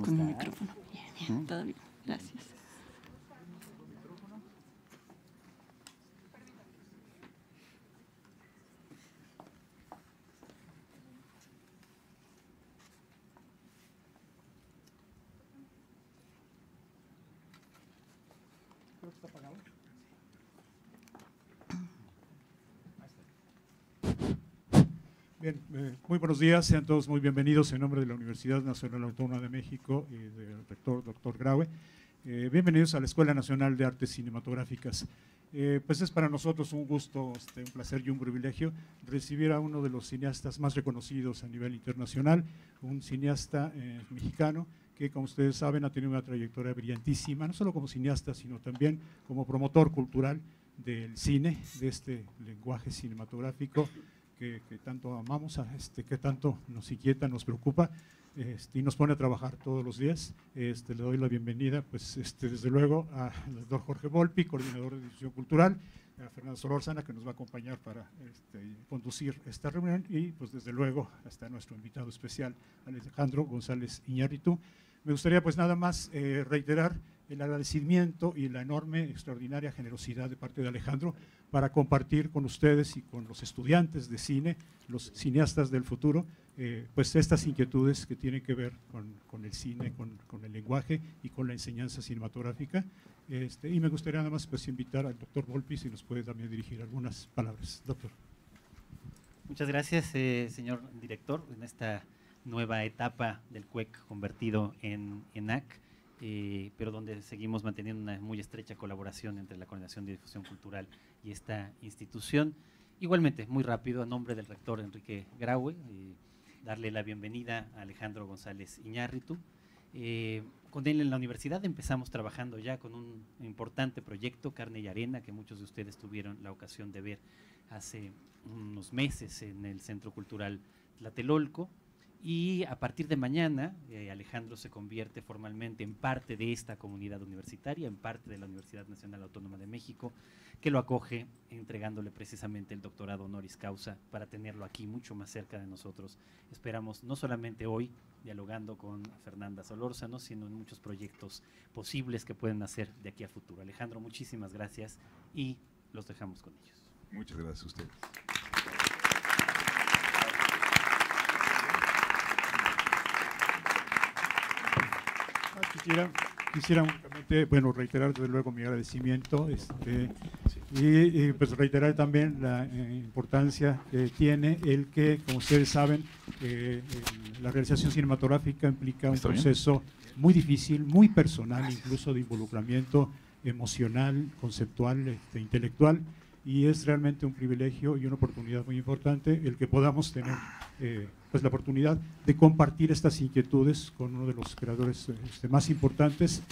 con está? el ¿eh? micrófono. Bien, bien, ¿Mm? todo bien. Gracias. Muy buenos días, sean todos muy bienvenidos en nombre de la Universidad Nacional Autónoma de México y del rector, doctor Graue. Eh, bienvenidos a la Escuela Nacional de Artes Cinematográficas. Eh, pues es para nosotros un gusto, este, un placer y un privilegio recibir a uno de los cineastas más reconocidos a nivel internacional, un cineasta eh, mexicano que, como ustedes saben, ha tenido una trayectoria brillantísima, no solo como cineasta, sino también como promotor cultural del cine, de este lenguaje cinematográfico que, tanto amamos, a este, que tanto nos inquieta, nos preocupa este, y nos pone a trabajar todos los días. Este, le doy la bienvenida, pues este, desde luego, al doctor Jorge Volpi, coordinador de difusión cultural, a Fernando Solórzana, que nos va a acompañar para este, conducir esta reunión y pues desde luego hasta nuestro invitado especial, Alejandro González Iñárritu. Me gustaría pues nada más eh, reiterar el agradecimiento y la enorme, extraordinaria generosidad de parte de Alejandro para compartir con ustedes y con los estudiantes de cine, los cineastas del futuro, eh, pues estas inquietudes que tienen que ver con, el cine, con, el lenguaje y con la enseñanza cinematográfica. Este, y me gustaría nada más pues, invitar al doctor Volpi si nos puede también dirigir algunas palabras. Doctor. Muchas gracias, eh, señor director, en esta nueva etapa del CUEC convertido en ENAC. Eh, pero donde seguimos manteniendo una muy estrecha colaboración entre la Coordinación de Difusión Cultural y esta institución. Igualmente, muy rápido, a nombre del rector Enrique Graue, eh, darle la bienvenida a Alejandro González Iñárritu. Eh, con él en la universidad empezamos trabajando ya con un importante proyecto, Carne y Arena, que muchos de ustedes tuvieron la ocasión de ver hace unos meses en el Centro Cultural Tlatelolco. Y a partir de mañana, eh, Alejandro se convierte formalmente en parte de esta comunidad universitaria, en parte de la Universidad Nacional Autónoma de México, que lo acoge entregándole precisamente el doctorado honoris causa para tenerlo aquí mucho más cerca de nosotros. Esperamos no solamente hoy dialogando con Fernanda Solórzano, sino en muchos proyectos posibles que pueden hacer de aquí a futuro. Alejandro, muchísimas gracias y los dejamos con ellos. Muchas gracias a ustedes. Quisiera, quisiera bueno, reiterar desde luego mi agradecimiento este, y, pues reiterar también la eh, importancia que tiene el que, como ustedes saben, eh, la realización cinematográfica implica un proceso muy difícil, muy personal, incluso de involucramiento emocional, conceptual, este, intelectual y es realmente un privilegio y una oportunidad muy importante el que podamos tener eh, pues, la oportunidad de compartir estas inquietudes con uno de los creadores eh, este, más importantes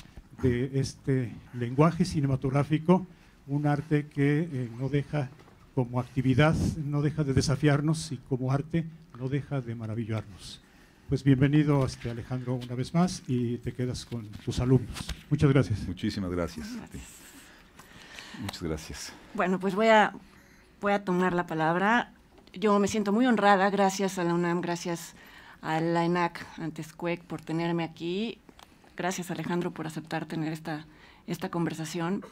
de este lenguaje cinematográfico, un arte que eh, no deja como actividad, no deja de desafiarnos y como arte no deja de maravillarnos. Pues bienvenido este Alejandro una vez más y te quedas con tus alumnos. Muchas gracias. Muchísimas gracias. Muchas gracias. Bueno, pues voy a, voy a tomar la palabra yo me siento muy honrada, gracias a la UNAM, gracias a la ENAC, antes CUEC, por tenerme aquí. Gracias Alejandro por aceptar tener esta, esta conversación.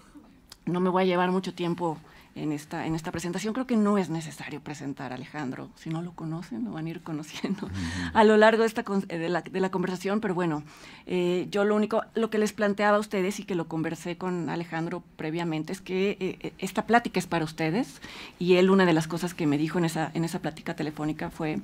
No me voy a llevar mucho tiempo en esta, en esta presentación. Creo que no es necesario presentar a Alejandro, si no lo conocen, lo van a ir conociendo a lo largo de, esta, eh, de, la, de la conversación, pero bueno, eh, yo lo único, lo que les planteaba a ustedes y que lo conversé con Alejandro previamente es que eh, esta plática es para ustedes y él una de las cosas que me dijo en esa, en esa plática telefónica fue,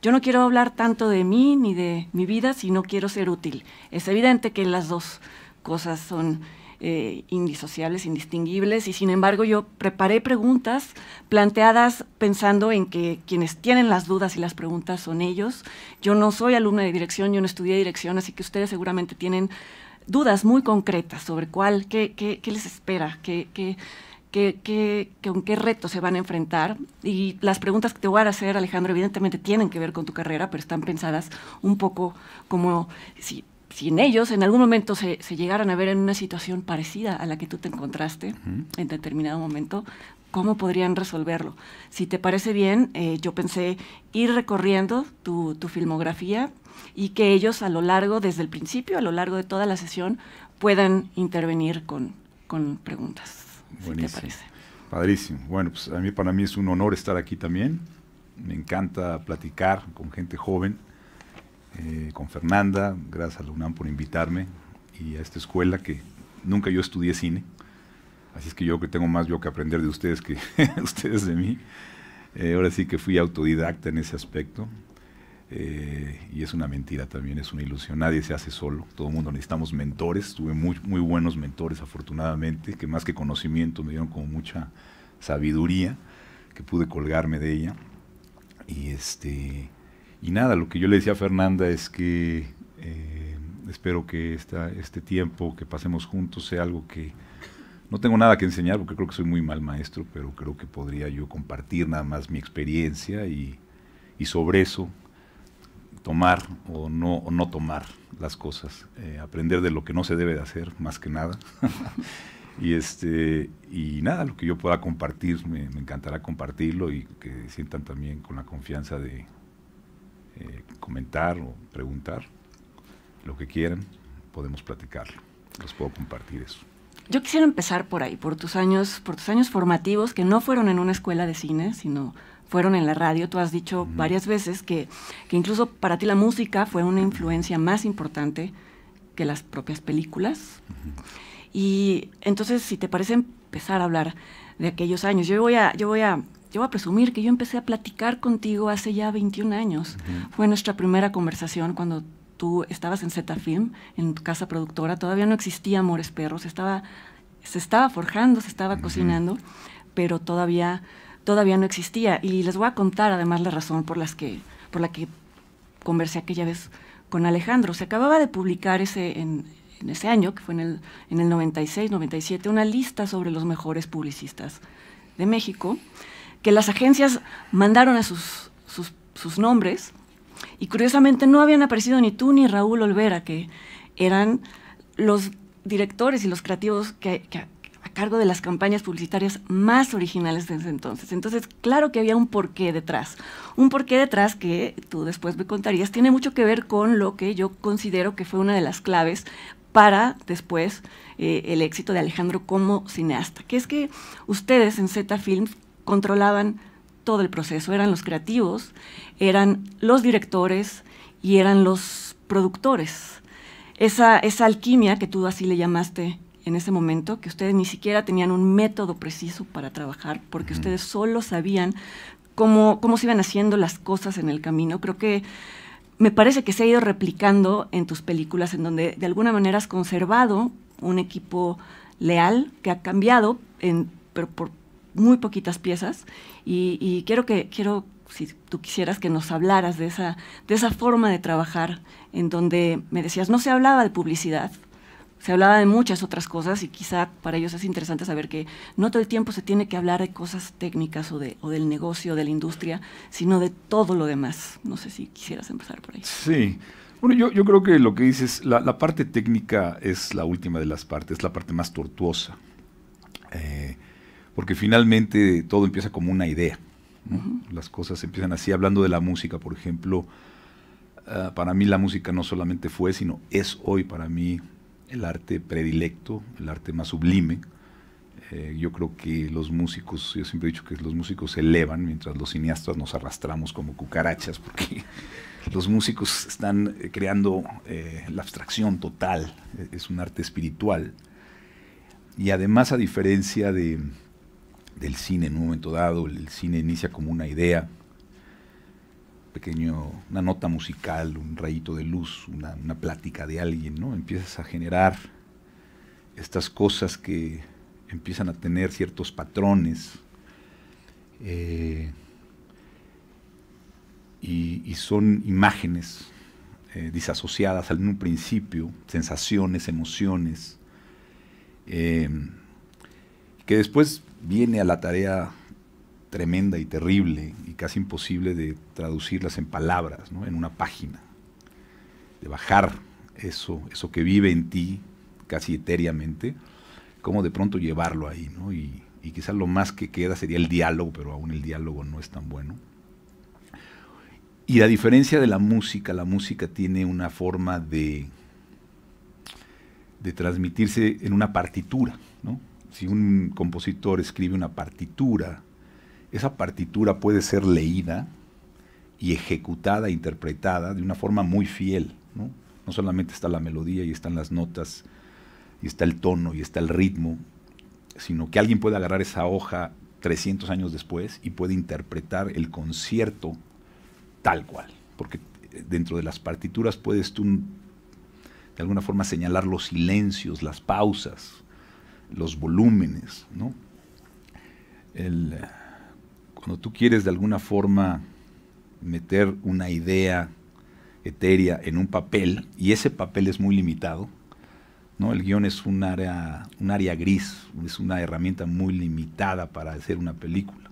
yo no quiero hablar tanto de mí ni de mi vida, sino quiero ser útil. Es evidente que las dos cosas son eh, indisociables, indistinguibles, y sin embargo yo preparé preguntas planteadas pensando en que quienes tienen las dudas y las preguntas son ellos. Yo no soy alumna de dirección, yo no estudié dirección, así que ustedes seguramente tienen dudas muy concretas sobre cuál, qué, qué, les espera, qué, qué qué, con qué reto se van a enfrentar. Y las preguntas que te voy a hacer, Alejandro, evidentemente tienen que ver con tu carrera, pero están pensadas un poco como si si en ellos en algún momento se, llegaran a ver en una situación parecida a la que tú te encontraste en determinado momento, ¿cómo podrían resolverlo? Si te parece bien, eh, yo pensé ir recorriendo tu, tu, filmografía y que ellos a lo largo, desde el principio, a lo largo de toda la sesión, puedan intervenir con, con preguntas. Buenísimo. te parece. Padrísimo. Bueno, pues a mí para mí es un honor estar aquí también. Me encanta platicar con gente joven eh, con Fernanda, gracias a la UNAM por invitarme y a esta escuela que nunca yo estudié cine, así es que yo que tengo más yo que aprender de ustedes que ustedes de mí. Eh, ahora sí que fui autodidacta en ese aspecto. Eh, y es una mentira también, es una ilusión. Nadie se hace solo, todo el mundo necesitamos mentores. Tuve muy, muy buenos mentores, afortunadamente, que más que conocimiento me dieron como mucha sabiduría, que pude colgarme de ella. Y este y nada, lo que yo le decía a Fernanda es que eh, espero que este tiempo que pasemos juntos sea algo que no tengo nada que enseñar porque creo que soy muy mal maestro, pero creo que podría yo compartir nada más mi experiencia y, sobre eso tomar o no, no tomar las cosas, eh, aprender de lo que no se debe de hacer, más que nada. y, este, y nada, lo que yo pueda compartir, me encantará compartirlo y que sientan también con la confianza de, eh, comentar o preguntar, lo que quieran, podemos platicarlo. Les puedo compartir eso. Yo quisiera empezar por ahí, por tus años, por tus años formativos que no fueron en una escuela de cine, sino fueron en la radio. Tú has dicho varias veces que, que, incluso para ti la música fue una influencia más importante que las propias películas. Y entonces, si te parece empezar a hablar de aquellos años, yo voy a, yo voy a yo voy a presumir que yo empecé a platicar contigo hace ya 21 años. Fue nuestra primera conversación cuando tú estabas en Film, en tu casa productora. Todavía no existía Amores Perros, estaba, se estaba forjando, se estaba cocinando, pero todavía, todavía no existía. Y les voy a contar además la razón por, las que, por la que conversé aquella vez con Alejandro. Se acababa de publicar ese, en, en ese año, que fue en el, en el 96, 97, una lista sobre los mejores publicistas de México que las agencias mandaron a sus, sus, nombres y curiosamente no habían aparecido ni tú ni Raúl Olvera, que eran los directores y los creativos que, a cargo de las campañas publicitarias más originales desde entonces. Entonces, claro que había un porqué detrás. Un porqué detrás que tú después me contarías tiene mucho que ver con lo que yo considero que fue una de las claves para después eh, el éxito de Alejandro como cineasta, que es que ustedes en Z Films controlaban todo el proceso. Eran los creativos, eran los directores y eran los productores. Esa, alquimia que tú así le llamaste en ese momento, que ustedes ni siquiera tenían un método preciso para trabajar, porque ustedes solo sabían cómo, cómo se iban haciendo las cosas en el camino. Creo que me parece que se ha ido replicando en tus películas, en donde de alguna manera has conservado un equipo leal que ha cambiado, en, por, muy poquitas piezas y, quiero que quiero si tú quisieras que nos hablaras de esa de esa forma de trabajar en donde me decías no se hablaba de publicidad se hablaba de muchas otras cosas y quizá para ellos es interesante saber que no todo el tiempo se tiene que hablar de cosas técnicas o, de, o del negocio, de la industria, sino de todo lo demás. No sé si quisieras empezar por ahí. Sí. Bueno, yo, creo que lo que dices, la, parte técnica es la última de las partes, la parte más tortuosa. Eh, porque finalmente todo empieza como una idea. Las cosas empiezan así, hablando de la música, por ejemplo, ah, para mí la música no solamente fue, sino es hoy para mí el arte predilecto, el arte más sublime. Eh, yo creo que los músicos, yo siempre he dicho que los músicos se elevan mientras los cineastas nos arrastramos como cucarachas, porque los músicos están creando eh, la abstracción total, e-, es un arte espiritual. Y además, a diferencia de, del cine en un momento dado. El cine inicia como una idea, pequeño, una nota musical, un rayito de luz, una, plática de alguien, ¿no? Empiezas a generar estas cosas que empiezan a tener ciertos patrones. Eh, y, son imágenes eh, disasociadas al principio, sensaciones, emociones, eh, que después viene a la tarea tremenda y terrible y casi imposible de traducirlas en palabras, ¿no? en una página, de bajar eso, eso que vive en ti casi etéreamente, como de pronto llevarlo ahí, ¿no? y, y quizás lo más que queda sería el diálogo, pero aún el diálogo no es tan bueno. Y a diferencia de la música, la música tiene una forma de, de transmitirse en una partitura, ¿no? si un compositor escribe una partitura, esa partitura puede ser leída y ejecutada, interpretada de una forma muy fiel. No, no solamente está la melodía y están las notas, y está el tono y está el ritmo, sino que alguien puede agarrar esa hoja 300 años después y puede interpretar el concierto tal cual. Porque dentro de las partituras puedes tú de alguna forma señalar los silencios, las pausas, los volúmenes, ¿no? Eh, cuando tú quieres de alguna forma meter una idea etérea en un papel, y ese papel es muy limitado, ¿no? El guión es un área, un área gris, es una herramienta muy limitada para hacer una película.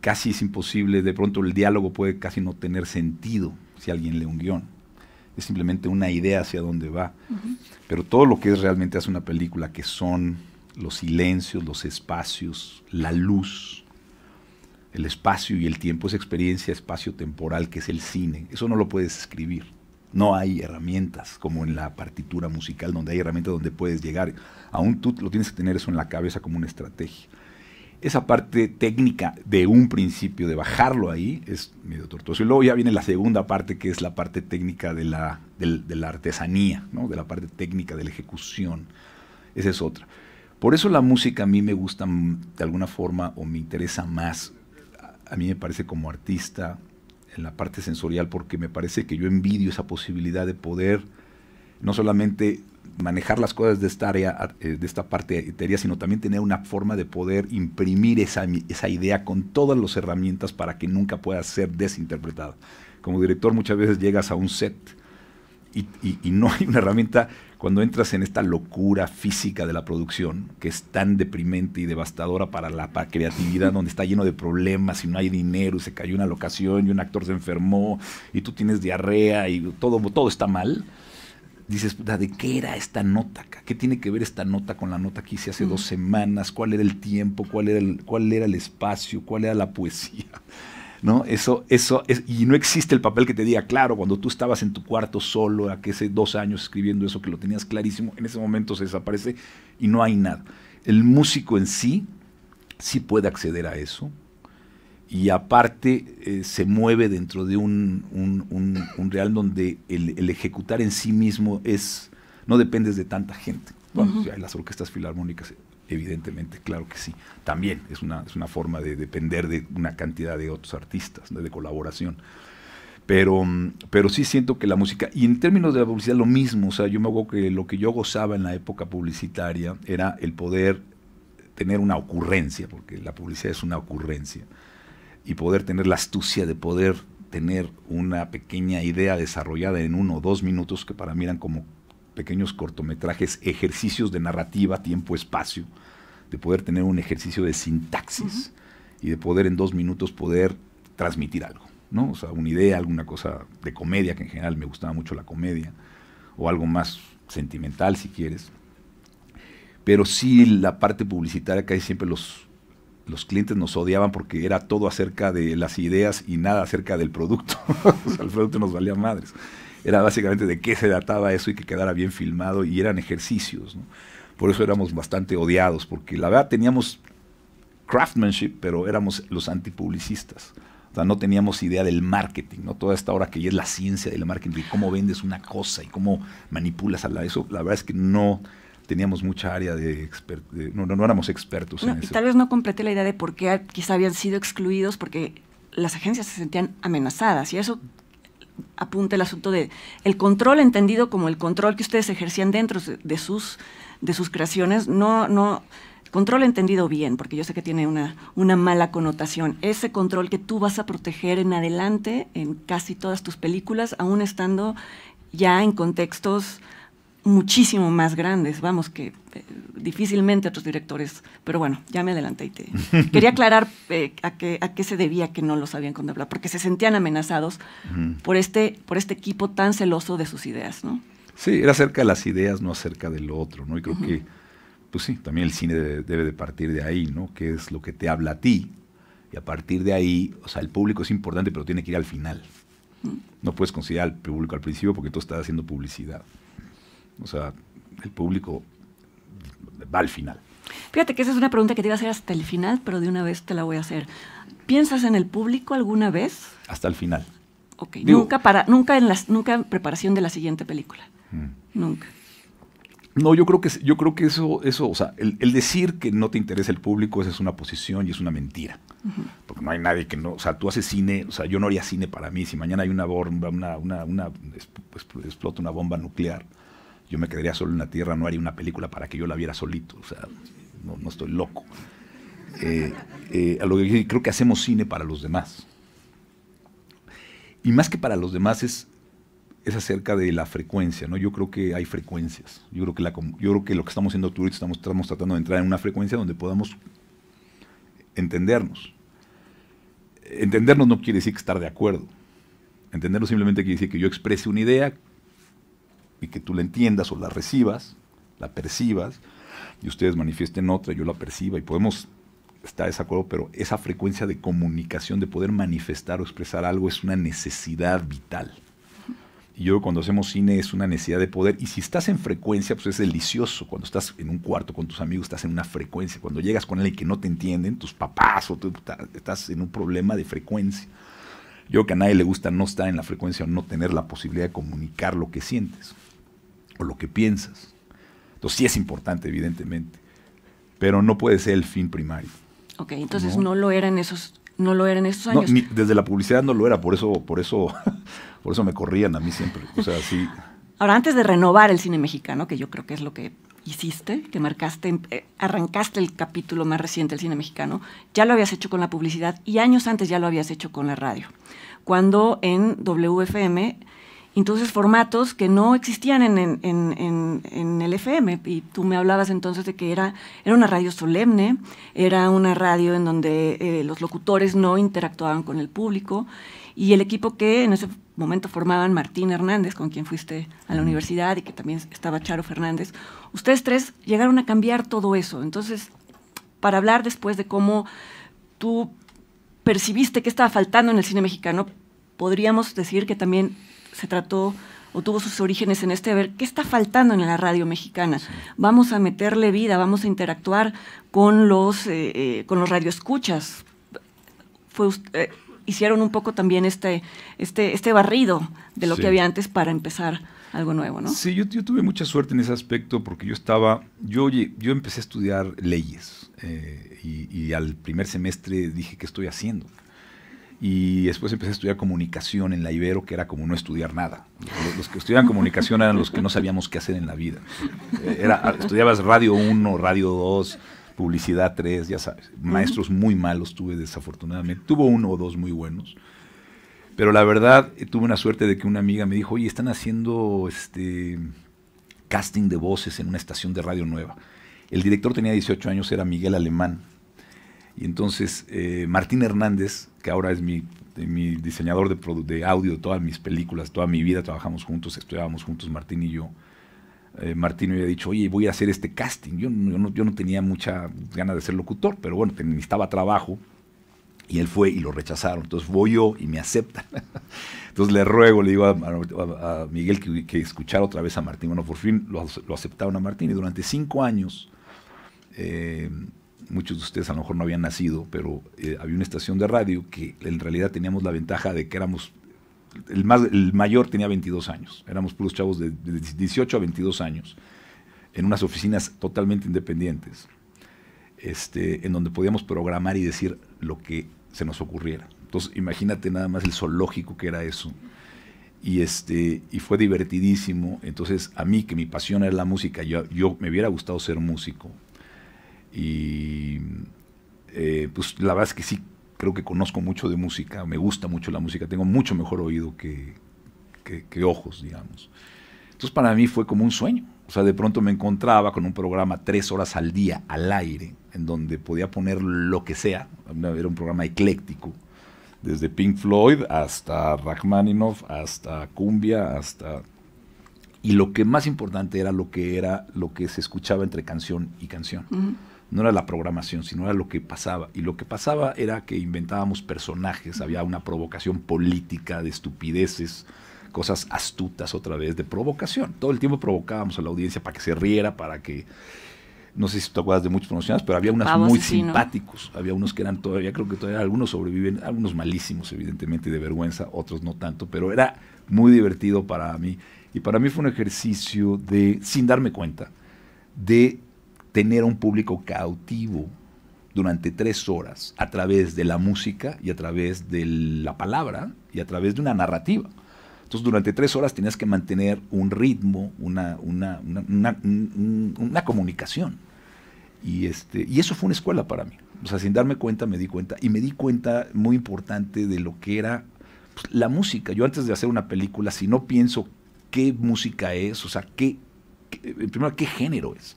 casi es imposible, de pronto el diálogo puede casi no tener sentido si alguien lee un guión es simplemente una idea hacia dónde va. Pero todo lo que es realmente hace una película, que son los silencios, los espacios, la luz, el espacio y el tiempo, esa experiencia espacio-temporal que es el cine, eso no lo puedes escribir. No hay herramientas como en la partitura musical, donde hay herramientas donde puedes llegar. Aún tú lo tienes que tener eso en la cabeza como una estrategia esa parte técnica de un principio, de bajarlo ahí, es medio tortuoso. Y luego ya viene la segunda parte, que es la parte técnica de la, la artesanía, ¿no? de la parte técnica de la ejecución. Esa es otra. Por eso la música a mí me gusta de alguna forma o me interesa más. A mí me parece como artista en la parte sensorial porque me parece que yo envidio esa posibilidad de poder no solamente manejar las cosas de esta área, eh, de esta parte de teoría, sino también tener una forma de poder imprimir esa, idea con todas las herramientas para que nunca pueda ser desinterpretada. Como director muchas veces llegas a un set y, no hay una herramienta cuando entras en esta locura física de la producción, que es tan deprimente y devastadora para la creatividad, donde está lleno de problemas y no hay dinero, y se cayó una locación y un actor se enfermó y tú tienes diarrea y todo, todo está mal dices, ¿de qué era esta nota? ¿Qué tiene que ver esta nota con la nota que hice hace dos mm. semanas? ¿Cuál era el tiempo? ¿Cuál era el, cuál era el espacio? ¿Cuál era la poesía? ¿No? Eso, eso, y no existe el papel que te diga, claro, cuando tú estabas en tu cuarto solo, hace dos años escribiendo eso, que lo tenías clarísimo, en ese momento se desaparece y no hay nada. El músico en sí sí puede acceder a eso, y aparte eh, se mueve dentro de un, un, un, real donde el, ejecutar en sí mismo es, no dependes de tanta gente. las orquestas filarmónicas, evidentemente, claro que sí. También es una, es una forma de depender de una cantidad de otros artistas, de, colaboración. Pero, pero sí siento que la música, y en términos de la publicidad lo mismo, o sea, yo me hago que lo que yo gozaba en la época publicitaria era el poder tener una ocurrencia, porque la publicidad es una ocurrencia y poder tener la astucia de poder tener una pequeña idea desarrollada en uno o dos minutos que para mí eran como pequeños cortometrajes, ejercicios de narrativa, tiempo-espacio, de poder tener un ejercicio de sintaxis y de poder en dos minutos poder transmitir algo, ¿no? O sea, una idea, alguna cosa de comedia, que en general me gustaba mucho la comedia, o algo más sentimental si quieres. Pero sí la parte publicitaria, que hay siempre los los clientes nos odiaban porque era todo acerca de las ideas y nada acerca del producto. o sea, el producto nos valía madres. Era básicamente de qué se trataba eso y que quedara bien filmado y eran ejercicios. ¿no? Por eso éramos bastante odiados, porque la verdad teníamos craftsmanship, pero éramos los antipublicistas. O sea, no teníamos idea del marketing, ¿no? Toda esta hora que ya es la ciencia del marketing, cómo vendes una cosa y cómo manipulas a la eso. La verdad es que no, teníamos mucha área de, expertos, no, no, éramos expertos en y Tal vez no completé la idea de por qué quizá habían sido excluidos, porque las agencias se sentían amenazadas y eso apunta el asunto de el control entendido como el control que ustedes ejercían dentro de sus de sus creaciones no no control entendido bien, porque yo sé que tiene una, una mala connotación, ese control que tú vas a proteger en adelante en casi todas tus películas, aún estando ya en contextos muchísimo más grandes, vamos, que eh, difícilmente otros directores, pero bueno, ya me adelanté y te... Quería aclarar eh, a, qué, se debía que no lo sabían hablar porque se sentían amenazados por, este, por este equipo tan celoso de sus ideas, ¿no? Sí, era acerca de las ideas, no acerca del otro, ¿no? Y creo que, pues sí, también el cine debe, de partir de ahí, ¿no? ¿Qué es lo que te habla a ti? Y a partir de ahí, o sea, el público es importante, pero tiene que ir al final. No puedes considerar al público al principio porque tú estás haciendo publicidad. O sea, el público va al final. Fíjate que esa es una pregunta que te iba a hacer hasta el final, pero de una vez te la voy a hacer. ¿Piensas en el público alguna vez? Hasta el final. nunca para, nunca en las, nunca en preparación de la siguiente película. Mm. Nunca. No, yo creo que yo creo que eso, eso, o sea, el, decir que no te interesa el público, esa es una posición y es una mentira. Porque no hay nadie que no, o sea, tú haces cine, o sea, yo no haría cine para mí. Si mañana hay una bomba, una, una explota una bomba nuclear, yo me quedaría solo en la Tierra, no haría una película para que yo la viera solito. O sea, no, estoy loco. Eh, eh, a lo que creo que hacemos cine para los demás. Y más que para los demás es, es acerca de la frecuencia, ¿no? Yo creo que hay frecuencias. Yo creo que, la, yo creo que lo que estamos haciendo tú estamos, estamos tratando de entrar en una frecuencia donde podamos entendernos. Entendernos no quiere decir estar de acuerdo. Entendernos simplemente quiere decir que yo exprese una idea, que tú la entiendas o la recibas, la percibas, y ustedes manifiesten otra, yo la perciba y podemos estar de acuerdo, pero esa frecuencia de comunicación, de poder manifestar o expresar algo, es una necesidad vital. Y yo cuando hacemos cine es una necesidad de poder. Y si estás en frecuencia, pues es delicioso. Cuando estás en un cuarto con tus amigos, estás en una frecuencia. Cuando llegas con alguien que no te entienden, tus papás, o tú, estás en un problema de frecuencia. Yo creo que a nadie le gusta no estar en la frecuencia o no tener la posibilidad de comunicar lo que sientes o lo que piensas. Entonces sí es importante, evidentemente, pero no puede ser el fin primario. Ok, entonces no, lo era en esos no lo años. desde la publicidad no lo era, por eso, por eso, por eso me corrían a mí siempre. O sea, Ahora, antes de renovar el cine mexicano, que yo creo que es lo que hiciste, que marcaste, eh, arrancaste el capítulo más reciente del cine mexicano, ya lo habías hecho con la publicidad y años antes ya lo habías hecho con la radio. Cuando en WFM entonces, formatos que no existían en, en, en, en, el FM. Y tú me hablabas entonces de que era, era una radio solemne, era una radio en donde eh, los locutores no interactuaban con el público. Y el equipo que en ese momento formaban Martín Hernández, con quien fuiste a la universidad y que también estaba Charo Fernández, ustedes tres llegaron a cambiar todo eso. Entonces, para hablar después de cómo tú percibiste que estaba faltando en el cine mexicano, podríamos decir que también se trató o tuvo sus orígenes en este A ver qué está faltando en la radio mexicana. Vamos a meterle vida, vamos a interactuar con los, eh, eh, con los radioescuchas. Fue eh, hicieron un poco también este, este, este barrido de lo que había antes para empezar algo nuevo, ¿no? Sí, yo, tuve mucha suerte en ese aspecto porque yo estaba, yo, yo empecé a estudiar leyes y, y al primer semestre dije, ¿qué estoy haciendo? y después empecé a estudiar comunicación en la Ibero, que era como no estudiar nada. Los, que estudiaban comunicación eran los que no sabíamos qué hacer en la vida. Eh, ah, estudiabas Radio 1, Radio 2, Publicidad 3, ya sabes. Maestros muy malos tuve desafortunadamente. Tuvo uno o dos muy buenos. Pero la verdad, eh, tuve una suerte de que una amiga me dijo, oye, están haciendo este casting de voces en una estación de radio nueva. El director tenía 18 años, era Miguel Alemán y entonces eh, Martín Hernández, que ahora es mi, mi diseñador de, de audio, todas mis películas, toda mi vida trabajamos juntos, estudiábamos juntos, Martín y yo. Eh, Martín me había dicho, oye, voy a hacer este casting. Yo, yo, no, tenía mucha ganas de ser locutor, pero bueno, necesitaba trabajo. Y él fue y lo rechazaron. Entonces voy yo y me aceptan. Entonces le ruego, le digo a, Miguel que, que, escuchara otra vez a Martín. Bueno, por fin lo, lo aceptaron a Martín. Y durante cinco años eh, muchos de ustedes a lo mejor no habían nacido, pero eh, había una estación de radio que en realidad teníamos la ventaja de que éramos, el, más, el mayor tenía 22 años, éramos puros chavos de, de 18 a 22 años, en unas oficinas totalmente independientes, este, en donde podíamos programar y decir lo que se nos ocurriera. Entonces, imagínate nada más el zoológico que era eso. Y, este, y fue divertidísimo. Entonces, a mí, que mi pasión era la música, yo me hubiera gustado ser músico, y eh, pues la verdad es que sí, creo que conozco mucho de música, me gusta mucho la música, tengo mucho mejor oído que, que, ojos, digamos. Entonces para mí fue como un sueño. O sea, de pronto me encontraba con un programa tres horas al día, al aire, en donde podía poner lo que sea. Era un programa ecléctico, desde Pink Floyd hasta Rachmaninoff, hasta Cumbia, hasta... Y lo que más importante era lo que era lo que se escuchaba entre canción y canción no era la programación, sino era lo que pasaba. Y lo que pasaba era que inventábamos personajes, había una provocación política de estupideces, cosas astutas otra vez de provocación. Todo el tiempo provocábamos a la audiencia para que se riera, para que no sé si te acuerdas de muchos promocionados, pero había unos muy simpáticos, había unos que eran todavía, creo que todavía algunos sobreviven, algunos malísimos evidentemente de vergüenza, otros no tanto, pero era muy divertido para mí y para mí fue un ejercicio de, sin darme cuenta, de tener un público cautivo durante tres horas a través de la música y a través de la palabra y a través de una narrativa. Entonces durante tres horas tenías que mantener un ritmo, una, comunicación. Y, este, y eso fue una escuela para mí. O sea, sin darme cuenta me di cuenta. Y me di cuenta muy importante de lo que era pues, la música. Yo antes de hacer una película, si no pienso qué música es, o sea, primero, qué género es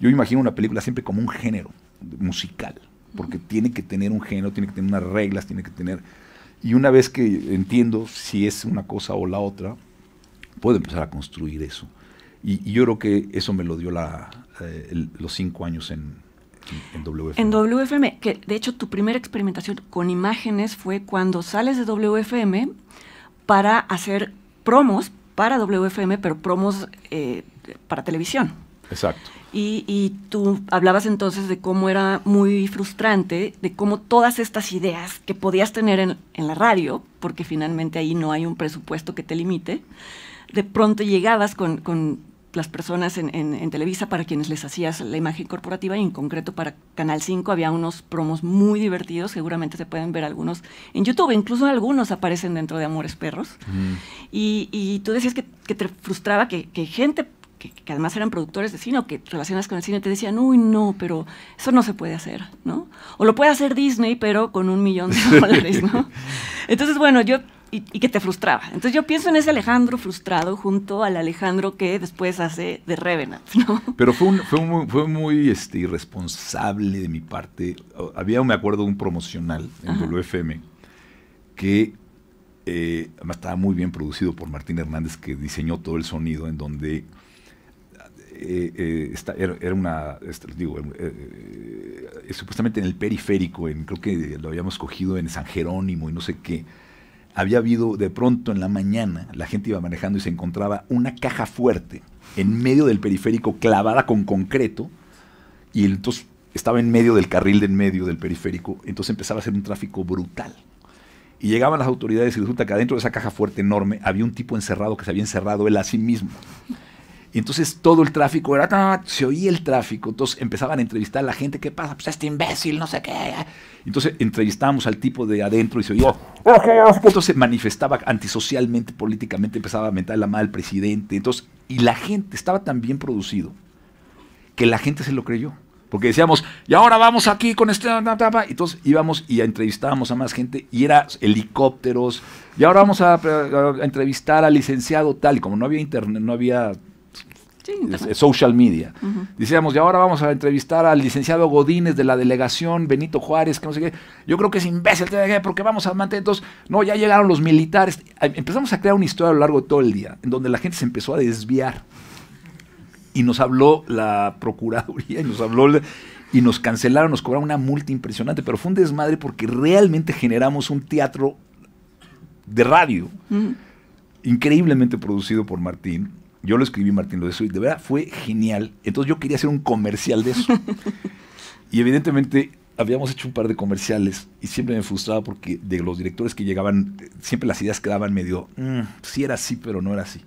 yo imagino una película siempre como un género musical, porque tiene que tener un género, tiene que tener unas reglas, tiene que tener... Y una vez que entiendo si es una cosa o la otra, puedo empezar a construir eso. Y, yo creo que eso me lo dio la, eh, los cinco años en, WFM. En WFM, que de hecho tu primera experimentación con imágenes fue cuando sales de WFM para hacer promos para WFM, pero promos eh, para televisión. Exacto. Y, tú hablabas entonces de cómo era muy frustrante, de cómo todas estas ideas que podías tener en, la radio, porque finalmente ahí no hay un presupuesto que te limite, de pronto llegabas con, las personas en, Televisa para quienes les hacías la imagen corporativa y en concreto para Canal 5 había unos promos muy divertidos, seguramente se pueden ver algunos en YouTube, incluso algunos aparecen dentro de Amores Perros. Y, tú decías que, te frustraba que, gente que, además eran productores de cine o que relacionas con el cine, te decían, uy, no, pero eso no se puede hacer, ¿no? O lo puede hacer Disney, pero con un millón de dólares, ¿no? Entonces, bueno, yo y, que te frustraba. Entonces yo pienso en ese Alejandro frustrado junto al Alejandro que después hace de Revenant, ¿no? Pero fue, fue, muy, este, irresponsable de mi parte. Había, me acuerdo, un promocional en WFM que eh, estaba muy bien producido por Martín Hernández que diseñó todo el sonido en donde eh, eh, era, una, este, digo, eh, supuestamente en el periférico, en, creo que lo habíamos cogido en San Jerónimo y no sé qué, había habido de pronto en la mañana, la gente iba manejando y se encontraba una caja fuerte en medio del periférico clavada con concreto y entonces estaba en medio del carril de en medio del periférico, entonces empezaba a ser un tráfico brutal. Y llegaban las autoridades y resulta que adentro de esa caja fuerte enorme había un tipo encerrado que se había encerrado él a sí mismo. Y entonces todo el tráfico era, se oía el tráfico. Entonces empezaban a entrevistar a la gente, ¿qué pasa? Pues este imbécil, no sé qué. Entonces entrevistábamos al tipo de adentro y se oía, entonces se manifestaba antisocialmente, políticamente, empezaba a mentar la madre al presidente. Entonces, y la gente estaba tan bien producido que la gente se lo creyó. Porque decíamos, y ahora vamos aquí con este. Y entonces íbamos y entrevistábamos a más gente, y era helicópteros. Y ahora vamos a entrevistar al licenciado tal. Y como no había internet, no había social media. Decíamos, y ahora vamos a entrevistar al licenciado Godínez de la delegación Benito Juárez, que no sé qué. Yo creo que es imbécil, porque vamos a mantener. no, ya llegaron los militares. Empezamos a crear una historia a lo largo de todo el día, en donde la gente se empezó a desviar. Y nos habló la Procuraduría, y nos habló. y nos cancelaron, nos cobraron una multa impresionante, pero fue un desmadre porque realmente generamos un teatro de radio, increíblemente producido por Martín, yo lo escribí, Martín, lo de de verdad fue genial. Entonces yo quería hacer un comercial de eso. y evidentemente habíamos hecho un par de comerciales y siempre me frustraba porque de los directores que llegaban, siempre las ideas quedaban medio, mm, sí era así, pero no era así.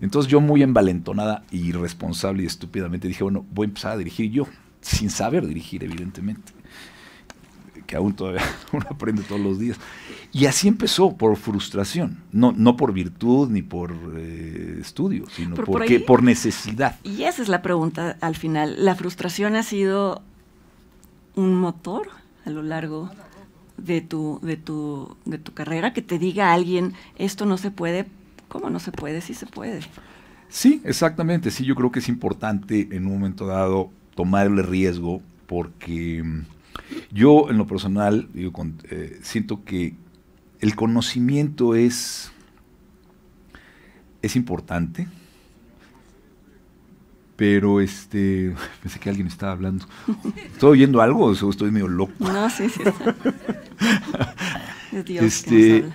Entonces yo muy envalentonada y irresponsable y estúpidamente dije, bueno, voy a empezar a dirigir yo, sin saber dirigir, evidentemente que aún todavía uno aprende todos los días. Y así empezó, por frustración, no, no por virtud ni por eh, estudio, sino por, porque, por, necesidad. Y esa es la pregunta al final. ¿La frustración ha sido un motor a lo largo de tu, de tu, de tu carrera? Que te diga alguien, esto no se puede, ¿cómo no se puede? Sí se puede. Sí, exactamente. Sí, yo creo que es importante en un momento dado tomar el riesgo porque mm, yo, en lo personal, eh, siento que el conocimiento es, es importante, pero este, pensé que alguien estaba hablando. ¿Estoy oyendo algo o estoy medio loco? No, sí, sí. Dios este,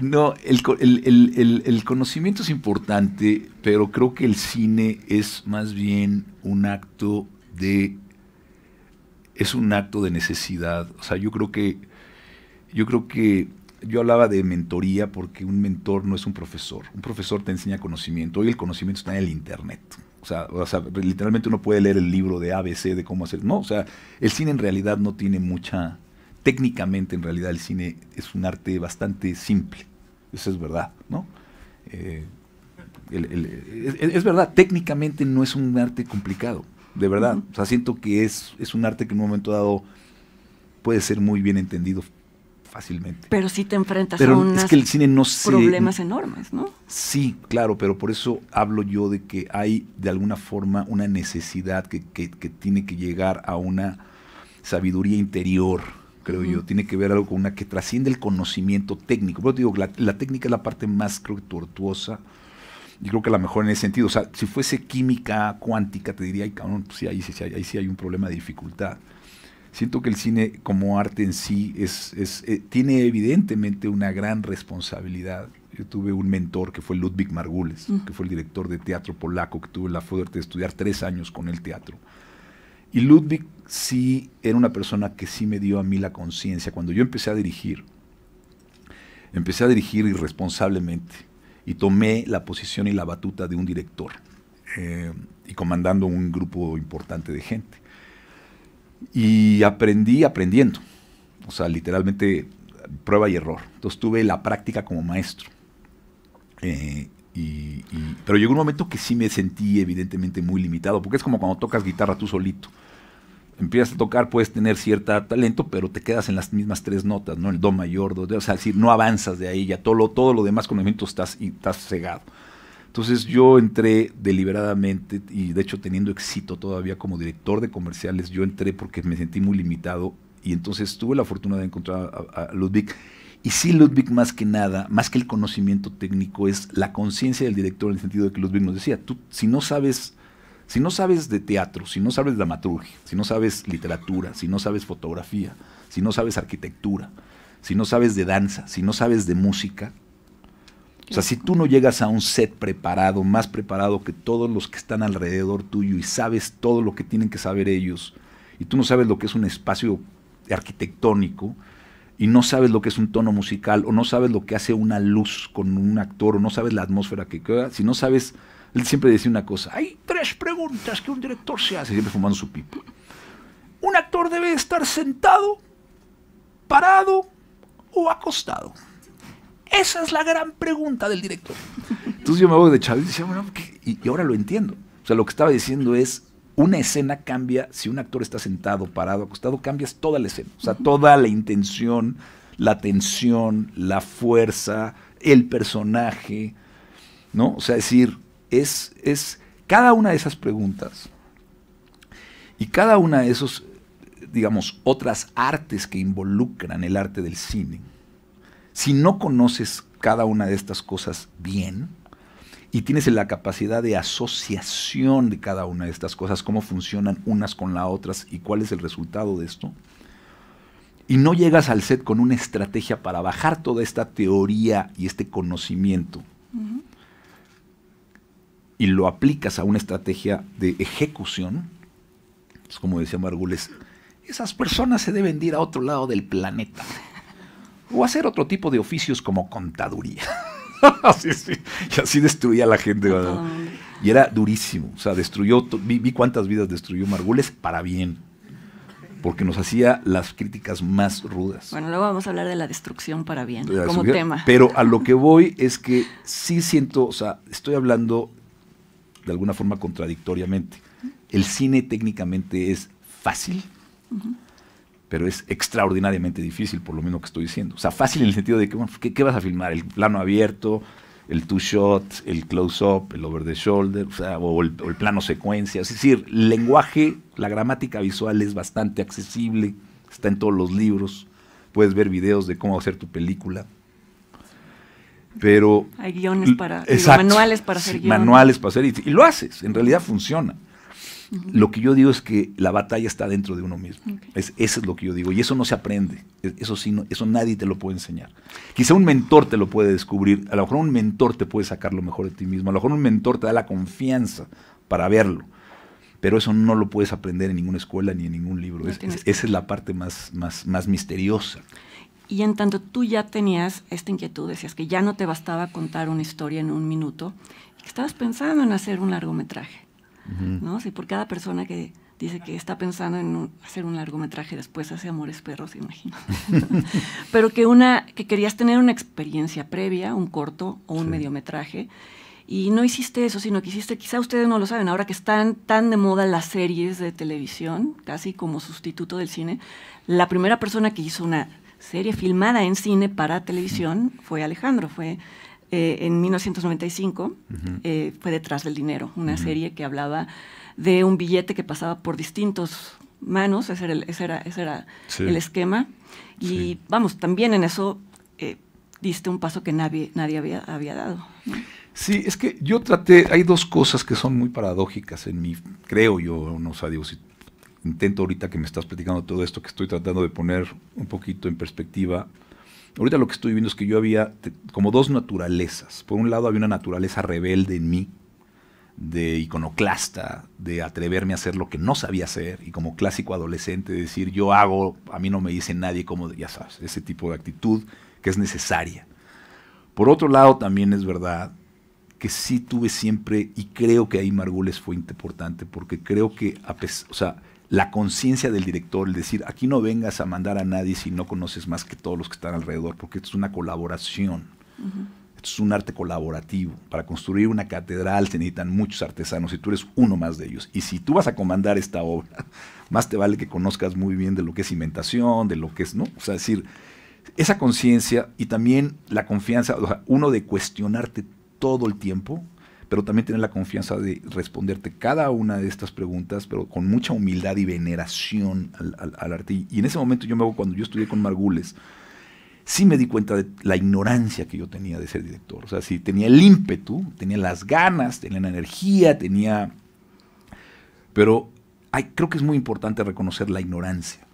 no, el, conocimiento es importante, pero creo que el cine es más bien un acto de es un acto de necesidad. O sea, yo creo que, yo creo que yo hablaba de mentoría porque un mentor no es un profesor. Un profesor te enseña conocimiento. Hoy el conocimiento está en el Internet. O sea, literalmente uno puede leer el libro de ABC de cómo hacer. No, o sea, el cine en realidad no tiene mucha. Técnicamente, en realidad, el cine es un arte bastante simple. Eso es verdad, ¿no? Eh, es verdad, técnicamente no es un arte complicado de verdad. O sea, siento que es, es un arte que en un momento dado puede ser muy bien entendido fácilmente. Pero sí te enfrentas a que el cine no problemas enormes, ¿no? Sí, claro, pero por eso hablo yo de que hay de alguna forma una necesidad que, que, tiene que llegar a una sabiduría interior, creo yo. Tiene que ver algo con una que trasciende el conocimiento técnico. Pero digo, la, técnica es la parte más, creo, tortuosa yo creo que la mejor en ese sentido, o sea, si fuese química cuántica, te diría, ay, cabrón, pues sí, ahí, sí, ahí sí hay un problema de dificultad. Siento que el cine como arte en sí es, es eh, tiene evidentemente una gran responsabilidad. Yo tuve un mentor que fue Ludwig Margules, mm. que fue el director de teatro polaco, que tuve la suerte de estudiar tres años con el teatro. Y Ludwig sí era una persona que sí me dio a mí la conciencia. Cuando yo empecé a dirigir, empecé a dirigir irresponsablemente y tomé la posición y la batuta de un director eh, y comandando un grupo importante de gente. Y aprendí aprendiendo, o sea, literalmente prueba y error. Entonces tuve la práctica como maestro. Eh, pero llegó un momento que sí me sentí evidentemente muy limitado, porque es como cuando tocas guitarra tú solito empiezas a tocar, puedes tener cierto talento, pero te quedas en las mismas tres notas, ¿no? El do mayor, do, o sea, es decir, no avanzas de ahí, ya todo lo, todo lo demás conocimiento estás, y estás cegado. Entonces yo entré deliberadamente, y de hecho teniendo éxito todavía como director de comerciales, yo entré porque me sentí muy limitado, y entonces tuve la fortuna de encontrar a, a Ludwig. Y sí, Ludwig, más que nada, más que el conocimiento técnico, es la conciencia del director en el sentido de que Ludwig nos decía, tú si no sabes si no sabes de teatro, si no sabes de dramaturgia, si no sabes literatura, si no sabes fotografía, si no sabes arquitectura, si no sabes de danza, si no sabes de música, o sea, si tú no llegas a un set preparado, más preparado que todos los que están alrededor tuyo y sabes todo lo que tienen que saber ellos, y tú no sabes lo que es un espacio arquitectónico, y no sabes lo que es un tono musical, o no sabes lo que hace una luz con un actor, o no sabes la atmósfera que queda, si no sabes él siempre decía una cosa, hay tres preguntas que un director se hace, siempre fumando su pipa. Un actor debe estar sentado, parado o acostado. Esa es la gran pregunta del director. Entonces yo me voy de Chávez y y ahora lo entiendo. O sea, lo que estaba diciendo es, una escena cambia, si un actor está sentado, parado, acostado, cambias toda la escena. O sea, toda la intención, la tensión, la fuerza, el personaje, ¿no? O sea, decir, es, cada una de esas preguntas y cada una de esos, digamos, otras artes que involucran el arte del cine. Si no conoces cada una de estas cosas bien y tienes la capacidad de asociación de cada una de estas cosas, cómo funcionan unas con las otras y cuál es el resultado de esto, y no llegas al set con una estrategia para bajar toda esta teoría y este conocimiento y lo aplicas a una estrategia de ejecución, es pues, como decía Margules, esas personas se deben ir a otro lado del planeta o hacer otro tipo de oficios como contaduría. así, sí. Y así destruía la gente. Y era durísimo. O sea, destruyó, vi, cuántas vidas destruyó Margules para bien. Porque nos hacía las críticas más rudas. Bueno, luego vamos a hablar de la destrucción para bien, como tema. Pero a lo que voy es que sí siento, o sea, estoy hablando de alguna forma contradictoriamente. El cine técnicamente es fácil, pero es extraordinariamente difícil, por lo menos que estoy diciendo. O sea, fácil en el sentido de que, bueno, ¿qué, vas a filmar? ¿El plano abierto? ¿El two-shot? ¿El close-up? ¿El over the shoulder? O, sea, el, o el, plano secuencia. Es decir, el lenguaje, la gramática visual es bastante accesible, está en todos los libros, puedes ver videos de cómo hacer tu película pero... Hay guiones para... manuales para hacer guiones. Manuales para hacer y, lo haces, en realidad funciona. Lo que yo digo es que la batalla está dentro de uno mismo. eso es lo que yo digo. Y eso no se aprende. E, eso sí, eso nadie te lo puede enseñar. Quizá un mentor te lo puede descubrir. A lo mejor un mentor te puede sacar lo mejor de ti mismo. A lo mejor un mentor te da la confianza para verlo. Pero eso no lo puedes aprender en ninguna escuela ni en ningún libro. esa es la parte más misteriosa. Y en tanto tú ya tenías esta inquietud, decías que ya no te bastaba contar una historia en un minuto, que estabas pensando en hacer un largometraje. ¿no? Si por cada persona que dice que está pensando en hacer un largometraje, después hace Amores Perros, imagino. Pero que, una, que querías tener una experiencia previa, un corto o un mediometraje, y no hiciste eso, sino que hiciste, quizá ustedes no lo saben, ahora que están tan de moda las series de televisión, casi como sustituto del cine, la primera persona que hizo una serie filmada en cine para televisión fue Alejandro, fue eh, en 1995, eh, fue Detrás del Dinero, una serie que hablaba de un billete que pasaba por distintos manos, ese era el, ese era, el esquema. Y vamos, también en eso eh, diste un paso que nadie, nadie había, había dado. Sí, es que yo traté, hay dos cosas que son muy paradójicas en mí, creo yo, no sé, y intento ahorita que me estás platicando todo esto, que estoy tratando de poner un poquito en perspectiva. Ahorita lo que estoy viendo es que yo había como dos naturalezas. Por un lado había una naturaleza rebelde en mí, de iconoclasta, de atreverme a hacer lo que no sabía hacer, y como clásico adolescente, decir yo hago, a mí no me dice nadie cómo, ya sabes, ese tipo de actitud que es necesaria. Por otro lado, también es verdad que sí tuve siempre, y creo que ahí Margules fue importante, porque creo que, a pesar, o sea, la conciencia del director, el decir, aquí no vengas a mandar a nadie si no conoces más que todos los que están alrededor, porque esto es una colaboración. Esto es un arte colaborativo. Para construir una catedral se necesitan muchos artesanos y tú eres uno más de ellos. Y si tú vas a comandar esta obra, más te vale que conozcas muy bien de lo que es inventación, de lo que es, ¿no? O sea, decir, esa conciencia y también la confianza, uno de cuestionarte todo el tiempo, pero también tener la confianza de responderte cada una de estas preguntas, pero con mucha humildad y veneración al, al, arte. Y, en ese momento yo me hago, cuando yo estudié con Margules, sí me di cuenta de la ignorancia que yo tenía de ser director. O sea, sí tenía el ímpetu, tenía las ganas, tenía la energía, tenía... Pero creo que es muy importante reconocer la ignorancia.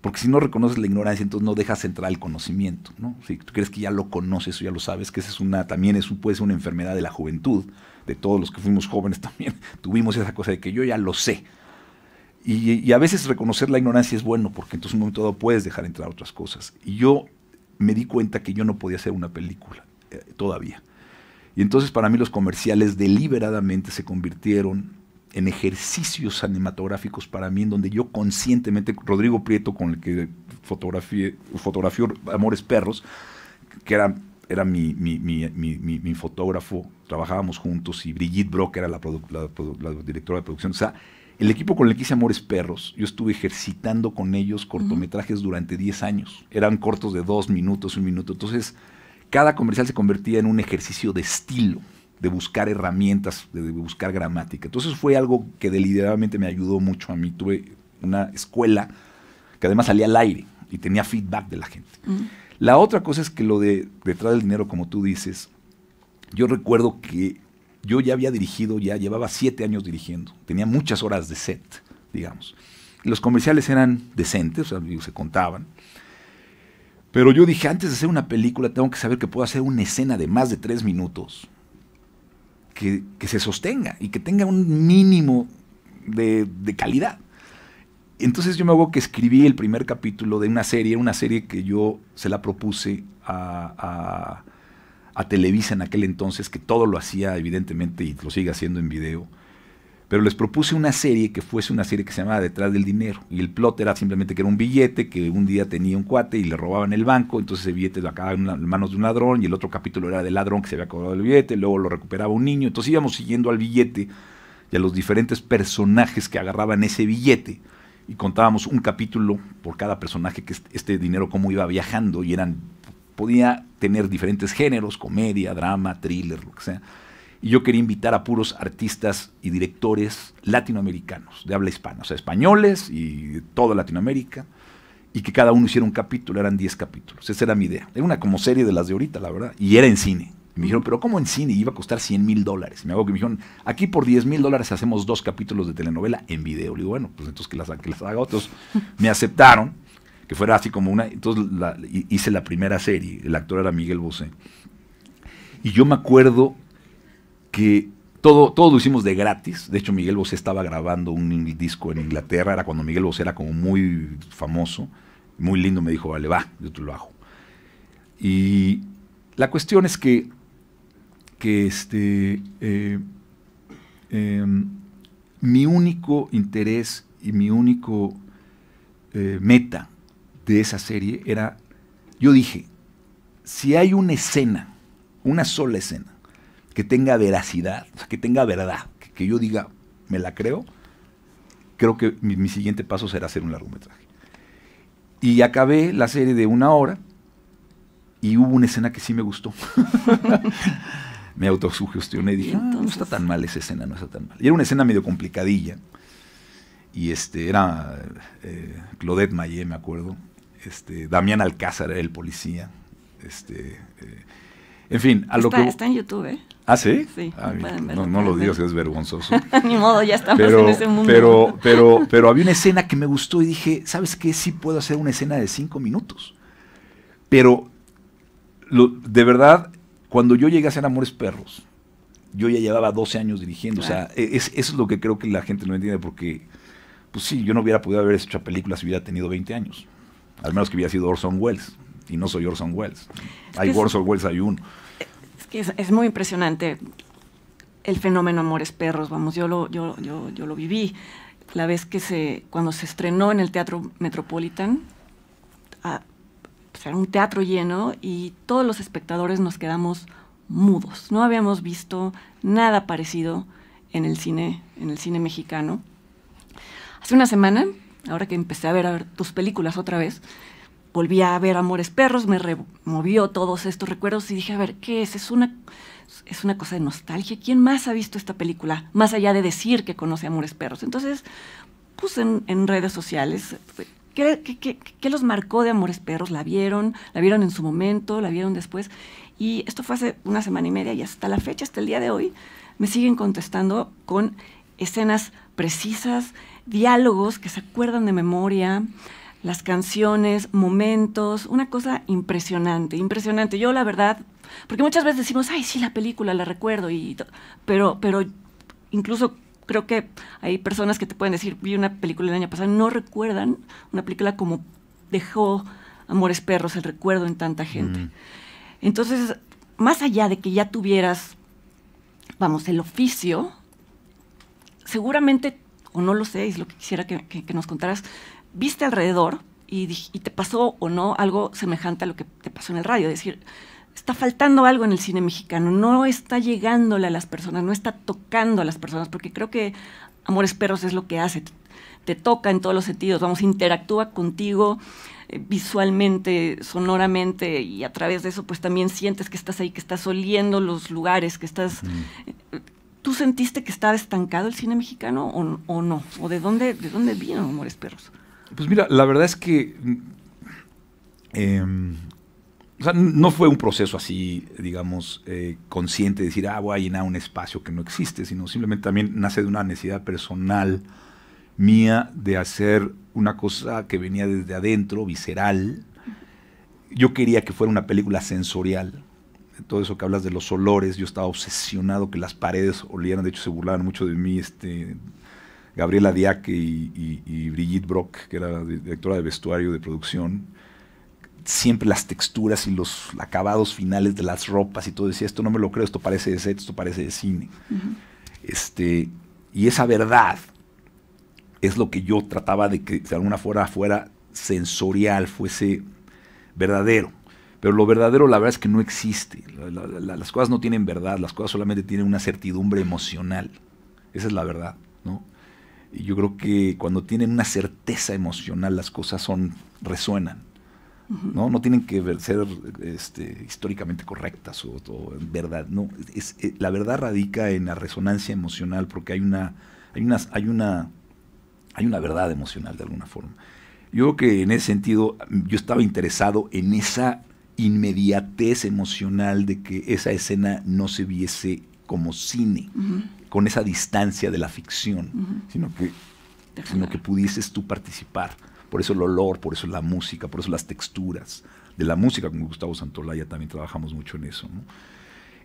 Porque si no reconoces la ignorancia, entonces no dejas entrar el conocimiento. ¿no? Si tú crees que ya lo conoces ya lo sabes, que esa es una, también es, puede ser una enfermedad de la juventud, de todos los que fuimos jóvenes también, tuvimos esa cosa de que yo ya lo sé. Y, a veces reconocer la ignorancia es bueno, porque entonces en un momento dado puedes dejar entrar otras cosas. Y yo me di cuenta que yo no podía hacer una película eh, todavía. Y entonces para mí los comerciales deliberadamente se convirtieron en ejercicios cinematográficos para mí, en donde yo conscientemente, Rodrigo Prieto, con el que fotografió Amores Perros, que era, era mi, mi, fotógrafo, trabajábamos juntos, y Brigitte Brock era la, directora de producción. O sea, el equipo con el que hice Amores Perros, yo estuve ejercitando con ellos cortometrajes durante 10 años. Eran cortos de dos minutos, un minuto. Entonces, cada comercial se convertía en un ejercicio de estilo de buscar herramientas, de buscar gramática. Entonces fue algo que deliberadamente me ayudó mucho a mí. Tuve una escuela que además salía al aire y tenía feedback de la gente. Mm. La otra cosa es que lo de detrás del dinero, como tú dices, yo recuerdo que yo ya había dirigido, ya llevaba siete años dirigiendo, tenía muchas horas de set, digamos. Los comerciales eran decentes, o sea, se contaban. Pero yo dije, antes de hacer una película, tengo que saber que puedo hacer una escena de más de tres minutos que, se sostenga y que tenga un mínimo de, calidad. Entonces yo me hago que escribí el primer capítulo de una serie, una serie que yo se la propuse a, a Televisa en aquel entonces, que todo lo hacía evidentemente y lo sigue haciendo en video pero les propuse una serie que fuese una serie que se llamaba Detrás del Dinero. Y el plot era simplemente que era un billete que un día tenía un cuate y le robaban el banco. Entonces ese billete lo acababa en manos de un ladrón. Y el otro capítulo era del ladrón que se había cobrado el billete. Luego lo recuperaba un niño. Entonces íbamos siguiendo al billete y a los diferentes personajes que agarraban ese billete y contábamos un capítulo por cada personaje que este dinero cómo iba viajando y eran podía tener diferentes géneros, comedia, drama, thriller, lo que sea y yo quería invitar a puros artistas y directores latinoamericanos, de habla hispana, o sea, españoles y de toda Latinoamérica, y que cada uno hiciera un capítulo, eran 10 capítulos, esa era mi idea, era una como serie de las de ahorita, la verdad, y era en cine. me dijeron, pero ¿cómo en cine? iba a costar 100 mil dólares. Me hago que me dijeron, aquí por 10 mil dólares hacemos dos capítulos de telenovela en video. Le digo, bueno, pues entonces que las, que las haga otros. Me aceptaron, que fuera así como una... Entonces hice la primera serie, el actor era Miguel Bosé. Y yo me acuerdo que todo, todo lo hicimos de gratis. De hecho, Miguel Bosé estaba grabando un disco en Inglaterra. Era cuando Miguel Bosé era como muy famoso, muy lindo. Me dijo, vale, va, yo te lo bajo Y la cuestión es que, que este, eh, em, mi único interés y mi único eh, meta de esa serie era, yo dije, si hay una escena, una sola escena, que tenga veracidad, que tenga verdad, que, yo diga, me la creo, creo que mi, siguiente paso será hacer un largometraje. Y acabé la serie de una hora y hubo una escena que sí me gustó. me autosugestioné y dije, ah, no está tan mal esa escena, no está tan mal. Y era una escena medio complicadilla. Y este, era eh, Claudette Mayé, me acuerdo. Este, Damián Alcázar el policía. Este, eh, en fin, a lo que... Está en YouTube, ¿eh? ¿Ah, sí? Ah, no, lo digas, es vergonzoso. Ni modo, ya estamos en ese mundo. Pero, pero, pero había una escena que me gustó y dije, ¿sabes qué? Sí puedo hacer una escena de cinco minutos. Pero, de verdad, cuando yo llegué a hacer Amores Perros, yo ya llevaba 12 años dirigiendo. O sea, e-, eso es lo que creo que la gente no entiende porque, pues sí, yo no hubiera podido haber hecho película si hubiera tenido 20 años. Al menos que hubiera sido Orson Welles. Y no soy Orson Welles. Hay Orson Welles, hay uno es, muy impresionante el fenómeno Amores Perros, vamos, yo lo, yo, lo viví la vez que se, cuando se estrenó en el Teatro Metropolitan, ah, pues era un teatro lleno y todos los espectadores nos quedamos mudos. No habíamos visto nada parecido en el cine, en el cine mexicano. Hace una semana, ahora que empecé a ver tus películas otra vez, volví a ver Amores Perros, me removió todos estos recuerdos y dije, a ver, ¿qué es? Es una, es una cosa de nostalgia. ¿Quién más ha visto esta película? Más allá de decir que conoce Amores Perros. Entonces, puse en, redes sociales, qué, qué los marcó de Amores Perros? ¿La vieron? ¿La vieron en su momento? ¿La vieron después? Y esto fue hace una semana y media y hasta la fecha, hasta el día de hoy, me siguen contestando con escenas precisas, diálogos que se acuerdan de memoria, las canciones, momentos, una cosa impresionante, impresionante. Yo la verdad, porque muchas veces decimos, ay, sí, la película, la recuerdo, y pero, pero incluso creo que hay personas que te pueden decir, vi una película el año pasado, no recuerdan una película como dejó Amores Perros, el recuerdo en tanta gente. Mm. Entonces, más allá de que ya tuvieras, vamos, el oficio, seguramente, o no lo sé, es lo que quisiera que nos contaras, viste alrededor y, te pasó o no algo semejante a lo que te pasó en el radio. Es decir, está faltando algo en el cine mexicano, no está llegándole a las personas, no está tocando a las personas, porque creo que Amores Perros es lo que hace, te, toca en todos los sentidos, vamos, interactúa contigo eh, visualmente, sonoramente, y a través de eso pues también sientes que estás ahí, que estás oliendo los lugares, que estás... Mm. Eh, ¿Tú sentiste que estaba estancado el cine mexicano o, o, no? ¿O de dónde, de dónde vino Amores Perros? Pues mira, la verdad es que em, o sea, no fue un proceso así, digamos, eh, consciente de decir, ah, voy a llenar un espacio que no existe, sino simplemente también nace de una necesidad personal mía de hacer una cosa que venía desde adentro, visceral. Yo quería que fuera una película sensorial. Todo eso que hablas de los olores, yo estaba obsesionado que las paredes olieran, de hecho se burlaban mucho de mí, este, Gabriela Diac y, Brigitte Brock, que era directora de vestuario de producción, siempre las texturas y los acabados finales de las ropas y todo, decía, esto no me lo creo, esto parece de set, esto parece de cine. este, y esa verdad es lo que yo trataba de que de alguna forma fuera sensorial, fuese verdadero. Pero lo verdadero, la verdad es que no existe. las cosas no tienen verdad, las cosas solamente tienen una certidumbre emocional. Esa es la verdad, ¿no? yo creo que cuando tienen una certeza emocional las cosas son resuenan. ¿no? no tienen que ser este, históricamente correctas o, verdad. No, es, eh, la verdad radica en la resonancia emocional porque hay una, hay, una, hay una verdad emocional de alguna forma. Yo creo que en ese sentido yo estaba interesado en esa inmediatez emocional de que esa escena no se viese como cine, con esa distancia de la ficción, sino, que, sino que pudieses tú participar. Por eso el olor, por eso la música, por eso las texturas de la música, con Gustavo Santolaya también trabajamos mucho en eso.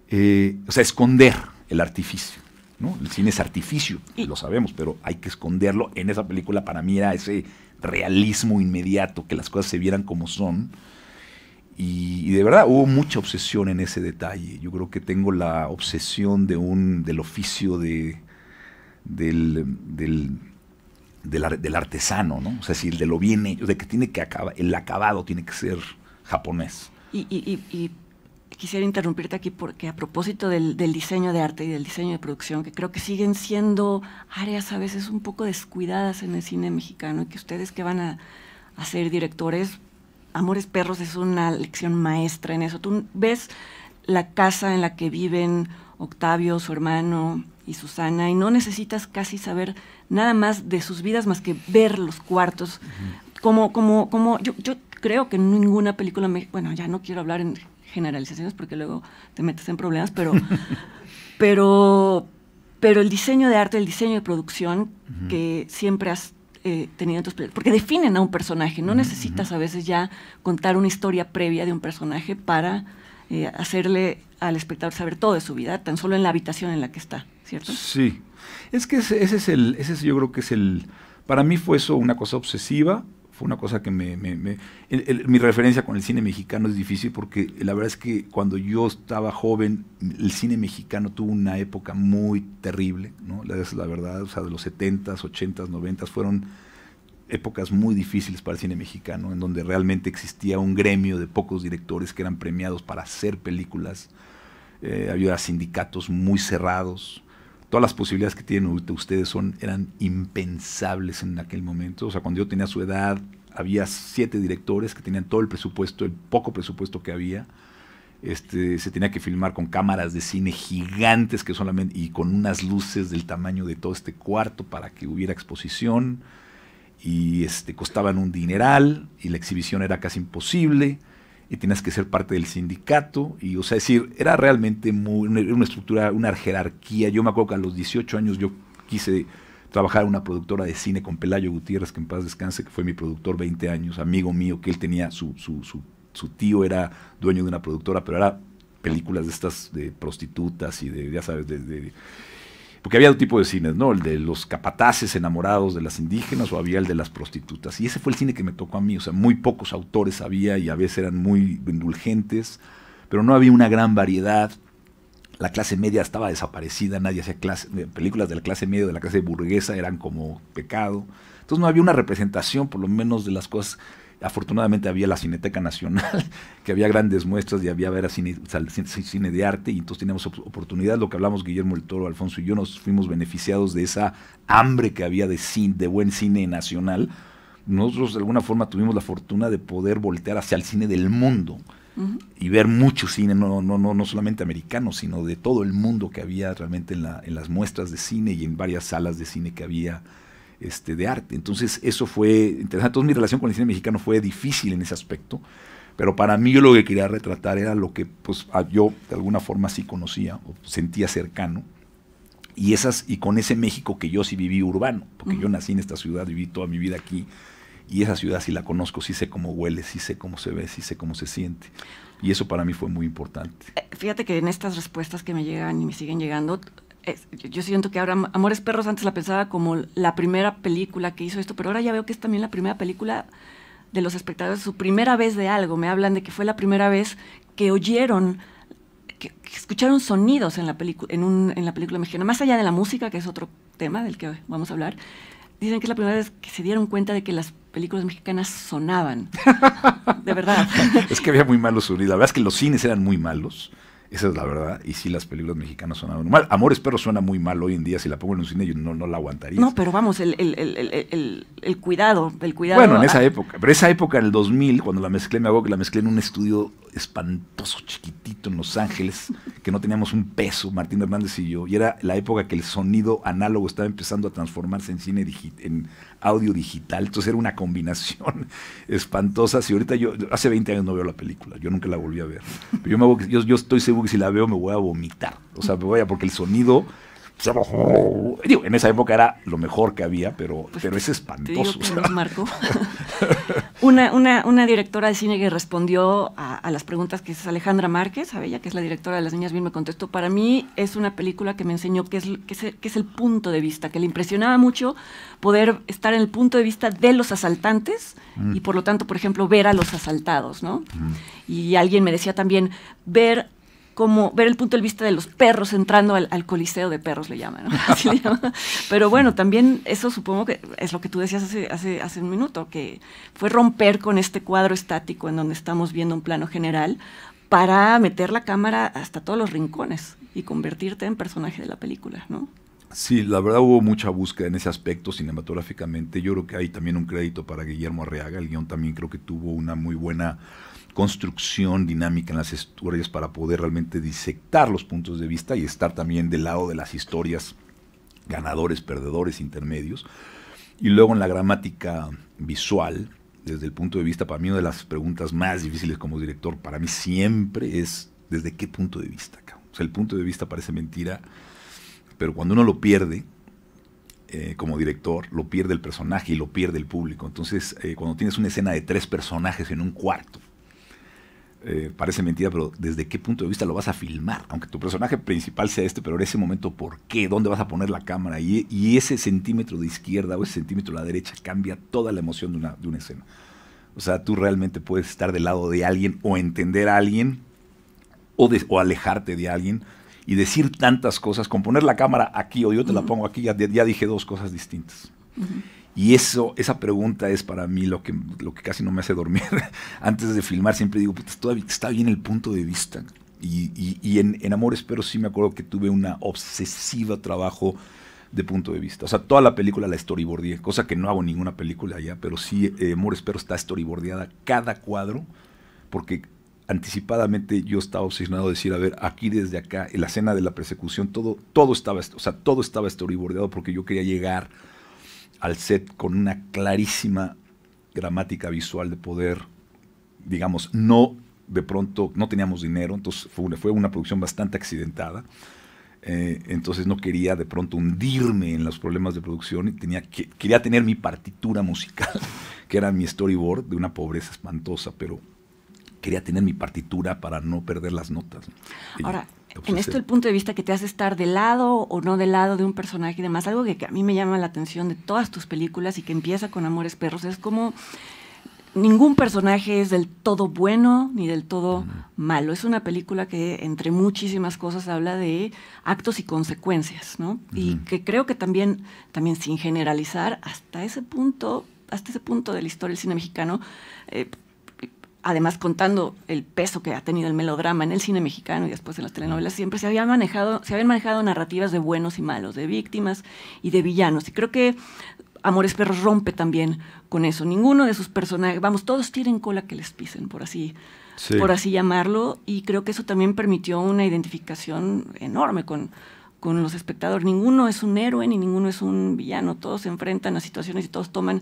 Eh, o sea, esconder el artificio. ¿no? El cine es artificio, lo sabemos, pero hay que esconderlo. En esa película para mí era ese realismo inmediato, que las cosas se vieran como son y, de verdad hubo mucha obsesión en ese detalle. Yo creo que tengo la obsesión de un, del oficio de, del, artesano, ¿no? O sea, si el de lo bien de que tiene que acabar, el acabado tiene que ser japonés. Y, quisiera interrumpirte aquí porque a propósito del, diseño de arte y del diseño de producción, que creo que siguen siendo áreas a veces un poco descuidadas en el cine mexicano y que ustedes que van a, a ser directores Amores Perros es una lección maestra en eso. Tú ves la casa en la que viven Octavio, su hermano y Susana, y no necesitas casi saber nada más de sus vidas más que ver los cuartos. Como, como, como, yo, creo que ninguna película, me, bueno, ya no quiero hablar en generalizaciones porque luego te metes en problemas, pero, pero, el diseño de arte, el diseño de producción, que siempre has eh, tenido porque definen a un personaje, no necesitas a veces ya contar una historia previa de un personaje para eh, hacerle al espectador saber todo de su vida, tan solo en la habitación en la que está, ¿cierto? Sí, es que ese, es el, ese es, yo creo que es el, para mí fue eso una cosa obsesiva, fue una cosa que me... mi referencia con el cine mexicano es difícil porque la verdad es que cuando yo estaba joven, el cine mexicano tuvo una época muy terrible, ¿no? La, la verdad, o sea, de los 70s, 80s, 90s fueron épocas muy difíciles para el cine mexicano, en donde realmente existía un gremio de pocos directores que eran premiados para hacer películas. Eh, había sindicatos muy cerrados, todas las posibilidades que tienen ustedes son, eran impensables en aquel momento. O sea, cuando yo tenía su edad, había siete directores que tenían todo el presupuesto, el poco presupuesto que había. Este, se tenía que filmar con cámaras de cine gigantes que solamente y con unas luces del tamaño de todo este cuarto para que hubiera exposición y este costaban un dineral y la exhibición era casi imposible y tenías que ser parte del sindicato, y o sea, decir, era realmente una estructura, una jerarquía. Yo me acuerdo que a los 18 años yo quise trabajar en una productora de cine con Pelayo Gutiérrez, que en paz descanse, que fue mi productor 20 años, amigo mío, que él tenía, su, su, su, tío era dueño de una productora, pero era películas de estas de prostitutas y de, ya sabes, de, porque había otro tipo de cines, ¿no? El de los capataces enamorados de las indígenas o había el de las prostitutas. Y ese fue el cine que me tocó a mí. O sea, muy pocos autores había y a veces eran muy indulgentes, pero no había una gran variedad. La clase media estaba desaparecida, nadie hacía clase, eh, películas de la clase media, de la clase burguesa, eran como pecado. Entonces no había una representación, por lo menos, de las cosas afortunadamente había la Cineteca Nacional, que había grandes muestras y había ver cine, de arte, y entonces teníamos oportunidad, lo que hablamos Guillermo el Toro, Alfonso y yo, nos fuimos beneficiados de esa hambre que había de, cine, de buen cine nacional. Nosotros de alguna forma tuvimos la fortuna de poder voltear hacia el cine del mundo y ver mucho cine, no, no, no, solamente americano, sino de todo el mundo que había realmente en las muestras de cine y en varias salas de cine que había este, de arte. Entonces eso fue interesante. Entonces mi relación con el cine mexicano fue difícil en ese aspecto, pero para mí yo lo que quería retratar era lo que pues, yo de alguna forma sí conocía o sentía cercano. Y, esas, y con ese México que yo sí viví urbano, porque yo nací en esta ciudad, viví toda mi vida aquí, y esa ciudad sí la conozco, sí sé cómo huele, sí sé cómo se ve, sí sé cómo se siente. Y eso para mí fue muy importante. Eh, fíjate que en estas respuestas que me llegan y me siguen llegando, yo siento que ahora Amores Perros antes la pensaba como la primera película que hizo esto, pero ahora ya veo que es también la primera película de los espectadores, su primera vez de algo. Me hablan de que fue la primera vez que oyeron, que, escucharon sonidos en la, en, un, en la película mexicana, más allá de la música, que es otro tema del que vamos a hablar. Dicen que es la primera vez que se dieron cuenta de que las películas mexicanas sonaban. de verdad. es que había muy malos sonidos. La verdad es que los cines eran muy malos. Esa es la verdad. Y sí, las películas mexicanas sonaban mal. Amores Perros suena muy mal hoy en día. Si la pongo en un cine, yo no, la aguantaría. No, pero vamos, el, el, el, el, cuidado, el cuidado. Bueno, en esa época. Pero esa época, en el 2000, cuando la mezclé, me hago que la mezclé en un estudio espantoso, chiquitito, en Los Ángeles, que no teníamos un peso, Martín Hernández y yo. Y era la época que el sonido análogo estaba empezando a transformarse en cine digital audio digital. Entonces era una combinación espantosa. Si ahorita yo, hace 20 años no veo la película, yo nunca la volví a ver. Pero yo, me, yo, yo estoy seguro que si la veo me voy a vomitar. O sea, me voy a, porque el sonido Digo, en esa época era lo mejor que había, pero, es espantoso. una, directora de cine que respondió a, las preguntas que es Alejandra Márquez, ella que es la directora de Las Niñas Bien, me contestó, para mí es una película que me enseñó que es, es, el punto de vista, que le impresionaba mucho poder estar en el punto de vista de los asaltantes mm. y por lo tanto, por ejemplo, ver a los asaltados, ¿no? Mm. Y alguien me decía también, ver como ver el punto de vista de los perros entrando al, coliseo de perros, le llaman. ¿no? Pero bueno, también eso supongo que es lo que tú decías hace, hace un minuto, que fue romper con este cuadro estático en donde estamos viendo un plano general para meter la cámara hasta todos los rincones y convertirte en personaje de la película, ¿no? Sí, la verdad hubo mucha búsqueda en ese aspecto cinematográficamente. Yo creo que hay también un crédito para Guillermo Arriaga. El guión también creo que tuvo una muy buena construcción dinámica en las historias para poder realmente disectar los puntos de vista y estar también del lado de las historias ganadores, perdedores, intermedios. Y luego en la gramática visual, desde el punto de vista, para mí una de las preguntas más difíciles como director, para mí siempre es, ¿desde qué punto de vista? O sea, el punto de vista parece mentira, pero cuando uno lo pierde, eh, como director, lo pierde el personaje y lo pierde el público. Entonces, eh, cuando tienes una escena de tres personajes en un cuarto, eh, parece mentira, pero ¿desde qué punto de vista lo vas a filmar? Aunque tu personaje principal sea este, pero en ese momento, ¿por qué? ¿Dónde vas a poner la cámara? Y, ese centímetro de izquierda o ese centímetro de la derecha cambia toda la emoción de una, escena. O sea, tú realmente puedes estar del lado de alguien o entender a alguien o, o alejarte de alguien y decir tantas cosas, con poner la cámara aquí o yo te la pongo aquí, ya, dije dos cosas distintas. Y eso, esa pregunta es para mí lo que, lo que casi no me hace dormir. Antes de filmar siempre digo, está bien el punto de vista. Y, en, Amor Espero sí me acuerdo que tuve una obsesiva trabajo de punto de vista. O sea, toda la película la storyboardeé, cosa que no hago ninguna película ya, pero sí eh, Amor Espero está storyboardeada cada cuadro, porque anticipadamente yo estaba obsesionado de decir, a ver, aquí desde acá, en la escena de la persecución, todo, todo estaba, o sea, todo estaba storyboardeado porque yo quería llegar al set con una clarísima gramática visual de poder, digamos, no de pronto, no teníamos dinero, entonces fue una, producción bastante accidentada. Eh, entonces no quería de pronto hundirme en los problemas de producción y tenía quería tener mi partitura musical, que era mi storyboard de una pobreza espantosa, pero quería tener mi partitura para no perder las notas. Ahora, pues en esto el punto de vista que te hace estar de lado o no de lado de un personaje y demás, algo que, a mí me llama la atención de todas tus películas y que empieza con Amores Perros, es como ningún personaje es del todo bueno ni del todo malo. Es una película que entre muchísimas cosas habla de actos y consecuencias, ¿no? Y que creo que también, también sin generalizar, hasta ese punto hasta ese punto de la historia del cine mexicano, eh, además contando el peso que ha tenido el melodrama en el cine mexicano y después en las telenovelas, siempre se, había manejado, se habían manejado narrativas de buenos y malos, de víctimas y de villanos. Y creo que Amores Perros rompe también con eso. Ninguno de sus personajes, vamos, todos tienen cola que les pisen, por así, por así llamarlo, y creo que eso también permitió una identificación enorme con, con los espectadores. Ninguno es un héroe ni ninguno es un villano, todos se enfrentan a situaciones y todos toman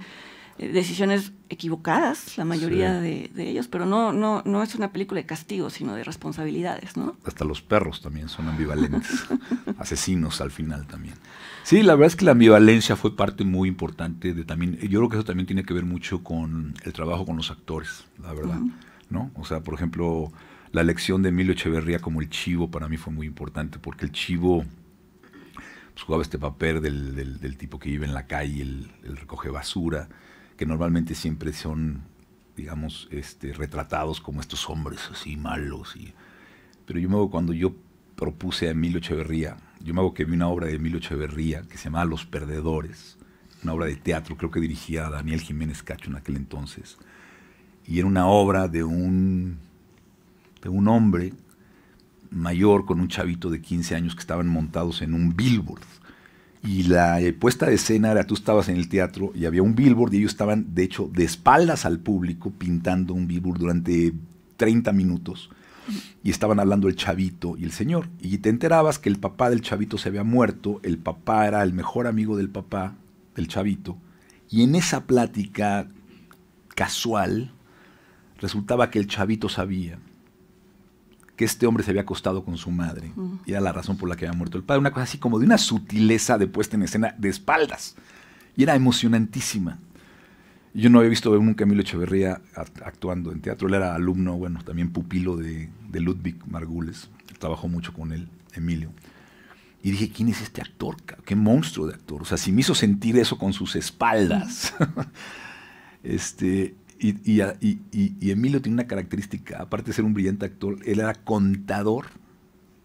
decisiones equivocadas, la mayoría de, ellos, pero no, no, no es una película de castigo, sino de responsabilidades, ¿no? Hasta los perros también son ambivalentes, asesinos al final también. Sí, la verdad es que la ambivalencia fue parte muy importante de también, yo creo que eso también tiene que ver mucho con el trabajo con los actores, la verdad, ¿no? O sea, por ejemplo, la elección de Emilio Echeverría como el chivo para mí fue muy importante, porque el chivo pues, jugaba este papel del, tipo que vive en la calle, el, el recoge basura, normalmente siempre son, digamos, este, retratados como estos hombres así malos. Y, pero yo me hago cuando yo propuse a Emilio Echeverría, yo me hago que vi una obra de Emilio Echeverría que se llamaba Los Perdedores, una obra de teatro, creo que dirigía a Daniel Jiménez Cacho en aquel entonces. Y era una obra de un, de un hombre mayor con un chavito de 15 años que estaban montados en un billboard y la puesta de escena era tú estabas en el teatro y había un billboard y ellos estaban, de hecho, de espaldas al público pintando un billboard durante 30 minutos y estaban hablando el chavito y el señor. Y te enterabas que el papá del chavito se había muerto, el papá era el mejor amigo del papá, del chavito, y en esa plática casual resultaba que el chavito sabía que este hombre se había acostado con su madre y era la razón por la que había muerto el padre. Una cosa así como de una sutileza de puesta en escena de espaldas. Y era emocionantísima. Yo no había visto nunca a Emilio Echeverría actuando en teatro. Él era alumno, bueno, también pupilo de, de Ludwig Margules. Trabajó mucho con él, Emilio. Y dije, ¿quién es este actor? ¿Qué monstruo de actor? O sea, si me hizo sentir eso con sus espaldas. este, y, Emilio tiene una característica, aparte de ser un brillante actor, él era contador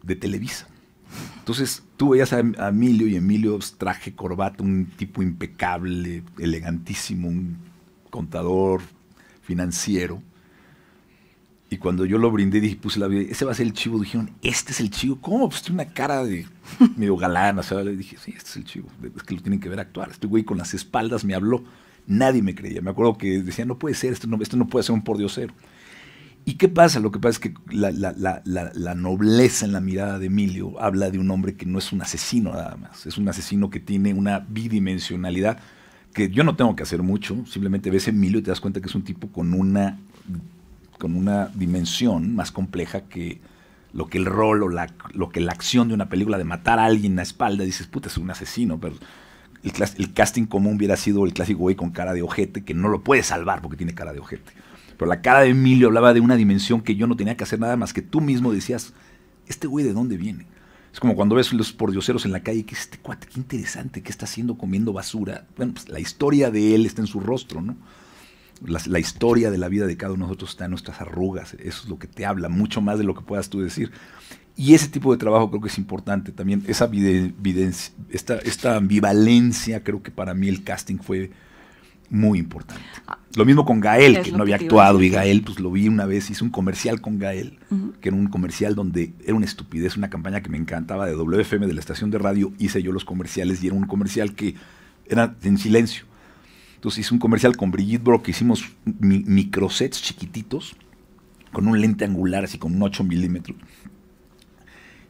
de Televisa. Entonces tú veías a, Emilio y Emilio pues, traje, corbata, un tipo impecable, elegantísimo, un contador financiero. Y cuando yo lo brindé, dije, puse la vida, ese va a ser el chivo. Dijeron, este es el chivo. ¿Cómo? Pues tiene una cara de medio galana. O le dije, sí, este es el chivo. Es que lo tienen que ver actuar. Este güey con las espaldas me habló. Nadie me creía. Me acuerdo que decía no puede ser, esto no, esto no puede ser un cero ¿Y qué pasa? Lo que pasa es que la, nobleza en la mirada de Emilio habla de un hombre que no es un asesino nada más, es un asesino que tiene una bidimensionalidad que yo no tengo que hacer mucho, simplemente ves a Emilio y te das cuenta que es un tipo con una, con una dimensión más compleja que lo que el rol o lo que la acción de una película de matar a alguien la espalda, dices, puta, es un asesino, pero el, casting común hubiera sido el clásico güey con cara de ojete, que no lo puede salvar porque tiene cara de ojete. Pero la cara de Emilio hablaba de una dimensión que yo no tenía que hacer nada más que tú mismo decías, ¿este güey de dónde viene? Es como cuando ves los pordioseros en la calle, que este cuate, qué interesante, qué está haciendo comiendo basura. Bueno, pues la historia de él está en su rostro, ¿no? la, historia de la vida de cada uno de nosotros está en nuestras arrugas. Eso es lo que te habla, mucho más de lo que puedas tú decir. Y ese tipo de trabajo creo que es importante también, esa esta, esta ambivalencia, creo que para mí el casting fue muy importante. Ah, lo mismo con Gael, que no había actuado, y Gael, pues lo vi una vez, hice un comercial con Gael, que era un comercial donde era una estupidez, una campaña que me encantaba de WFM, de la estación de radio, hice yo los comerciales y era un comercial que era en silencio. Entonces hice un comercial con Brigitte Bro que hicimos microsets chiquititos, con un lente angular, así con un 8 milímetros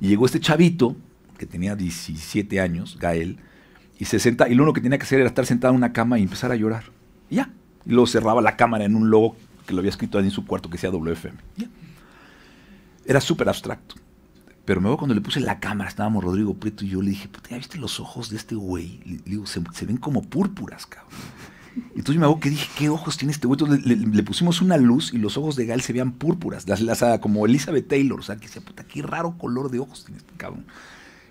y llegó este chavito, que tenía 17 años, Gael, y se y lo único que tenía que hacer era estar sentado en una cama y empezar a llorar. Y ya. Y cerraba la cámara en un logo que lo había escrito ahí en su cuarto que decía WFM. Ya. Era súper abstracto. Pero me acuerdo cuando le puse la cámara, estábamos Rodrigo Prieto y yo le dije, puta, ¿ya viste los ojos de este güey? Le, digo, se, se ven como púrpuras, cabrón. Entonces me hago que dije, ¿qué ojos tiene este güey? Entonces le, pusimos una luz y los ojos de Gael se veían púrpuras, las, ah, como Elizabeth Taylor. O sea, que decía, puta, qué raro color de ojos tiene este cabrón.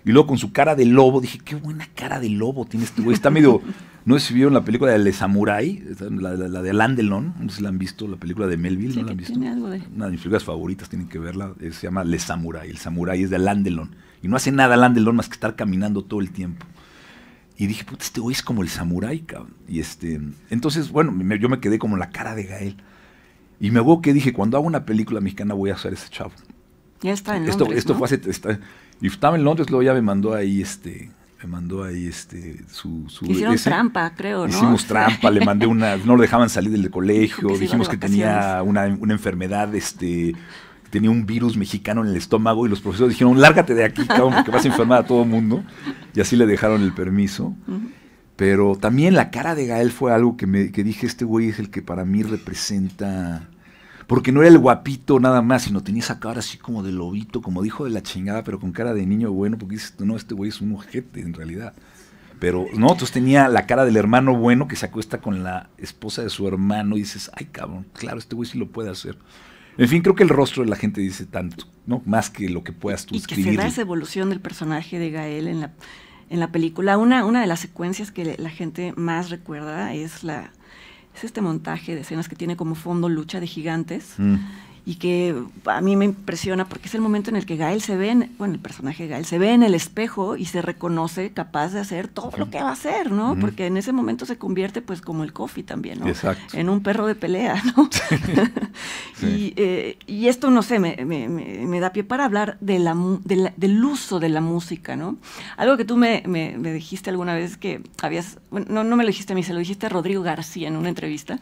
Y luego con su cara de lobo, dije, qué buena cara de lobo tiene este güey. Está medio. No sé si vieron la película de Le Samurai, la, de Alain no sé si la han visto, la película de Melville, ¿no la han visto? Una de mis películas favoritas, tienen que verla, eh, se llama Le Samurai. El Samurai es de Alain Y no hace nada Alain Delon más que estar caminando todo el tiempo. Y dije, puta, este güey es como el samurái, cabrón. Y este, entonces, bueno, yo me quedé como la cara de Gael. Y me hago que dije, cuando hago una película mexicana voy a hacer ese chavo. Ya está en esto, Londres, Esto fue hace, y estaba en Londres, luego ya me mandó ahí este, me mandó ahí este su, su hicieron trampa creo ¿no? hicimos trampa le mandé una no lo dejaban salir del colegio dijimos que tenía una, una, enfermedad este tenía un virus mexicano en el estómago y los profesores dijeron, lárgate de aquí, cabrón, porque vas a enfermar a todo el mundo. Y así le dejaron el permiso. Pero también la cara de Gael fue algo que, me, que dije, este güey es el que para mí representa... Porque no era el guapito nada más, sino tenía esa cara así como de lobito, como dijo de la chingada, pero con cara de niño bueno, porque dices, no, este güey es un ojete en realidad. Pero no, entonces tenía la cara del hermano bueno que se acuesta con la esposa de su hermano y dices, ay cabrón, claro, este güey sí lo puede hacer. En fin, creo que el rostro de la gente dice tanto, ¿no? Más que lo que puedas tú y escribir. Que se da esa evolución del personaje de Gael en la, en la película. Una, una de las secuencias que la gente más recuerda es la es este montaje de escenas que tiene como fondo lucha de gigantes. Mm y que a mí me impresiona porque es el momento en el que Gael se ve, bueno, el personaje Gael se ve en el espejo y se reconoce capaz de hacer todo lo que va a hacer, ¿no? Porque en ese momento se convierte pues como el Coffee también, ¿no? Exacto. En un perro de pelea, ¿no? Eh, y, esto, no sé, me, da pie para hablar del uso de la música, ¿no? Algo que tú me, dijiste alguna vez que habías, bueno, no, no me lo dijiste a mí, se lo dijiste a Rodrigo García en una entrevista,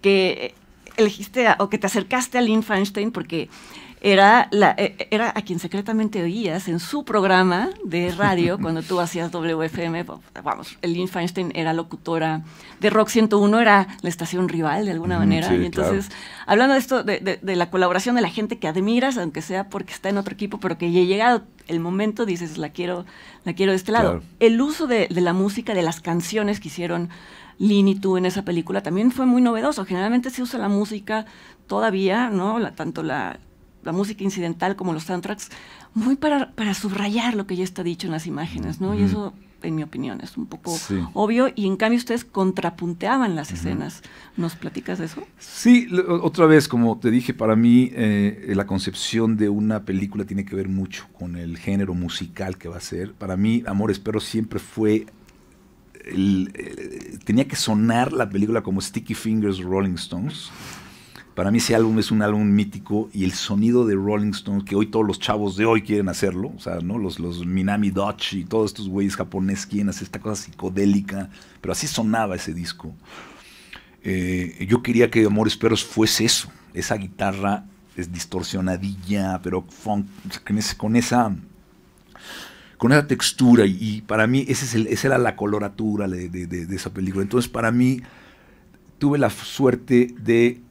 que elegiste o que te acercaste a Lynn Feinstein porque era, e, era a quien secretamente oías en su programa de radio cuando tú hacías WFM. Vamos, Lynn Feinstein era locutora de Rock 101, era la estación rival de alguna manera. y entonces, hablando de esto, de, la colaboración de la gente que admiras, aunque sea porque está en otro equipo, pero que ya llegado el momento dices, la quiero, la quiero de este lado. El uso de la música, de las canciones que hicieron Lini Tu en esa película también fue muy novedoso. Generalmente se usa la música todavía, ¿no? La, tanto la, música incidental como los soundtracks, muy para, subrayar lo que ya está dicho en las imágenes, ¿no? Y eso, en mi opinión, es un poco obvio. Y en cambio ustedes contrapunteaban las escenas. ¿Nos platicas de eso? Sí, otra vez, como te dije, para mí eh, la concepción de una película tiene que ver mucho con el género musical que va a ser. Para mí, Amores Perros siempre fue eh, tenía que sonar la película como Sticky Fingers Rolling Stones. Para mí ese álbum es un álbum mítico y el sonido de Rolling Stones, que hoy todos los chavos de hoy quieren hacerlo, o sea, ¿no? Los, los Minami Dodge y todos estos güeyes japoneses quieren hacer esta cosa psicodélica, pero así sonaba ese disco. Eh, yo quería que Amores Perros fuese eso, esa guitarra es distorsionadilla, pero con esa con esa textura y, para mí ese es esa era la coloratura de, esa película. Entonces para mí tuve la suerte de...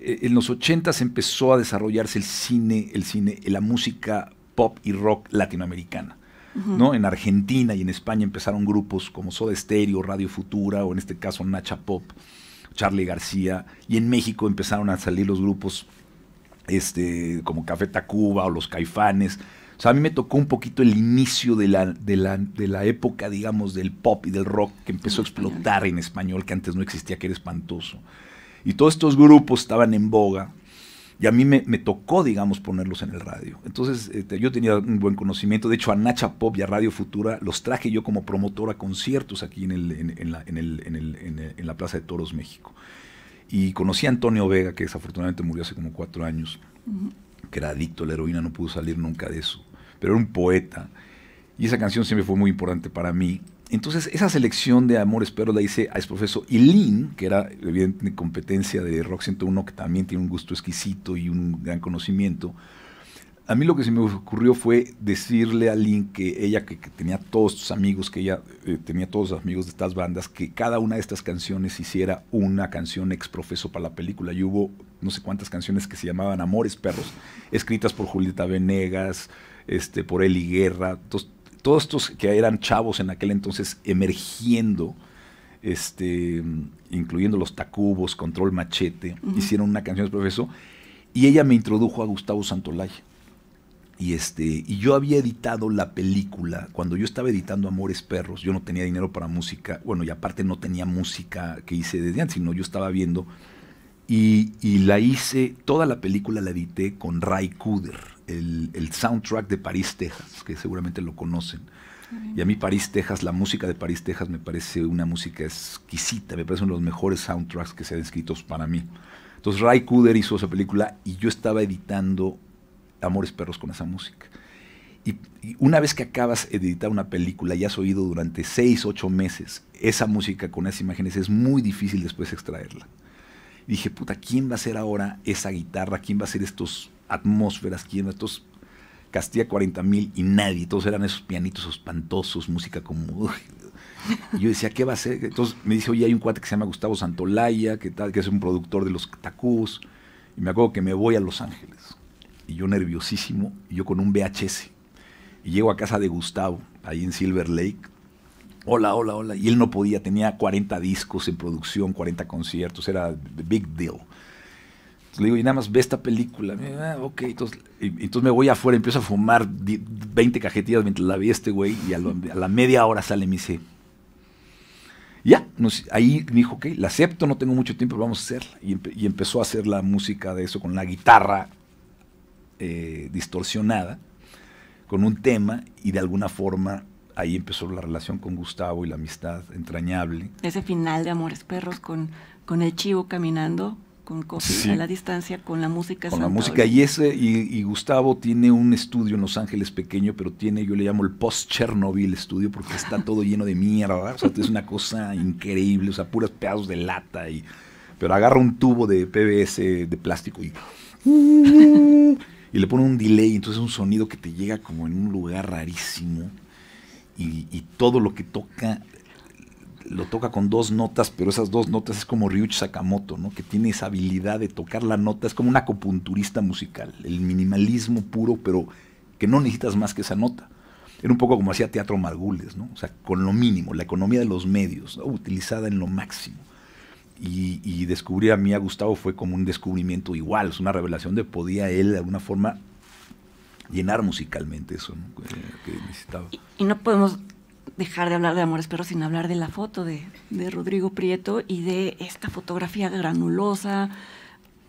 Eh, en los 80 empezó a desarrollarse el cine, el cine, la música pop y rock latinoamericana. ¿no? En Argentina y en España empezaron grupos como Soda Stereo, Radio Futura o en este caso Nacha Pop, Charlie García. Y en México empezaron a salir los grupos este, como Café Tacuba o los Caifanes o sea, a mí me tocó un poquito el inicio de la, de la, época, digamos, del pop y del rock que empezó a explotar en español, que antes no existía, que era espantoso. Y todos estos grupos estaban en boga. Y a mí me, tocó, digamos, ponerlos en el radio. Entonces, este, yo tenía un buen conocimiento. De hecho, a Nacha Pop y a Radio Futura los traje yo como promotor a conciertos aquí en, el, la, Plaza de Toros, México. Y conocí a Antonio Vega, que desafortunadamente murió hace como cuatro años, que era adicto a la heroína, no pudo salir nunca de eso pero era un poeta. Y esa canción siempre fue muy importante para mí. Entonces, esa selección de Amores Perros la hice a exprofeso y Lynn, que era evidente competencia de Rock 101, que también tiene un gusto exquisito y un gran conocimiento. A mí lo que se me ocurrió fue decirle a Lynn que ella, que, tenía todos sus amigos, que ella eh, tenía todos los amigos de estas bandas, que cada una de estas canciones hiciera una canción exprofeso para la película. Y hubo no sé cuántas canciones que se llamaban Amores Perros, escritas por Julieta Venegas, este, por Eli Guerra, todos estos que eran chavos en aquel entonces emergiendo, este, incluyendo los Tacubos, Control Machete, hicieron una canción de profesor y ella me introdujo a Gustavo Santolay. Y, este, y yo había editado la película, cuando yo estaba editando Amores Perros, yo no tenía dinero para música, bueno, y aparte no tenía música que hice de antes, sino yo estaba viendo, y, y la hice, toda la película la edité con Ray Kuder, el, soundtrack de París, Texas, que seguramente lo conocen. Y a mí París, Texas, la música de París, Texas me parece una música exquisita, me parece uno de los mejores soundtracks que se han escrito para mí. Entonces Ray Cooder hizo esa película y yo estaba editando Amores Perros con esa música. Y, una vez que acabas de editar una película y has oído durante seis, ocho meses esa música con esas imágenes, es muy difícil después extraerla. Y dije, puta, ¿quién va a ser ahora esa guitarra? ¿Quién va a ser estos atmósferas aquí Castilla 40.000 mil y nadie, todos eran esos pianitos espantosos, música como... Y yo decía, ¿qué va a ser? Entonces me dice, oye, hay un cuate que se llama Gustavo Santolaya, que tal, que es un productor de los tacús Y me acuerdo que me voy a Los Ángeles. Y yo nerviosísimo, y yo con un VHS. Y llego a casa de Gustavo, ahí en Silver Lake. Hola, hola, hola. Y él no podía, tenía 40 discos en producción, 40 conciertos, era big deal le digo, y nada más ve esta película. Ah, ok, entonces, me voy afuera, empiezo a fumar 20 cajetillas mientras la vi este güey, y a, la media hora sale y me dice, ya, ahí me dijo, ok, la acepto, no tengo mucho tiempo, pero vamos a hacerla. Y, empezó a hacer la música de eso con la guitarra eh, distorsionada, con un tema, y de alguna forma ahí empezó la relación con Gustavo y la amistad entrañable. Ese final de Amores Perros con, con el chivo caminando con a la distancia, con la música. Con la música. Y, ese, y, Gustavo tiene un estudio en Los Ángeles pequeño, pero tiene, yo le llamo el post-Chernobyl estudio porque está todo lleno de mierda. O sea, es una cosa increíble, o sea, puros pedazos de lata. y Pero agarra un tubo de PBS de plástico y... y le pone un delay, entonces es un sonido que te llega como en un lugar rarísimo. y, todo lo que toca lo toca con dos notas, pero esas dos notas es como Ryuichi Sakamoto, ¿no? que tiene esa habilidad de tocar la nota, es como un acupunturista musical, el minimalismo puro, pero que no necesitas más que esa nota. Era un poco como hacía Teatro Margules, ¿no? o sea, con lo mínimo, la economía de los medios, utilizada en lo máximo. Y, descubrir a mí a Gustavo fue como un descubrimiento igual, es una revelación de podía él de alguna forma llenar musicalmente eso eh, que, necesitaba. y no podemos dejar de hablar de Amores Perros sin hablar de la foto de, Rodrigo Prieto y de esta fotografía granulosa,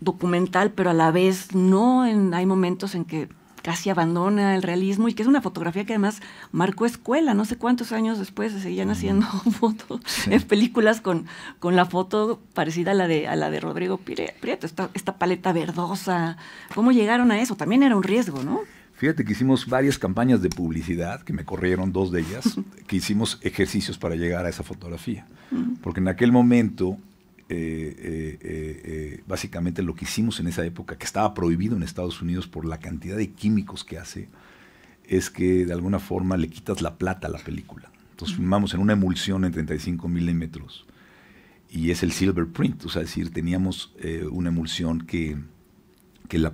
documental, pero a la vez no. En, hay momentos en que casi abandona el realismo y que es una fotografía que además marcó escuela, no sé cuántos años después se seguían haciendo fotos en películas con, con la foto parecida a la de, a la de Rodrigo Prieto, esta, esta paleta verdosa. ¿Cómo llegaron a eso? También era un riesgo, ¿no? Fíjate que hicimos varias campañas de publicidad, que me corrieron dos de ellas, que hicimos ejercicios para llegar a esa fotografía. Porque en aquel momento, eh, eh, eh, básicamente lo que hicimos en esa época, que estaba prohibido en Estados Unidos por la cantidad de químicos que hace, es que de alguna forma le quitas la plata a la película. Entonces filmamos en una emulsión en 35 milímetros. Y es el silver print, o sea, es decir, teníamos una emulsión que, la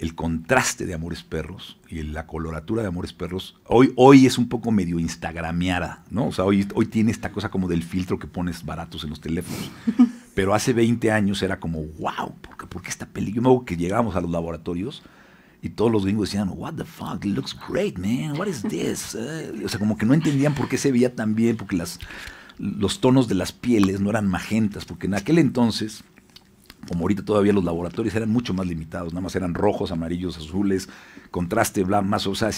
el, contraste de Amores Perros y la coloratura de Amores Perros, hoy, hoy es un poco medio instagrameada, ¿no? O sea, hoy, hoy tiene esta cosa como del filtro que pones baratos en los teléfonos. Pero hace 20 años era como, wow, ¿por qué, esta película? Yo me que llegamos a los laboratorios y todos los gringos decían, what the fuck, it looks great, man, what is this? Eh, o sea, como que no entendían por qué se veía tan bien, porque las, los tonos de las pieles no eran magentas, porque en aquel entonces como ahorita todavía los laboratorios eran mucho más limitados, nada más eran rojos, amarillos, azules, contraste, bla, más, o sea,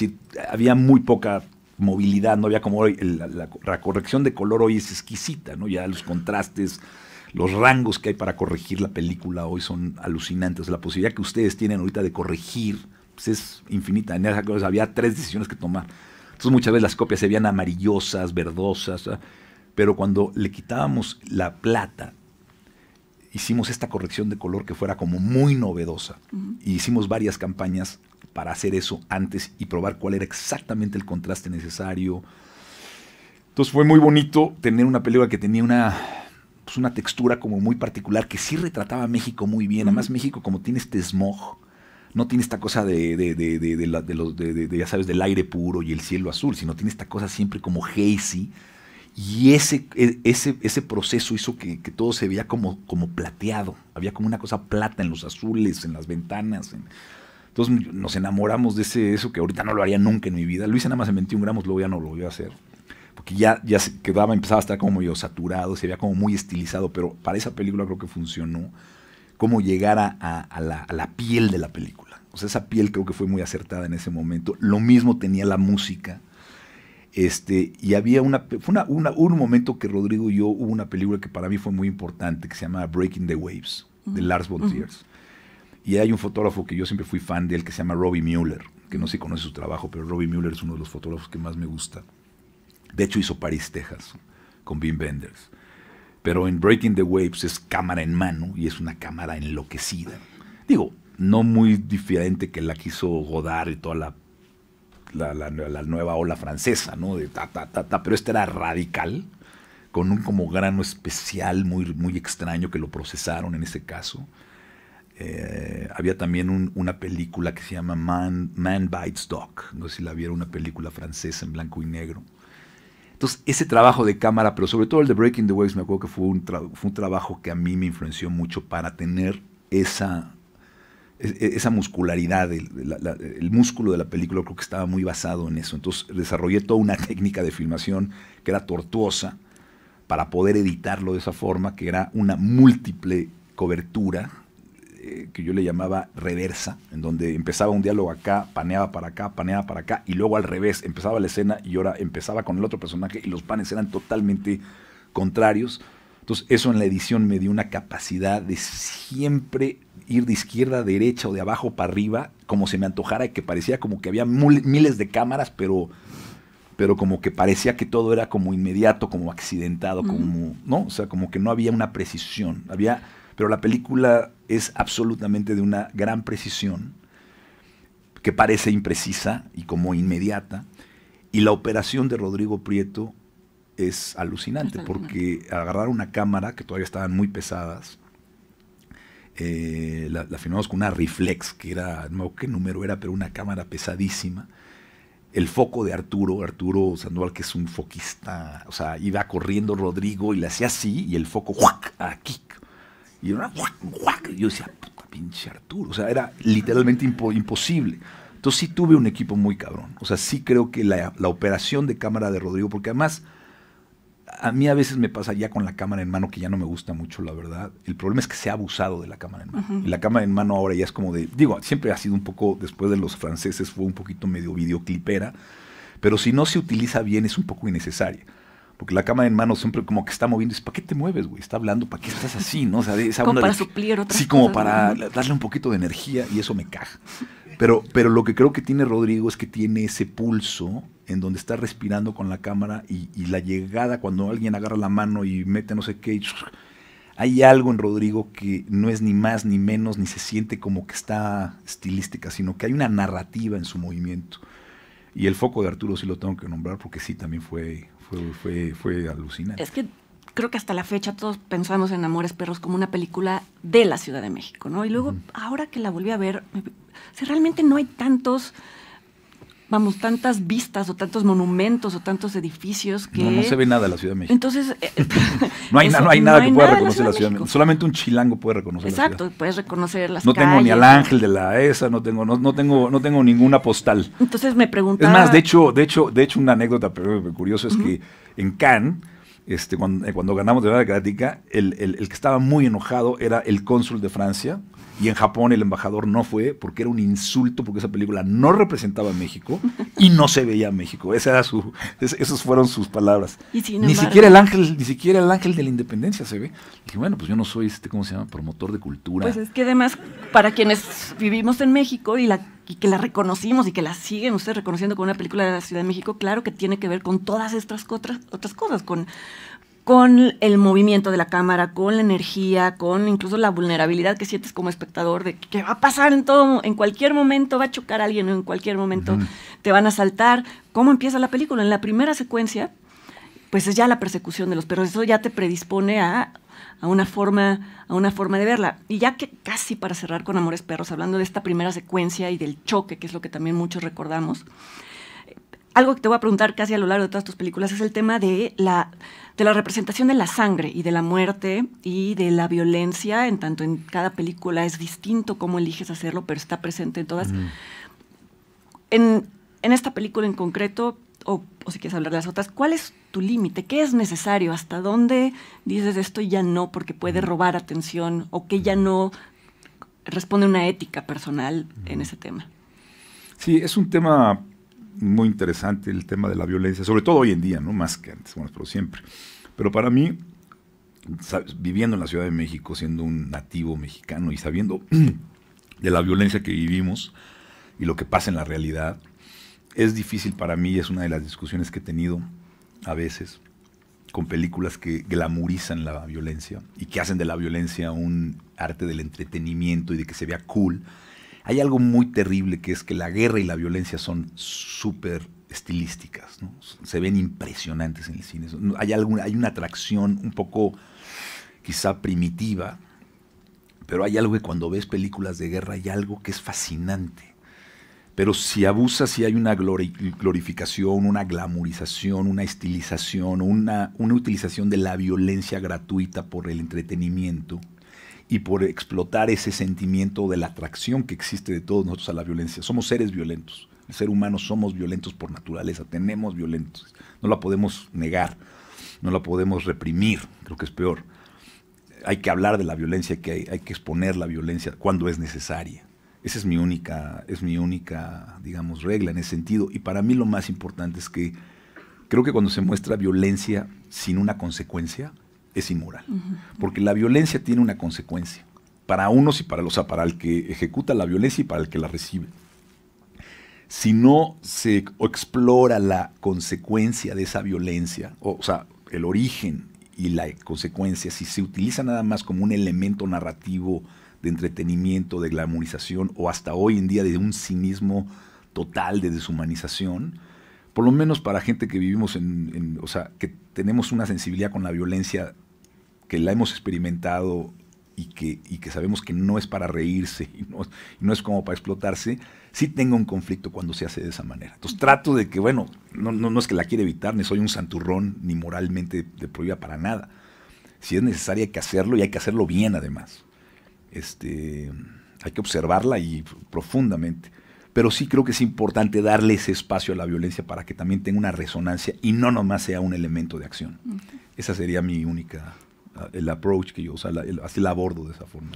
había muy poca movilidad, no había como hoy, la, corrección de color hoy es exquisita, ¿no? Ya los contrastes, los rangos que hay para corregir la película hoy son alucinantes, la posibilidad que ustedes tienen ahorita de corregir pues, es infinita, en había tres decisiones que tomar. Entonces muchas veces las copias se veían amarillosas, verdosas, pero cuando le quitábamos la plata hicimos esta corrección de color que fuera como muy novedosa. Y hicimos varias campañas para hacer eso antes y probar cuál era exactamente el contraste necesario. Entonces fue muy bonito tener una película que tenía una, pues una textura como muy particular que sí retrataba México muy bien. Además México como tiene este smog, no tiene esta cosa de, de, ya sabes, del aire puro y el cielo azul, sino tiene esta cosa siempre como hazy y e, ese, ese, proceso hizo que, todo se veía como, como plateado. Había como una cosa plata en los azules, en las ventanas. Entonces nos enamoramos de ese, eso que ahorita no lo haría nunca en mi vida. Luis nada más en 21 gramos luego ya no lo voy a hacer. Porque ya, ya se quedaba, empezaba a estar como medio saturado, se veía como muy estilizado. Pero para esa película creo que funcionó como llegar la, a la piel de la película. O sea, esa piel creo que fue muy acertada en ese momento. Lo mismo tenía la música este, y había una, fue una, un momento que Rodrigo y yo hubo una película que para mí fue muy importante, que se llama Breaking the Waves, de Lars von Y hay un fotógrafo que yo siempre fui fan de él, que se llama Robbie Mueller, que no sé si conoce su trabajo, pero Robbie Mueller es uno de los fotógrafos que más me gusta. De hecho, hizo París, Texas, con bean Benders. Pero en Breaking the Waves es cámara en mano y es una cámara enloquecida. Digo, no muy diferente que la quiso hizo Godard y toda la la, nueva ola francesa, ¿no? De ta, ta, ta, pero este era radical, con un como grano especial muy, muy extraño que lo procesaron en ese caso. Eh, había también una película que se llama Man, Bites Dog, no sé si la vieron, una película francesa en blanco y negro. Entonces, ese trabajo de cámara, pero sobre todo el de Breaking the Waves, me acuerdo que fue un, fue un trabajo que a mí me influenció mucho para tener esa e, esa muscularidad, el, músculo de la película creo que estaba muy basado en eso. Entonces desarrollé toda una técnica de filmación que era tortuosa para poder editarlo de esa forma, que era una múltiple cobertura eh, que yo le llamaba reversa, en donde empezaba un diálogo acá, paneaba para acá, paneaba para acá, y luego al revés, empezaba la escena y ahora empezaba con el otro personaje y los panes eran totalmente contrarios entonces, eso en la edición me dio una capacidad de siempre ir de izquierda a derecha o de abajo para arriba, como se me antojara, y que parecía como que había miles de cámaras, pero, pero como que parecía que todo era como inmediato, como accidentado, como, ¿no? O sea, como que no había una precisión. Había, pero la película es absolutamente de una gran precisión, que parece imprecisa y como inmediata. Y la operación de Rodrigo Prieto es alucinante porque agarrar una cámara que todavía estaban muy pesadas, eh, la, la, filmamos con una reflex, que era, no qué número era, pero una cámara pesadísima. El foco de Arturo, Arturo Sandoval, que es un foquista, o sea, iba corriendo Rodrigo y le hacía así y el foco, aquí. Y una, yo decía, puta pinche Arturo, o sea, era literalmente imposible. Entonces sí tuve un equipo muy cabrón, o sea, sí creo que la operación de cámara de Rodrigo, porque además a mí a veces me pasa ya con la cámara en mano, que ya no me gusta mucho, la verdad. El problema es que se ha abusado de la cámara en mano. la cámara en mano ahora ya es como de, digo, siempre ha sido un poco, después de los franceses, fue un poquito medio videoclipera, pero si no se utiliza bien es un poco innecesaria. Porque la cámara en mano siempre como que está moviendo. ¿Para qué te mueves, güey? Está hablando, ¿para qué estás así? ¿No? O como para Sí, como para darle un poquito de energía y eso me caja. Pero, pero lo que creo que tiene Rodrigo es que tiene ese pulso en donde está respirando con la cámara y, la llegada cuando alguien agarra la mano y mete no sé qué. hay algo en Rodrigo que no es ni más ni menos, ni se siente como que está estilística, sino que hay una narrativa en su movimiento. Y el foco de Arturo sí lo tengo que nombrar porque sí, también fue, fue, fue alucinante. Es que creo que hasta la fecha todos pensamos en Amores Perros como una película de la Ciudad de México, ¿no? Y luego, ahora que la volví a ver, o realmente no hay tantos, vamos, tantas vistas o tantos monumentos o tantos edificios que... No, se ve nada de la Ciudad de México. Entonces... Eh, eh, no, hay hay nada que pueda reconocer la Ciudad, de México. Solamente un chilango puede reconocer Exacto, la Ciudad. Exacto, puedes reconocer las no calles. No tengo ni al ángel de la ESA, no tengo, no, tengo, no tengo ninguna postal. Entonces me preguntaba... Es más, de hecho, de hecho, de hecho una anécdota curiosa es que en Cannes este, eh, cuando, ganamos de la democrática, el, que estaba muy enojado era el cónsul de Francia, y en Japón el embajador no fue porque era un insulto, porque esa película no representaba a México y no se veía México. Esa era su, esas fueron sus palabras. ni siquiera el ángel, ni siquiera el ángel de la independencia se ve. dije, bueno, pues yo no soy este, ¿cómo se llama? Promotor de cultura. Pues es que además, para quienes vivimos en México y que la reconocimos y que la siguen ustedes reconociendo con una película de la Ciudad de México, claro que tiene que ver con todas estas otras cosas, con con el movimiento de la cámara, con la energía, con incluso la vulnerabilidad que sientes como espectador de que va a pasar en todo, en cualquier momento va a chocar a alguien, en cualquier momento te van a saltar. ¿Cómo empieza la película? En la primera secuencia, pues es ya la persecución de los perros. Eso ya te predispone a, una, forma, a una forma de verla. Y ya que casi para cerrar con Amores Perros, hablando de esta primera secuencia y del choque, que es lo que también muchos recordamos, algo que te voy a preguntar casi a lo largo de todas tus películas es el tema de la, de la representación de la sangre y de la muerte y de la violencia, en tanto en cada película es distinto cómo eliges hacerlo, pero está presente en todas. En, en, esta película en concreto, o, si quieres hablar de las otras, ¿cuál es tu límite? ¿Qué es necesario? ¿Hasta dónde dices esto y ya no porque puede robar atención o que ya no responde una ética personal en ese tema? Sí, es un tema muy interesante el tema de la violencia, sobre todo hoy en día, no más que antes, bueno, pero siempre. Pero para mí, viviendo en la Ciudad de México, siendo un nativo mexicano y sabiendo de la violencia que vivimos y lo que pasa en la realidad, es difícil para mí es una de las discusiones que he tenido a veces con películas que glamurizan la violencia y que hacen de la violencia un arte del entretenimiento y de que se vea cool hay algo muy terrible que es que la guerra y la violencia son súper estilísticas, se ven impresionantes en el cine. Hay, una atracción un poco quizá primitiva, pero hay algo que cuando ves películas de guerra hay algo que es fascinante. Pero si abusas, si hay una glorificación, una glamorización, una estilización, una, una utilización de la violencia gratuita por el entretenimiento, y por explotar ese sentimiento de la atracción que existe de todos nosotros a la violencia. Somos seres violentos. El ser humano somos violentos por naturaleza, tenemos violentos. No la podemos negar, no la podemos reprimir, creo que es peor. Hay que hablar de la violencia, que hay, hay que exponer la violencia cuando es necesaria. Esa es mi única, es mi única, digamos, regla en ese sentido. Y para mí lo más importante es que creo que cuando se muestra violencia sin una consecuencia, es inmoral. Porque la violencia tiene una consecuencia. Para unos y para los, o para el que ejecuta la violencia y para el que la recibe. Si no se explora la consecuencia de esa violencia, o, sea, el origen y la consecuencia, si se utiliza nada más como un elemento narrativo de entretenimiento, de glamorización, o hasta hoy en día de un cinismo total de deshumanización, por lo menos para gente que vivimos en, en, o sea, que tenemos una sensibilidad con la violencia que la hemos experimentado y que, y que sabemos que no es para reírse y no, es como para explotarse, sí tengo un conflicto cuando se hace de esa manera. Entonces trato de que, bueno, no, no, es que la quiera evitar, ni soy un santurrón, ni moralmente de prohibida para nada. Si es necesaria hay que hacerlo y hay que hacerlo bien además. Este, hay que observarla y profundamente. Pero sí creo que es importante darle ese espacio a la violencia para que también tenga una resonancia y no nomás sea un elemento de acción. Esa sería mi única el approach que yo, o sea, así la abordo de esa forma.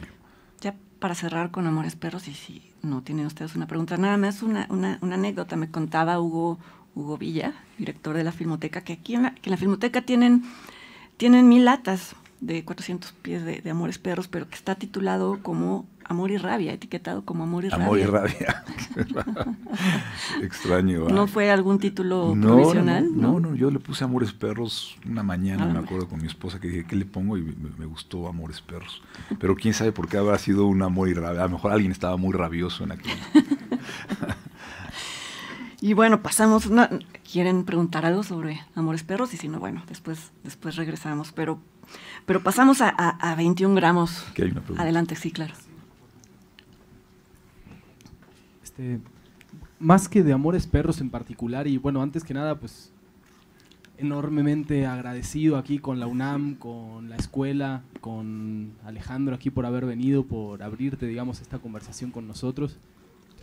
Ya para cerrar con Amores Perros, y si no tienen ustedes una pregunta, nada más una, una, anécdota. Me contaba Hugo, Hugo Villa, director de la Filmoteca, que aquí en la, Filmoteca tienen, tienen mil latas de 400 pies de Amores Perros, pero que está titulado como amor y rabia, etiquetado como amor y rabia. Amor y rabia. Extraño. ¿ah? ¿No fue algún título provisional? No ¿no? yo le puse Amores Perros una mañana, ah. me acuerdo con mi esposa que dije, ¿qué le pongo? Y me, gustó Amores Perros. Pero quién sabe por qué habrá sido un amor y rabia. A lo mejor alguien estaba muy rabioso en aquel. y bueno, pasamos. ¿Quieren preguntar algo sobre Amores Perros? Y si no, bueno, después, después regresamos. Pero, pero pasamos a, 21 gramos. Aquí hay una pregunta. Adelante, sí, claro. Este, más que de Amores Perros en particular, y bueno, antes que nada, pues enormemente agradecido aquí con la UNAM, con la escuela, con Alejandro aquí por haber venido, por abrirte, digamos, esta conversación con nosotros.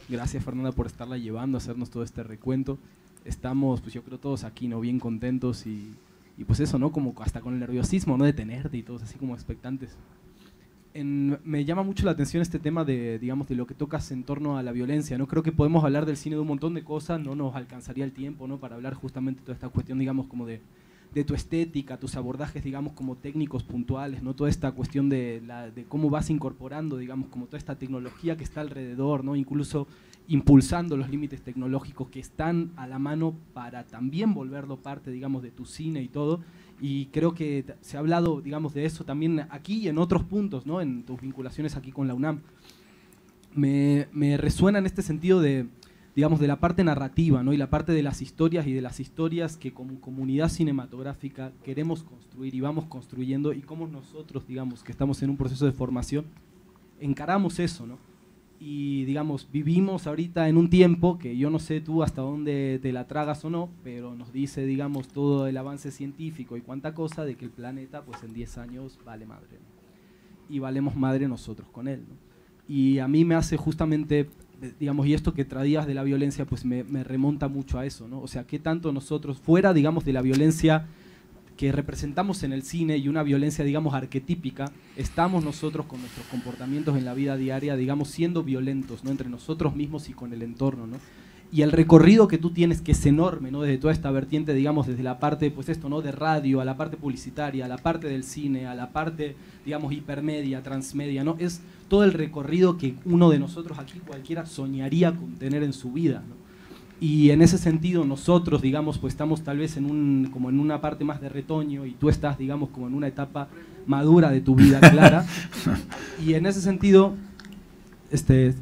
Gracias Fernanda por estarla llevando, hacernos todo este recuento. Estamos, pues yo creo todos aquí, ¿no? Bien contentos y, y pues eso, ¿no? Como hasta con el nerviosismo, ¿no? De tenerte y todos así como expectantes me llama mucho la atención este tema de, digamos, de lo que tocas en torno a la violencia. No creo que podemos hablar del cine de un montón de cosas, no nos alcanzaría el tiempo, ¿no? Para hablar justamente toda esta cuestión, digamos, como de, tu estética, tus abordajes, digamos, como técnicos puntuales, ¿no? Toda esta cuestión de, cómo vas incorporando, digamos, como toda esta tecnología que está alrededor, ¿no? Incluso impulsando los límites tecnológicos que están a la mano para también volverlo parte, digamos, de tu cine y todo. Y creo que se ha hablado, digamos, de eso también aquí y en otros puntos, ¿no? En tus vinculaciones aquí con la UNAM. Me, resuena en este sentido de, digamos, de la parte narrativa, ¿no? Y la parte de las historias y de las historias que como comunidad cinematográfica queremos construir y vamos construyendo y cómo nosotros, digamos, que estamos en un proceso de formación, encaramos eso, ¿no? y digamos, vivimos ahorita en un tiempo que yo no sé tú hasta dónde te la tragas o no, pero nos dice, digamos, todo el avance científico y cuánta cosa de que el planeta, pues en 10 años vale madre. Y valemos madre nosotros con él. Y a mí me hace justamente, digamos, y esto que traías de la violencia, pues me, me remonta mucho a eso, ¿no? O sea, qué tanto nosotros, fuera, digamos, de la violencia que representamos en el cine y una violencia, digamos, arquetípica, estamos nosotros con nuestros comportamientos en la vida diaria, digamos, siendo violentos, ¿no? Entre nosotros mismos y con el entorno, ¿no? Y el recorrido que tú tienes, que es enorme, ¿no? Desde toda esta vertiente, digamos, desde la parte, pues esto, ¿no? De radio, a la parte publicitaria, a la parte del cine, a la parte, digamos, hipermedia, transmedia, ¿no? Es todo el recorrido que uno de nosotros aquí, cualquiera, soñaría con tener en su vida, ¿no? Y en ese sentido nosotros, digamos, pues estamos tal vez en un, como en una parte más de retoño y tú estás, digamos, como en una etapa madura de tu vida clara. y en ese sentido, este,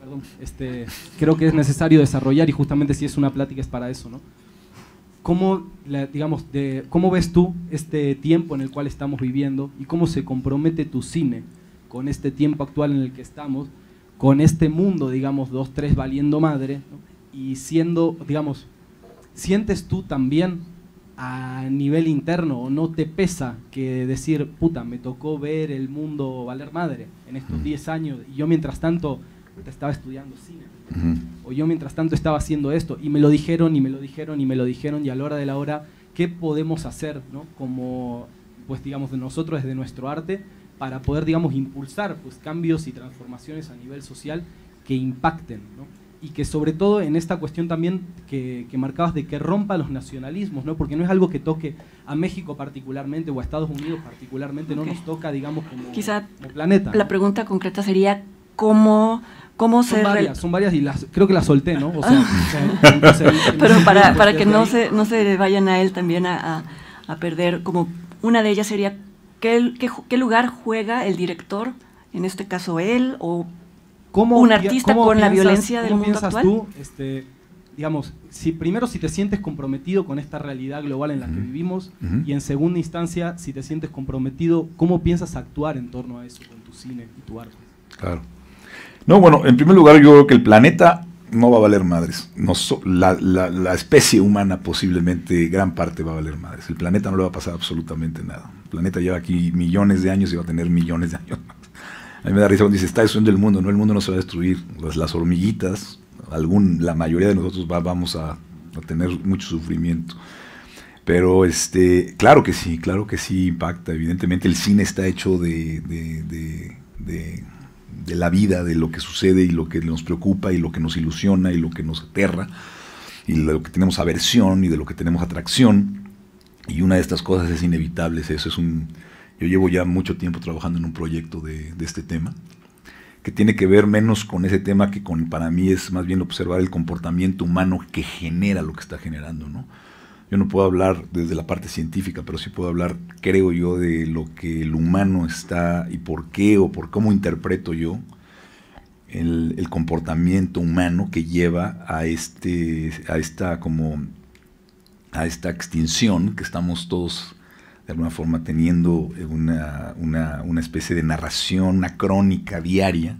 perdón, este, creo que es necesario desarrollar y justamente si es una plática es para eso, ¿no? ¿Cómo, digamos, de, ¿Cómo ves tú este tiempo en el cual estamos viviendo y cómo se compromete tu cine con este tiempo actual en el que estamos, con este mundo, digamos, dos, tres valiendo madre, ¿no? y siendo, digamos, ¿sientes tú también a nivel interno o no te pesa que decir, puta, me tocó ver el mundo valer madre en estos 10 años y yo mientras tanto estaba estudiando cine? O yo mientras tanto estaba haciendo esto y me lo dijeron y me lo dijeron y me lo dijeron y a la hora de la hora, ¿qué podemos hacer ¿no? como, pues digamos, de nosotros desde nuestro arte para poder, digamos, impulsar pues, cambios y transformaciones a nivel social que impacten? ¿no? y que sobre todo en esta cuestión también que, marcabas de que rompa los nacionalismos, ¿no? porque no es algo que toque a México particularmente o a Estados Unidos particularmente, no nos toca, digamos, como, Quizá planeta. La pregunta concreta sería, ¿cómo, cómo son se...? Varias, son varias y las, creo que las solté, ¿no? O sea, ah. Pero para, que no se, no se vayan a él también a, perder, como una de ellas sería, ¿qué, qué, qué lugar juega el director? En este caso él o ¿Cómo, un artista con la violencia del ¿cómo piensas tú, este, digamos, si primero si te sientes comprometido con esta realidad global en la que vivimos y en segunda instancia si te sientes comprometido, ¿cómo piensas actuar en torno a eso con tu cine y tu arte? Claro. No, bueno, en primer lugar yo creo que el planeta no va a valer madres. la, la, especie humana posiblemente gran parte va a valer madres. El planeta no le va a pasar absolutamente nada. El planeta lleva aquí millones de años y va a tener millones de años más. A mí me da risa cuando dice, está destruyendo el mundo. No, el mundo no se va a destruir. Las, hormiguitas, algún, la mayoría de nosotros vamos a, tener mucho sufrimiento. Pero este, claro que sí, claro que sí impacta. Evidentemente el cine está hecho de, de la vida, de lo que sucede y lo que nos preocupa y lo que nos ilusiona y lo que nos aterra y de lo que tenemos aversión y de lo que tenemos atracción. Y una de estas cosas es inevitable, eso es un, yo llevo ya mucho tiempo trabajando en un proyecto de, este tema, que tiene que ver menos con ese tema que con, para mí es más bien observar el comportamiento humano que genera lo que está generando, ¿no? Yo no puedo hablar desde la parte científica, pero sí puedo hablar, creo yo, de lo que el humano está y por qué o por cómo interpreto yo el, el comportamiento humano que lleva a este, a esta como a esta extinción que estamos todos de alguna forma teniendo una, especie de narración, una crónica diaria,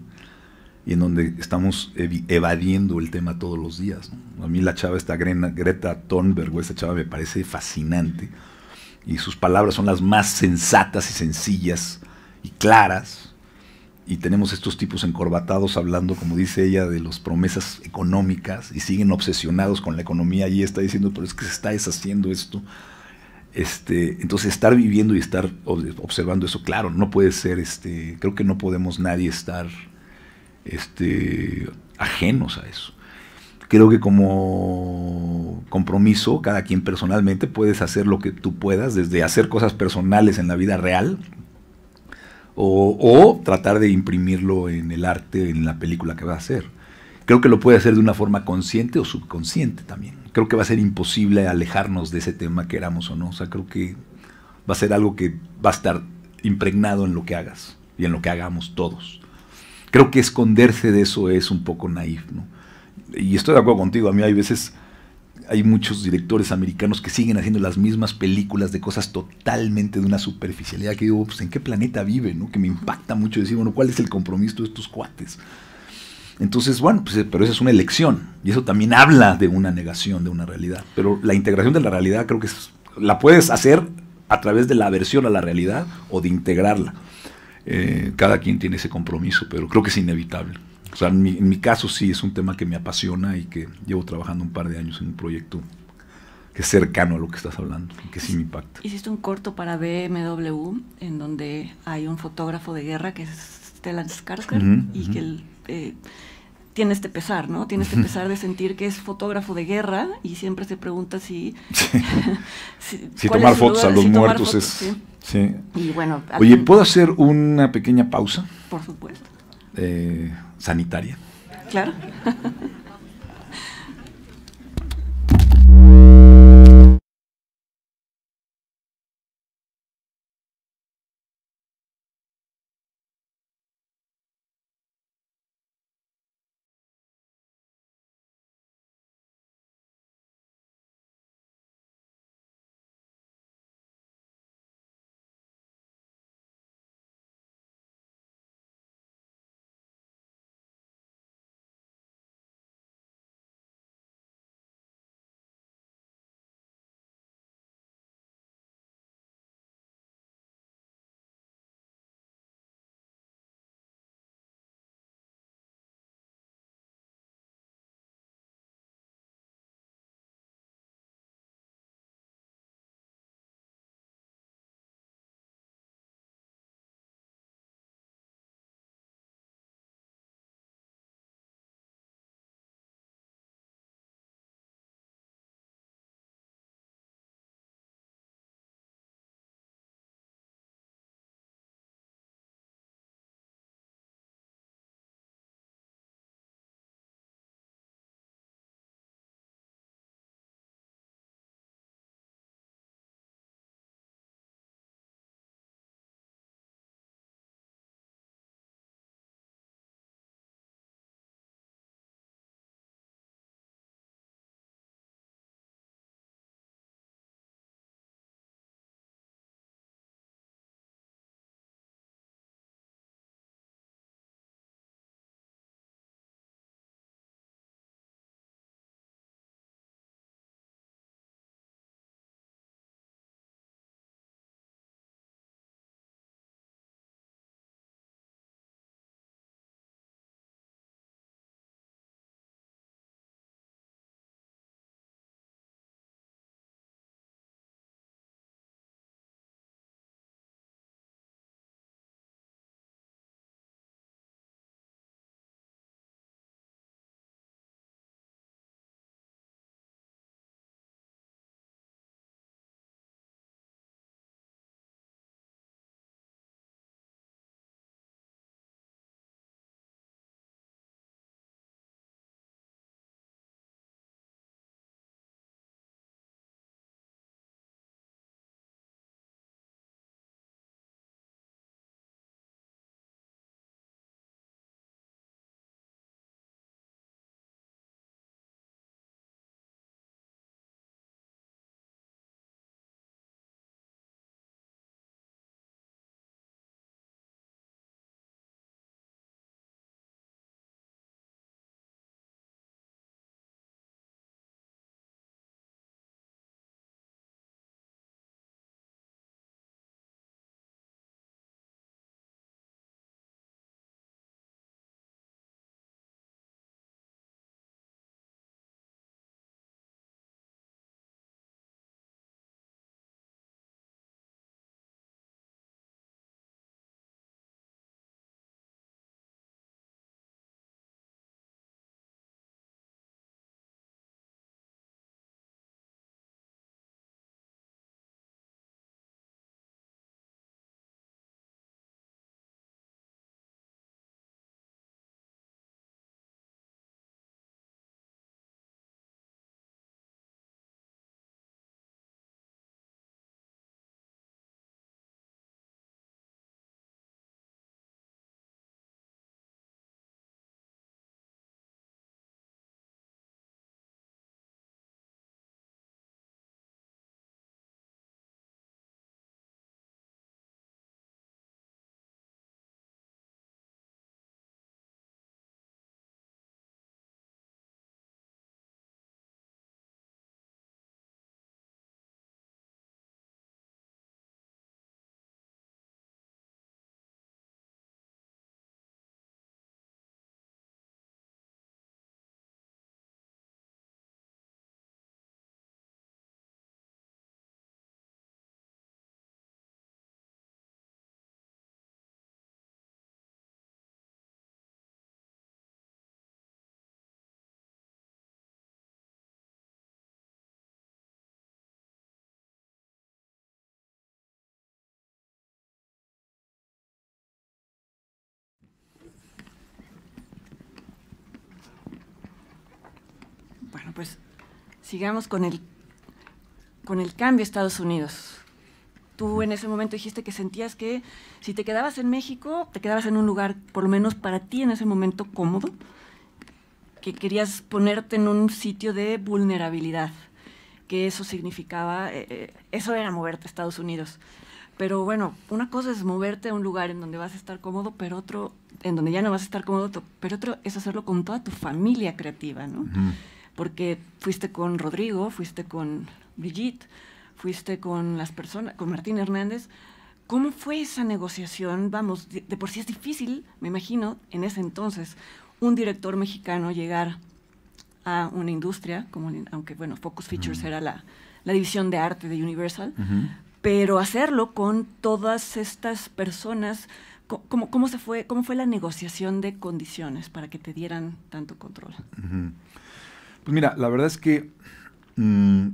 y en donde estamos evadiendo el tema todos los días. A mí la chava, esta Greta Thunberg, o chava me parece fascinante, y sus palabras son las más sensatas y sencillas y claras, y tenemos estos tipos encorbatados hablando, como dice ella, de las promesas económicas y siguen obsesionados con la economía y está diciendo, pero es que se está deshaciendo esto este, entonces estar viviendo y estar observando eso, claro, no puede ser, este, creo que no podemos nadie estar este, ajenos a eso. Creo que como compromiso, cada quien personalmente puedes hacer lo que tú puedas, desde hacer cosas personales en la vida real o, tratar de imprimirlo en el arte, en la película que va a hacer. Creo que lo puede hacer de una forma consciente o subconsciente también creo que va a ser imposible alejarnos de ese tema, queramos o no. O sea, creo que va a ser algo que va a estar impregnado en lo que hagas y en lo que hagamos todos. Creo que esconderse de eso es un poco naif, ¿no? Y estoy de acuerdo contigo, a mí hay veces, hay muchos directores americanos que siguen haciendo las mismas películas de cosas totalmente de una superficialidad que digo, pues, en qué planeta vive, ¿no? Que me impacta mucho decir, bueno, ¿cuál es el compromiso de estos cuates? Entonces, bueno, pues, pero esa es una elección y eso también habla de una negación de una realidad. Pero la integración de la realidad creo que la puedes hacer a través de la aversión a la realidad o de integrarla. Eh, cada quien tiene ese compromiso, pero creo que es inevitable. O sea, en mi, caso sí es un tema que me apasiona y que llevo trabajando un par de años en un proyecto que es cercano a lo que estás hablando, que sí me impacta. Hiciste un corto para BMW en donde hay un fotógrafo de guerra que es Stellan Skarsgård y que el eh, tiene este pesar, ¿no? Tiene este pesar de sentir que es fotógrafo de guerra y siempre se pregunta si... si, tomar fotos a los muertos es... Sí. Oye, ¿puedo hacer una pequeña pausa? Por supuesto. Eh, sanitaria. Claro. pues sigamos con el, con el cambio a Estados Unidos. Tú en ese momento dijiste que sentías que si te quedabas en México, te quedabas en un lugar, por lo menos para ti en ese momento, cómodo, que querías ponerte en un sitio de vulnerabilidad, que eso significaba, eh, eh, eso era moverte a Estados Unidos. Pero bueno, una cosa es moverte a un lugar en donde vas a estar cómodo, pero otro, en donde ya no vas a estar cómodo, pero otro es hacerlo con toda tu familia creativa, ¿no? porque fuiste con Rodrigo, fuiste con Brigitte, fuiste con las personas, con Martín Hernández. ¿Cómo fue esa negociación? Vamos, de, por sí es difícil, me imagino, en ese entonces, un director mexicano llegar a una industria, como, aunque bueno, Focus Features era la, división de arte de Universal, pero hacerlo con todas estas personas, ¿cómo, cómo, se fue, ¿cómo fue la negociación de condiciones para que te dieran tanto control? Pues mira, la verdad es que mm,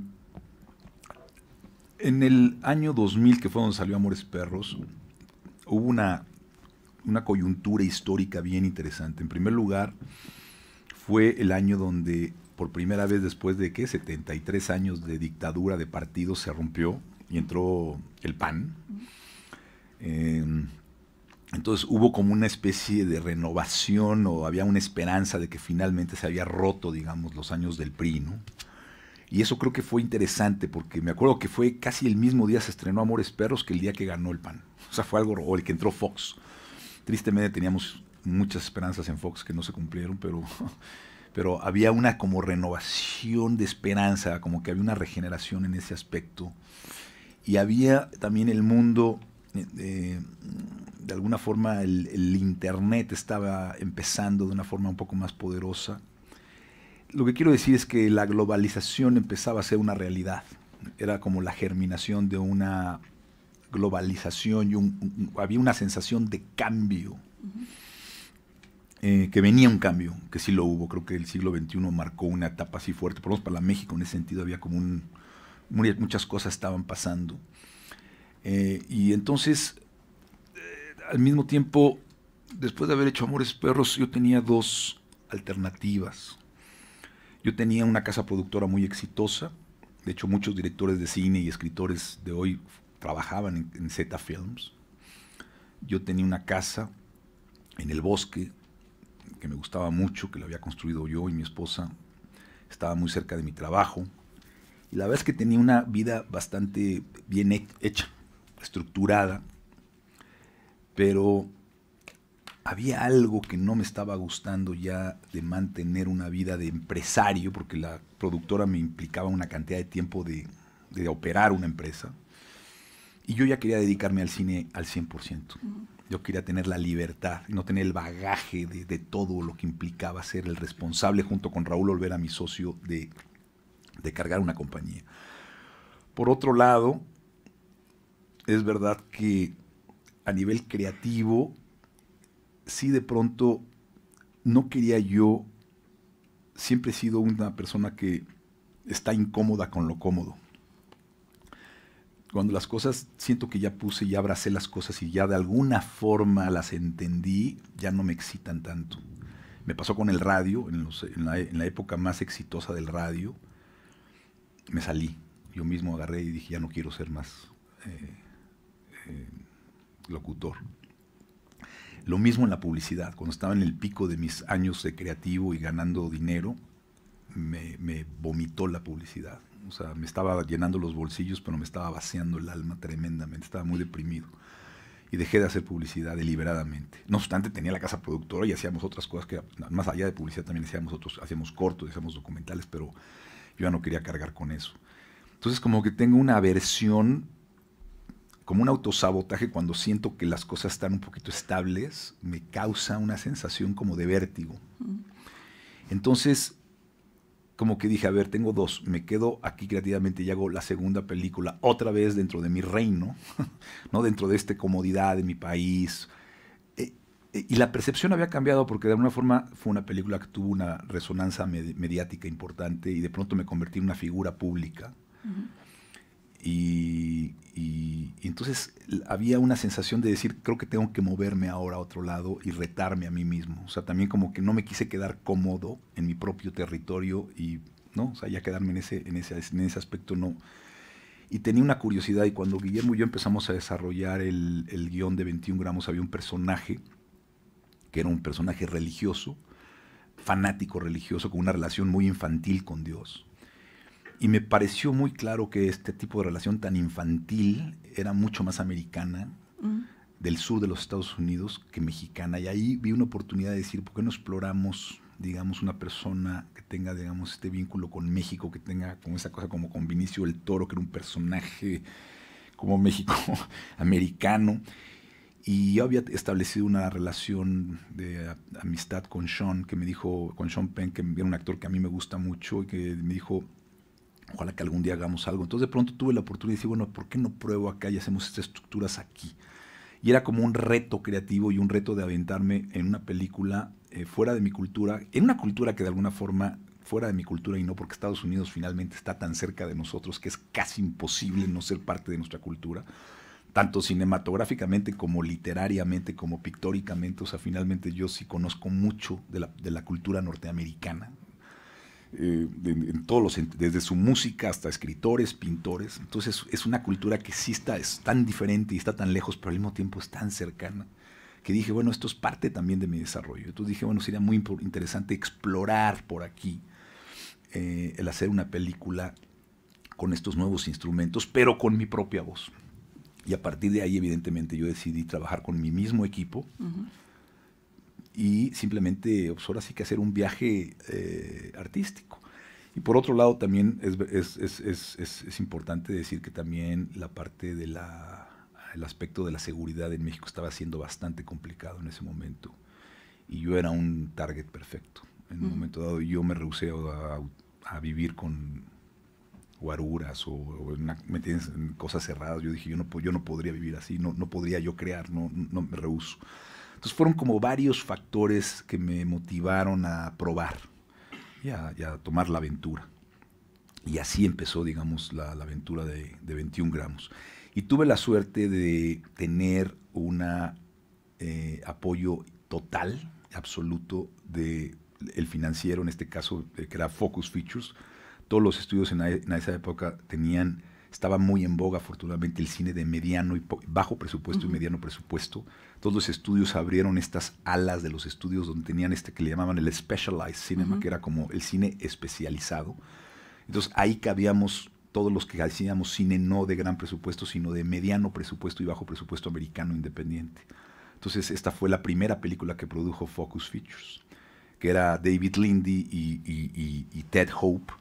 en el año 2000, que fue donde salió Amores Perros, hubo una, coyuntura histórica bien interesante. En primer lugar, fue el año donde por primera vez después de que 73 años de dictadura de partido se rompió y entró el PAN. Entonces hubo como una especie de renovación o había una esperanza de que finalmente se había roto, digamos, los años del PRI, Y eso creo que fue interesante porque me acuerdo que fue casi el mismo día se estrenó Amores Perros que el día que ganó el PAN. O sea, fue algo, o el que entró Fox. Tristemente teníamos muchas esperanzas en Fox que no se cumplieron, pero, pero había una como renovación de esperanza, como que había una regeneración en ese aspecto. Y había también el mundo eh, de alguna forma el, Internet estaba empezando de una forma un poco más poderosa. Lo que quiero decir es que la globalización empezaba a ser una realidad. Era como la germinación de una globalización y había una sensación de cambio. Eh, que venía un cambio, que sí lo hubo. Creo que el siglo XXI marcó una etapa así fuerte. Por lo menos para México en ese sentido había como un... Muchas cosas estaban pasando. Eh, y entonces, eh, al mismo tiempo, después de haber hecho Amores Perros, yo tenía dos alternativas. Yo tenía una casa productora muy exitosa. De hecho, muchos directores de cine y escritores de hoy trabajaban en, en Z Films. Yo tenía una casa en el bosque que me gustaba mucho, que la había construido yo y mi esposa. Estaba muy cerca de mi trabajo. Y la verdad es que tenía una vida bastante bien hecha estructurada, pero había algo que no me estaba gustando ya de mantener una vida de empresario, porque la productora me implicaba una cantidad de tiempo de, operar una empresa. Y yo ya quería dedicarme al cine al 100%. Yo quería tener la libertad, no tener el bagaje de, todo lo que implicaba ser el responsable junto con Raúl Olvera, mi socio, de, de cargar una compañía. Por otro lado, es verdad que a nivel creativo, sí de pronto no quería yo, siempre he sido una persona que está incómoda con lo cómodo. Cuando las cosas, siento que ya puse, ya abracé las cosas y ya de alguna forma las entendí, ya no me excitan tanto. Me pasó con el radio, en, la, época más exitosa del radio, me salí. Yo mismo agarré y dije, ya no quiero ser más eh, eh, locutor. Lo mismo en la publicidad. Cuando estaba en el pico de mis años de creativo y ganando dinero, me, vomitó la publicidad. O sea, me estaba llenando los bolsillos, pero me estaba vaciando el alma tremendamente. Estaba muy deprimido. Y dejé de hacer publicidad deliberadamente. No obstante, tenía la casa productora y hacíamos otras cosas que, más allá de publicidad, también hacíamos otros, hacíamos cortos, hacíamos documentales, pero yo ya no quería cargar con eso. Entonces, como que tengo una aversión como un autosabotaje cuando siento que las cosas están un poquito estables, me causa una sensación como de vértigo. Entonces, como que dije, a ver, tengo dos, me quedo aquí creativamente y hago la segunda película otra vez dentro de mi reino, no dentro de esta comodidad de mi país. Eh, eh, y la percepción había cambiado porque de alguna forma fue una película que tuvo una resonancia mediática importante y de pronto me convertí en una figura pública. Y, entonces había una sensación de decir, creo que tengo que moverme ahora a otro lado y retarme a mí mismo. O sea, también como que no me quise quedar cómodo en mi propio territorio y, ¿no? O sea, ya quedarme en ese, en ese, aspecto no. Y tenía una curiosidad y cuando Guillermo y yo empezamos a desarrollar el, el guión de 21 gramos había un personaje, que era un personaje religioso, fanático religioso, con una relación muy infantil con Dios y me pareció muy claro que este tipo de relación tan infantil era mucho más americana, mm. del sur de los Estados Unidos, que mexicana. Y ahí vi una oportunidad de decir, ¿por qué no exploramos, digamos, una persona que tenga, digamos, este vínculo con México, que tenga con esa cosa como con Vinicio el Toro, que era un personaje como México americano? Y yo había establecido una relación de amistad con Sean, que me dijo, con Sean Penn, que era un actor que a mí me gusta mucho, y que me dijo, ojalá que algún día hagamos algo. Entonces de pronto tuve la oportunidad de decir, bueno, ¿por qué no pruebo acá y hacemos estas estructuras aquí? Y era como un reto creativo y un reto de aventarme en una película eh, fuera de mi cultura, en una cultura que de alguna forma fuera de mi cultura y no porque Estados Unidos finalmente está tan cerca de nosotros que es casi imposible no ser parte de nuestra cultura, tanto cinematográficamente como literariamente, como pictóricamente, o sea, finalmente yo sí conozco mucho de la, de la cultura norteamericana, eh, en, todos desde su música hasta escritores, pintores. Entonces es una cultura que sí está, es tan diferente y está tan lejos, pero al mismo tiempo es tan cercana, que dije, bueno, esto es parte también de mi desarrollo. Entonces dije, bueno, sería muy interesante explorar por aquí eh, el hacer una película con estos nuevos instrumentos, pero con mi propia voz. Y a partir de ahí, evidentemente, yo decidí trabajar con mi mismo equipo y simplemente pues, ahora sí que hacer un viaje eh, artístico. Y por otro lado también es, importante decir que también la parte de el aspecto de la seguridad en México estaba siendo bastante complicado en ese momento y yo era un target perfecto. En un momento dado yo me rehusé a, vivir con guaruras o, cosas cerradas. Yo dije, yo no, yo no podría vivir así, no, no podría yo crear, no, no me rehuso. Entonces fueron como varios factores que me motivaron a probar y a, tomar la aventura. Y así empezó, digamos, la, aventura de, 21 gramos. Y tuve la suerte de tener un eh, apoyo total, absoluto, de el financiero, en este caso, que era Focus Features. Todos los estudios en esa época tenían estaba muy en boga, afortunadamente, el cine de mediano y bajo presupuesto y mediano presupuesto. Todos los estudios abrieron estas alas de los estudios donde tenían este que le llamaban el specialized cinema, que era como el cine especializado. Entonces ahí cabíamos todos los que hacíamos cine no de gran presupuesto, sino de mediano presupuesto y bajo presupuesto americano independiente. Entonces esta fue la primera película que produjo Focus Features, que era David Lindy y Ted Hope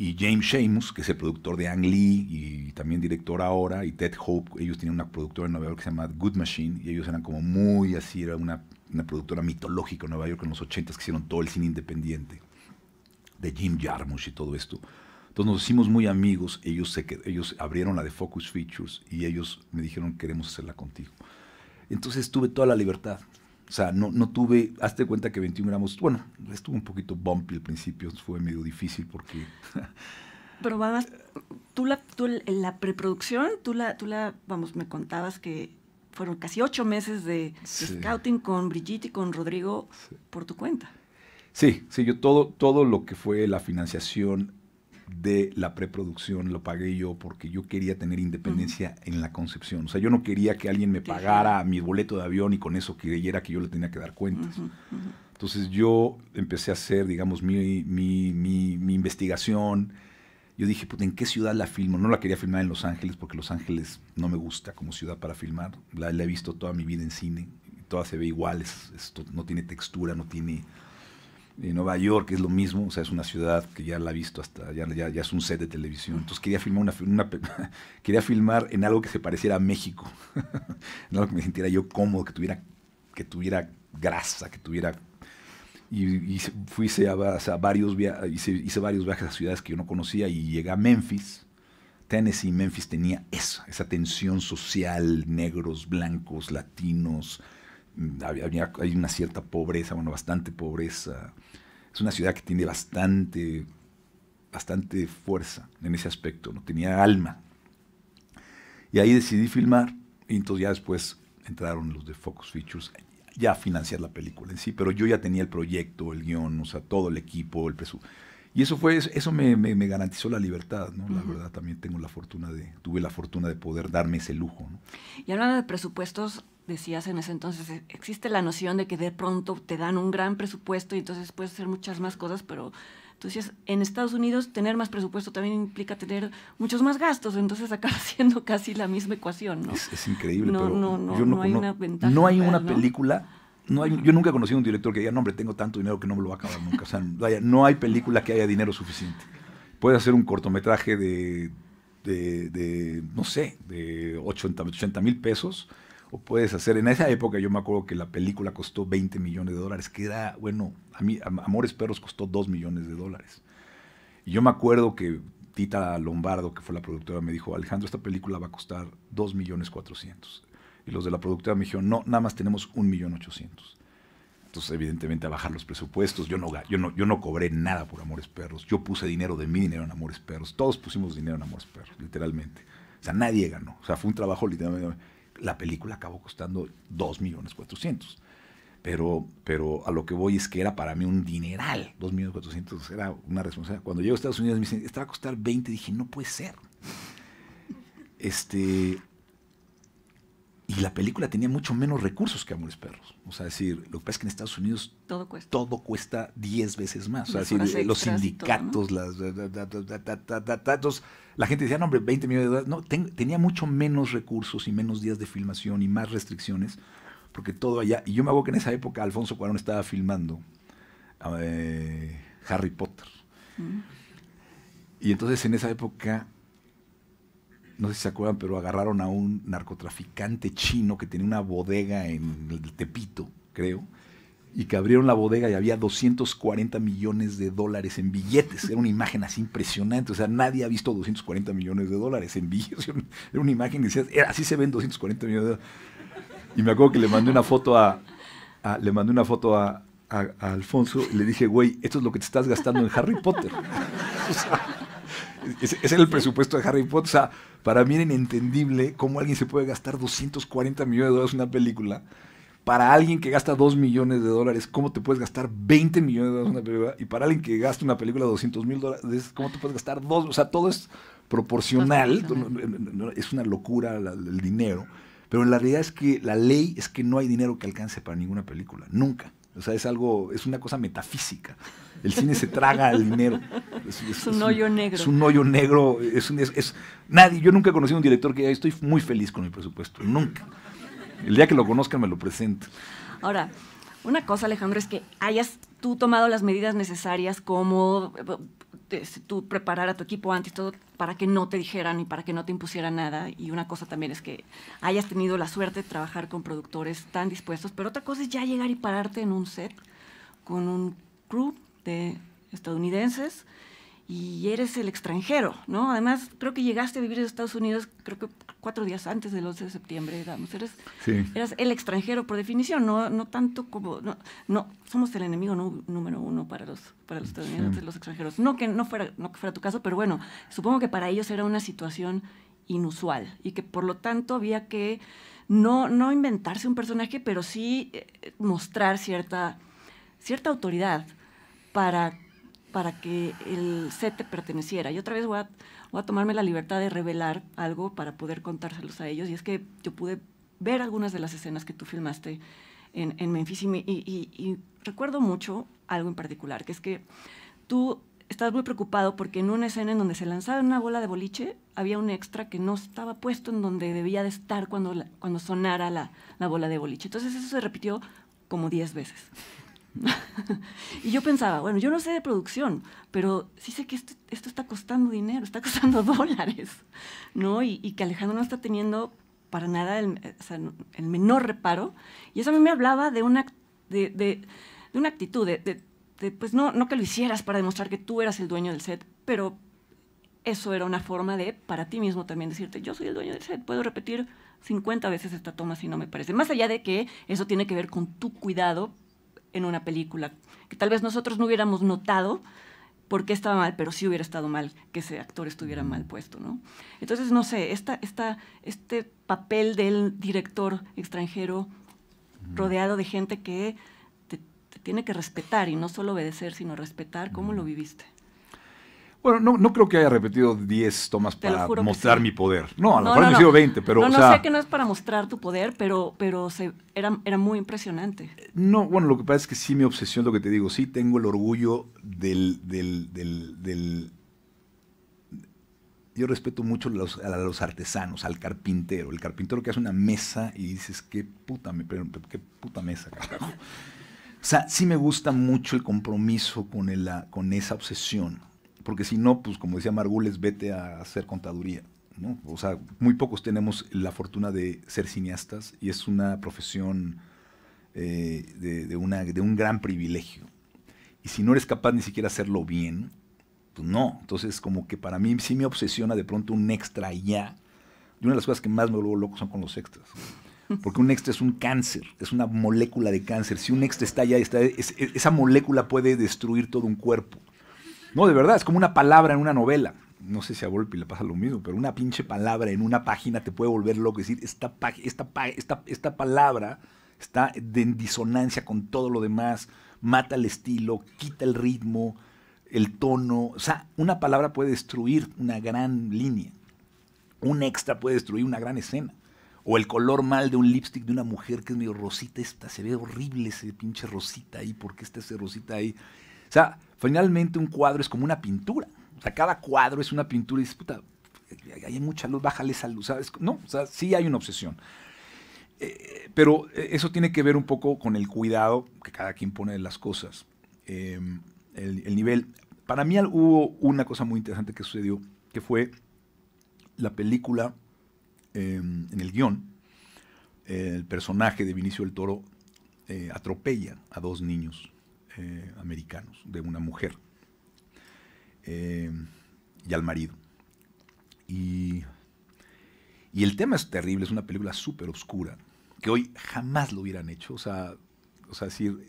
y James Sheamus, que es el productor de Ang Lee y también director ahora, y Ted Hope, ellos tenían una productora en Nueva York que se llama Good Machine, y ellos eran como muy así, era una, una productora mitológica en Nueva York en los 80s que hicieron todo el cine independiente, de Jim Jarmusch y todo esto. Entonces nos hicimos muy amigos, ellos, se, ellos abrieron la de Focus Features y ellos me dijeron queremos hacerla contigo. Entonces tuve toda la libertad. O sea, no, no tuve, hazte cuenta que 21 gramos, bueno, estuvo un poquito bumpy al principio, fue medio difícil porque... Pero vamos, tú la, la preproducción, tú la, tú vamos, me contabas que fueron casi ocho meses de, scouting con Brigitte y con Rodrigo por tu cuenta. Sí, sí, yo todo, todo lo que fue la financiación, de la preproducción lo pagué yo porque yo quería tener independencia en la concepción. O sea, yo no quería que alguien me pagara mi boleto de avión y con eso creyera que yo le tenía que dar cuentas. Entonces yo empecé a hacer, digamos, mi, mi, mi, investigación. Yo dije, pues, ¿en qué ciudad la filmo? No la quería filmar en Los Ángeles porque Los Ángeles no me gusta como ciudad para filmar. La, he visto toda mi vida en cine. Toda se ve igual, es, no tiene textura, no tiene... Nueva York es lo mismo, o sea, es una ciudad que ya la ha visto hasta, ya, ya, es un set de televisión. Entonces quería filmar, una, una quería filmar en algo que se pareciera a México, en algo que me sintiera yo cómodo, que tuviera, que tuviera grasa, que tuviera... Y, a, a varios hice, varios viajes a ciudades que yo no conocía y llegué a Memphis, Tennessee. Memphis tenía eso, esa tensión social, negros, blancos, latinos, había, hay una cierta pobreza, bueno, bastante pobreza. Es una ciudad que tiene bastante, bastante fuerza en ese aspecto, no tenía alma. Y ahí decidí filmar y entonces ya después entraron los de Focus Features ya a financiar la película en sí, pero yo ya tenía el proyecto, el guión, o sea, todo el equipo, el presupuesto. Y eso fue, eso me, me, garantizó la libertad, ¿no? La verdad también tengo la fortuna de, tuve la fortuna de poder darme ese lujo, ¿no? Y hablando de presupuestos, decías en ese entonces, e, existe la noción de que de pronto te dan un gran presupuesto y entonces puedes hacer muchas más cosas, pero tú en Estados Unidos tener más presupuesto también implica tener muchos más gastos, entonces acaba siendo casi la misma ecuación, ¿no? Es, increíble, no, pero no, hay una ventaja. No hay una película no hay, yo nunca he conocido a un director que diga, no, hombre, tengo tanto dinero que no me lo va a acabar nunca. no hay película que haya dinero suficiente. Puedes hacer un cortometraje de, de no sé, de 80 mil pesos o puedes hacer. En esa época yo me acuerdo que la película costó 20 millones de dólares, que era, bueno, a mí Amores Perros costó 2 millones de dólares. Y yo me acuerdo que Tita Lombardo, que fue la productora, me dijo, Alejandro, esta película va a costar 2 millones 400. Y los de la productora me dijeron, no, nada más tenemos 1 millón 800. Entonces, evidentemente, a bajar los presupuestos. Yo no, yo, no, yo no cobré nada por Amores Perros. Yo puse dinero de mi dinero en Amores Perros. Todos pusimos dinero en Amores Perros, literalmente. O sea, nadie ganó. O sea, fue un trabajo literalmente la película acabó costando 2 millones 400. Pero, pero a lo que voy es que era para mí un dineral. 2 millones 400 era una responsabilidad. Cuando llego a Estados Unidos me dicen, esta va a costar 20. Dije, no puede ser. Este, y la película tenía mucho menos recursos que Amores Perros. O sea, decir, lo que pasa es que en Estados Unidos todo cuesta, todo cuesta 10 veces más. O sea, los sindicatos, la gente decía, no, hombre, 20 millones de dólares. No, tenía mucho menos recursos y menos días de filmación y más restricciones, porque todo allá... Y yo me acuerdo que en esa época Alfonso Cuarón estaba filmando eh, Harry Potter. Mm. Y entonces en esa época no sé si se acuerdan, pero agarraron a un narcotraficante chino que tenía una bodega en el Tepito, creo, y que abrieron la bodega y había 240 millones de dólares en billetes. Era una imagen así impresionante, o sea, nadie ha visto 240 millones de dólares en billetes. Era una imagen que decías, eh, así se ven 240 millones de dólares. Y me acuerdo que le mandé una foto a, le mandé una foto a, Alfonso y le dije, güey, esto es lo que te estás gastando en Harry Potter. o el presupuesto de Harry Potter. O sea, para mí era inentendible cómo alguien se puede gastar 240 millones de dólares en una película. Para alguien que gasta 2 millones de dólares, ¿cómo te puedes gastar 20 millones de dólares en una película? Y para alguien que gasta una película de 200 mil dólares, ¿cómo te puedes gastar 2? O sea, todo es proporcional. proporcional. Es una locura el dinero. Pero la realidad es que la ley es que no hay dinero que alcance para ninguna película. Nunca. O sea, es algo, es una cosa metafísica. El cine se traga al dinero. Es, un hoyo negro. Es un hoyo negro. Es, un, nadie, yo nunca he conocido un director que estoy muy feliz con mi presupuesto. Nunca. El día que lo conozca me lo presento. Ahora, una cosa, Alejandro, es que hayas tú tomado las medidas necesarias como eh, eh, tú preparar a tu equipo antes, todo, para que no te dijeran y para que no te impusieran nada. Y una cosa también es que hayas tenido la suerte de trabajar con productores tan dispuestos, pero otra cosa es ya llegar y pararte en un set con un crew de estadounidenses y eres el extranjero, ¿no? Además, creo que llegaste a vivir en Estados Unidos, creo que cuatro días antes del 11 de septiembre, digamos. Eres, eras el extranjero por definición, no, no tanto como... No, no somos el enemigo número uno para los, para los estadounidenses, los extranjeros. No que no, fuera, no fuera tu caso, pero bueno, supongo que para ellos era una situación inusual y que por lo tanto había que no, no inventarse un personaje, pero sí eh, mostrar cierta, cierta autoridad para, para que el set te perteneciera. Y otra vez voy a voy a tomarme la libertad de revelar algo para poder contárselos a ellos. Y es que yo pude ver algunas de las escenas que tú filmaste en, en Memphis y, recuerdo mucho algo en particular, que es que tú estás muy preocupado porque en una escena en donde se lanzaba una bola de boliche había un extra que no estaba puesto en donde debía de estar cuando, cuando sonara la, la bola de boliche. Entonces eso se repitió como 10 veces. y yo pensaba, bueno, yo no sé de producción, pero sí sé que esto, está costando dinero, está costando dólares, ¿no? Y, que Alejandro no está teniendo para nada el, menor reparo. Y eso a mí me hablaba de una, de, una actitud, de, pues no, no que lo hicieras para demostrar que tú eras el dueño del set, pero eso era una forma de, para ti mismo también, decirte, yo soy el dueño del set, puedo repetir 50 veces esta toma si no me parece. Más allá de que eso tiene que ver con tu cuidado en una película, que tal vez nosotros no hubiéramos notado porque estaba mal, pero sí hubiera estado mal que ese actor estuviera mal puesto, ¿no? Entonces, no sé, esta, este papel del director extranjero rodeado de gente que te tiene que respetar y no solo obedecer, sino respetar, ¿cómo lo viviste? Bueno, no, no creo que haya repetido 10 tomas para mostrar mi poder. No, a lo mejor he han sido 20, pero. No, sé que no es para mostrar tu poder, pero, pero se, era, muy impresionante. Eh, no, bueno, lo que pasa es que sí, mi obsesión, lo que te digo, sí tengo el orgullo del. del, del, del yo respeto mucho a los artesanos, al carpintero. El carpintero que hace una mesa y dices, qué puta, qué puta mesa, carajo. O sea, sí me gusta mucho el compromiso con, con esa obsesión porque si no, pues como decía Margules, vete a hacer contaduría. ¿no? O sea, muy pocos tenemos la fortuna de ser cineastas y es una profesión eh, de, una, de un gran privilegio. Y si no eres capaz ni siquiera hacerlo bien, pues no. Entonces, como que para mí sí me obsesiona de pronto un extra ya. Y una de las cosas que más me vuelvo loco son con los extras. Porque un extra es un cáncer, es una molécula de cáncer. Si un extra está allá, está, esa molécula puede destruir todo un cuerpo. No, de verdad, es como una palabra en una novela. No sé si a Volpi le pasa lo mismo, pero una pinche palabra en una página te puede volver loco. y decir, esta, esta palabra está en disonancia con todo lo demás, mata el estilo, quita el ritmo, el tono. O sea, una palabra puede destruir una gran línea. Un extra puede destruir una gran escena. O el color mal de un lipstick de una mujer que es medio rosita. Esta se ve horrible ese pinche rosita ahí. ¿Por qué está ese rosita ahí? O sea, Finalmente un cuadro es como una pintura. O sea, cada cuadro es una pintura y dices, puta, eh, hay mucha luz, bájale esa luz. ¿sabes? No, o sea, sí hay una obsesión. Eh, pero eh, eso tiene que ver un poco con el cuidado que cada quien pone de las cosas. Em, el, nivel. Para mí hubo una cosa muy interesante que sucedió, que fue la película em, en el guión. El personaje de Vinicio del Toro atropella a dos niños eh, americanos de una mujer eh, y al marido. Y, el tema es terrible, es una película súper oscura, que hoy jamás lo hubieran hecho. O sea, o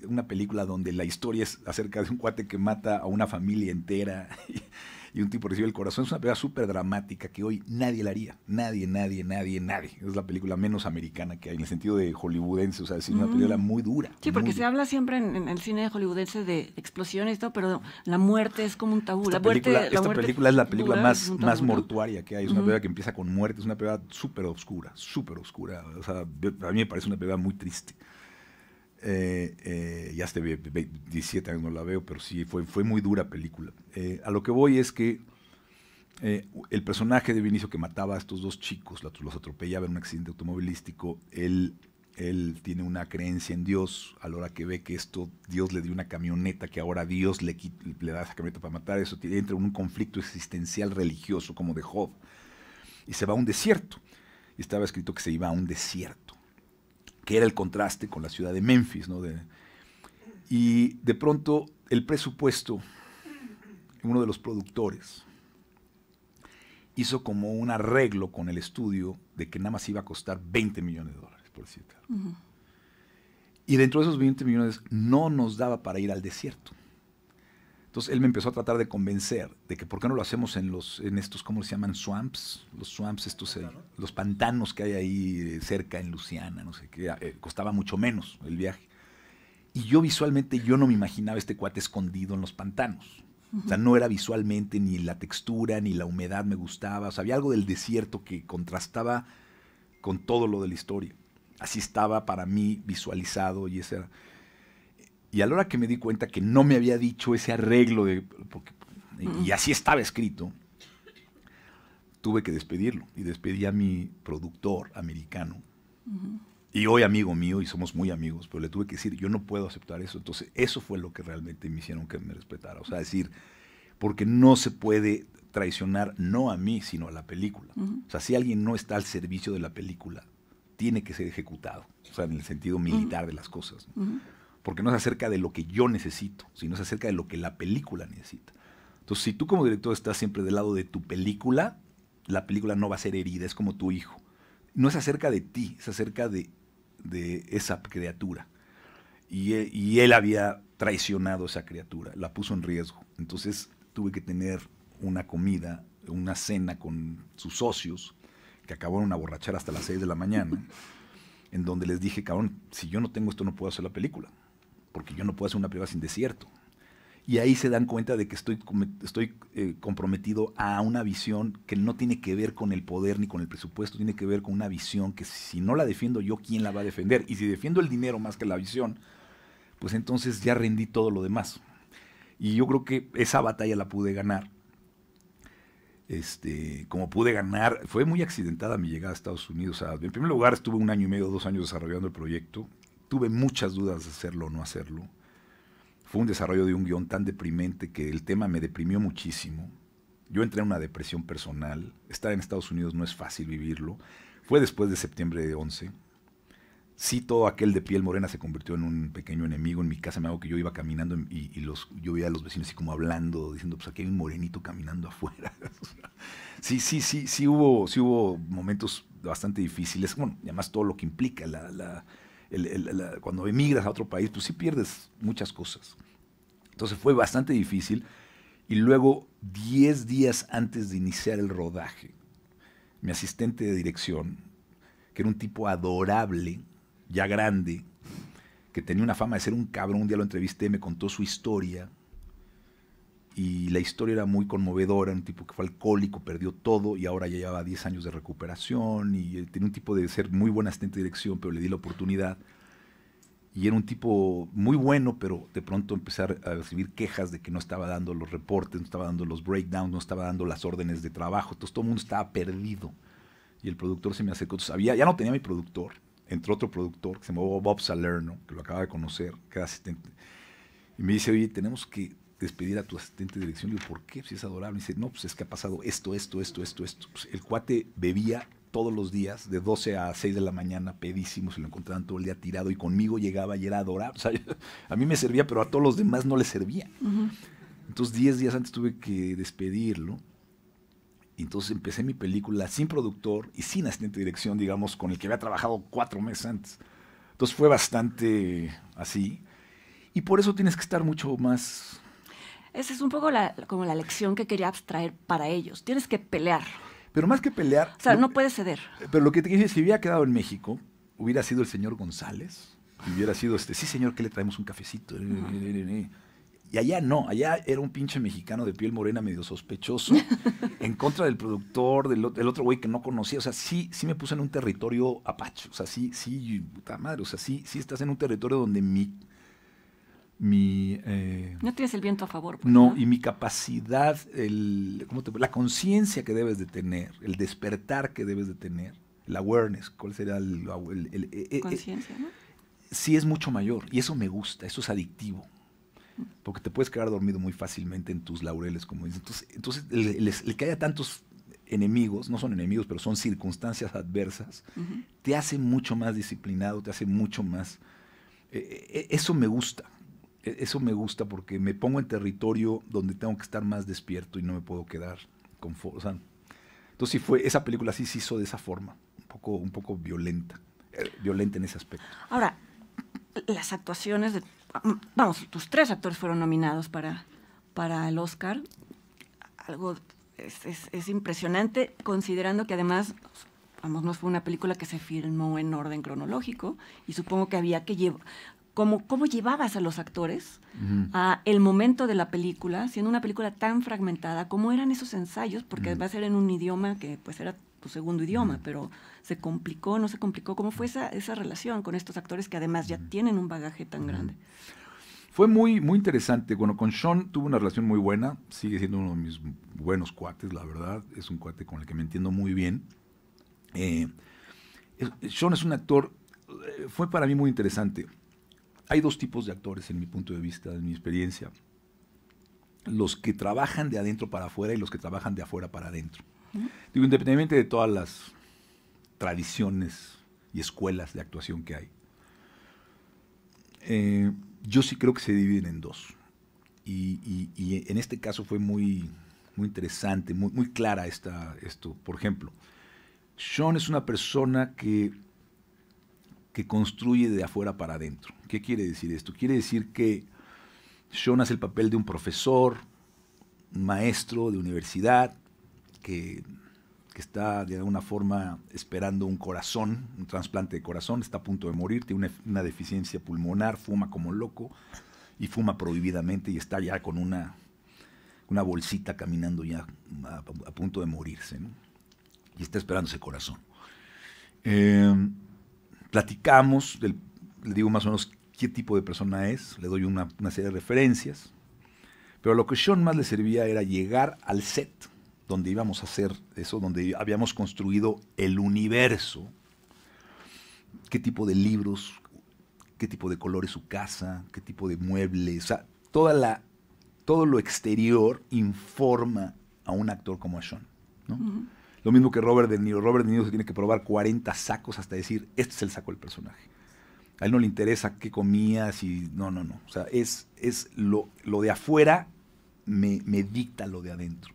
una película donde la historia es acerca de un cuate que mata a una familia entera. Y, y un tipo recibe el corazón. Es una película súper dramática que hoy nadie la haría. Nadie, nadie, nadie, nadie. Es la película menos americana que hay en el sentido de hollywoodense. O sea, es una mm. película muy dura. Sí, porque se habla siempre en, el cine hollywoodense de explosiones y todo, pero la muerte es como un tabú. Esta, la muerte, película, esta película es la película más, más mortuaria que hay. Es una mm. que empieza con muerte. Es una película súper oscura, súper oscura. O sea, a mí me parece una película muy triste. Eh, eh, ya este 17 años no la veo, pero sí, fue, fue muy dura película. Eh, a lo que voy es que el personaje de Vinicio que mataba a estos dos chicos, los atropellaba en un accidente automovilístico, él, él tiene una creencia en Dios, a la hora que ve que esto, Dios le dio una camioneta que ahora Dios le, le da esa camioneta para matar, eso entra en un conflicto existencial religioso como de Job, y se va a un desierto. Y estaba escrito que se iba a un desierto que era el contraste con la ciudad de Memphis, ¿no? y de pronto el presupuesto, uno de los productores, hizo como un arreglo con el estudio de que nada más iba a costar 20 millones de dólares, por decirte Y dentro de esos 20 millones no nos daba para ir al desierto. Entonces él me empezó a tratar de convencer de que por qué no lo hacemos en los en estos cómo se llaman swamps, los swamps estos eh, los pantanos que hay ahí eh, cerca en Luciana, no sé qué, eh, costaba mucho menos el viaje. Y yo visualmente yo no me imaginaba este cuate escondido en los pantanos. O sea, no era visualmente ni la textura ni la humedad me gustaba, o sea, había algo del desierto que contrastaba con todo lo de la historia. Así estaba para mí visualizado y ese era y a la hora que me di cuenta que no me había dicho ese arreglo, y así estaba escrito, tuve que despedirlo. Y despedí a mi productor americano. Y hoy amigo mío, y somos muy amigos, pero le tuve que decir, yo no puedo aceptar eso. Entonces, eso fue lo que realmente me hicieron que me respetara. O sea, decir, porque no se puede traicionar no a mí, sino a la película. O sea, si alguien no está al servicio de la película, tiene que ser ejecutado. O sea, en el sentido militar de las cosas porque no es acerca de lo que yo necesito, sino es acerca de lo que la película necesita. Entonces, si tú como director estás siempre del lado de tu película, la película no va a ser herida, es como tu hijo. No es acerca de ti, es acerca de, esa criatura. Y, él había traicionado a esa criatura, la puso en riesgo. Entonces tuve que tener una comida, una cena con sus socios, que acabaron a borrachar hasta las 6 de la mañana, en donde les dije, cabrón, si yo no tengo esto no puedo hacer la película porque yo no puedo hacer una prueba sin desierto. Y ahí se dan cuenta de que estoy, estoy eh, comprometido a una visión que no tiene que ver con el poder ni con el presupuesto, tiene que ver con una visión que si no la defiendo yo, ¿quién la va a defender? Y si defiendo el dinero más que la visión, pues entonces ya rendí todo lo demás. Y yo creo que esa batalla la pude ganar. Este, como pude ganar, fue muy accidentada mi llegada a Estados Unidos. en primer lugar, estuve un año y medio, dos años desarrollando el proyecto tuve muchas dudas de hacerlo o no hacerlo. Fue un desarrollo de un guión tan deprimente que el tema me deprimió muchísimo. Yo entré en una depresión personal. Estar en Estados Unidos no es fácil vivirlo. Fue después de septiembre de 11. Sí, todo aquel de piel morena se convirtió en un pequeño enemigo. En mi casa me hago que yo iba caminando y, los, yo veía a los vecinos así como hablando, diciendo, pues aquí hay un morenito caminando afuera. sí, sí, sí, sí hubo, sí hubo momentos bastante difíciles. Bueno, además todo lo que implica la cuando emigras a otro país, tú pues sí pierdes muchas cosas. Entonces fue bastante difícil. Y luego, diez días antes de iniciar el rodaje, mi asistente de dirección, que era un tipo adorable, ya grande, que tenía una fama de ser un cabrón, un día lo entrevisté, me contó su historia, y la historia era muy conmovedora, un tipo que fue alcohólico, perdió todo y ahora ya llevaba 10 años de recuperación y eh, tenía un tipo de ser muy buen asistente de dirección, pero le di la oportunidad. Y era un tipo muy bueno, pero de pronto empezar a recibir quejas de que no estaba dando los reportes, no estaba dando los breakdowns, no estaba dando las órdenes de trabajo. Entonces todo el mundo estaba perdido. Y el productor se me acercó. sabía ya no tenía mi productor, entró otro productor que se llamaba Bob Salerno, que lo acaba de conocer, que era asistente. Y me dice, oye, tenemos que despedir a tu asistente de dirección. Le digo, ¿por qué? Si es adorable. y dice, no, pues es que ha pasado esto, esto, esto, esto, esto. Pues el cuate bebía todos los días, de 12 a 6 de la mañana, pedísimo, se lo encontraban todo el día tirado y conmigo llegaba y era adorable. O sea, a mí me servía, pero a todos los demás no le servía. Entonces, 10 días antes tuve que despedirlo. Y entonces empecé mi película sin productor y sin asistente de dirección, digamos, con el que había trabajado cuatro meses antes. Entonces fue bastante así. Y por eso tienes que estar mucho más esa es un poco como la lección que quería abstraer para ellos. Tienes que pelear. Pero más que pelear... O sea, no puedes ceder. Pero lo que te quiero si hubiera quedado en México, hubiera sido el señor González, hubiera sido este, sí señor, que le traemos un cafecito. Y allá no, allá era un pinche mexicano de piel morena medio sospechoso, en contra del productor, del, otro güey que no conocía. O sea, sí, sí me puse en un territorio apache. O sea, sí, sí, puta madre. O sea, sí, sí estás en un territorio donde mi eh, no tienes el viento a favor. Pues, no, y mi capacidad, el, la conciencia que debes de tener, el despertar que debes de tener, el awareness, ¿cuál será el... el, e, e, e? conciencia, ¿no? Sí es mucho mayor y eso me gusta, eso es adictivo. Porque te puedes quedar dormido muy fácilmente en tus laureles, como dices. Entonces, el, que haya tantos enemigos, no son enemigos, pero son circunstancias adversas, te hace mucho más disciplinado, te hace mucho más... Eh, eh, eso me gusta e-, eso me gusta porque me pongo en territorio donde tengo que estar más despierto y no me puedo quedar con entonces sí fue esa película sí se hizo de esa forma, un poco un poco violenta, eh, violenta en ese aspecto. Ahora, las actuaciones de mm, vamos, tus tres actores fueron nominados para para el Oscar. Algo es, es impresionante considerando que además vamos, no fue una película que se filmó en orden cronológico y supongo que había que llevar, cómo llevabas a los actores a el momento de la película, siendo una película tan fragmentada, cómo eran esos ensayos, porque va a ser en un idioma que pues era tu segundo idioma, pero se complicó, no se complicó, cómo fue esa, relación con estos actores que además ya tienen un bagaje tan grande. Fue muy, muy interesante. Bueno, con Sean tuve una relación muy buena, sigue siendo uno de mis buenos cuates, la verdad, es un cuate con el que me entiendo muy bien. Eh, Sean es un actor, eh, fue para mí muy interesante hay dos tipos de actores en mi punto de vista, en mi experiencia. Los que trabajan de adentro para afuera y los que trabajan de afuera para adentro. Digo, independientemente de todas las tradiciones y escuelas de actuación que hay. Eh, yo sí creo que se dividen en dos. Y, en este caso fue muy, muy interesante, muy, muy clara esta, esto. Por ejemplo, Sean es una persona que que construye de afuera para adentro. ¿Qué quiere decir esto? Quiere decir que Sean hace el papel de un profesor, maestro de universidad, que, está de alguna forma esperando un corazón, un trasplante de corazón, está a punto de morir, tiene una, deficiencia pulmonar, fuma como loco y fuma prohibidamente y está ya con una, una bolsita caminando ya a, punto de morirse. Y está esperando ese corazón. Eh, Platicamos, le digo más o menos qué tipo de persona es, le doy una, serie de referencias, pero lo que Sean más le servía era llegar al set donde íbamos a hacer eso, donde habíamos construido el universo, qué tipo de libros, qué tipo de color es su casa, qué tipo de muebles, o sea, toda la, todo lo exterior informa a un actor como a Sean. ¿no? Lo mismo que Robert De Niro. Robert De Niro se tiene que probar 40 sacos hasta decir, este es el saco del personaje. A él no le interesa qué comía, si... no, no, no. O sea, es, es lo, lo de afuera me, me dicta lo de adentro.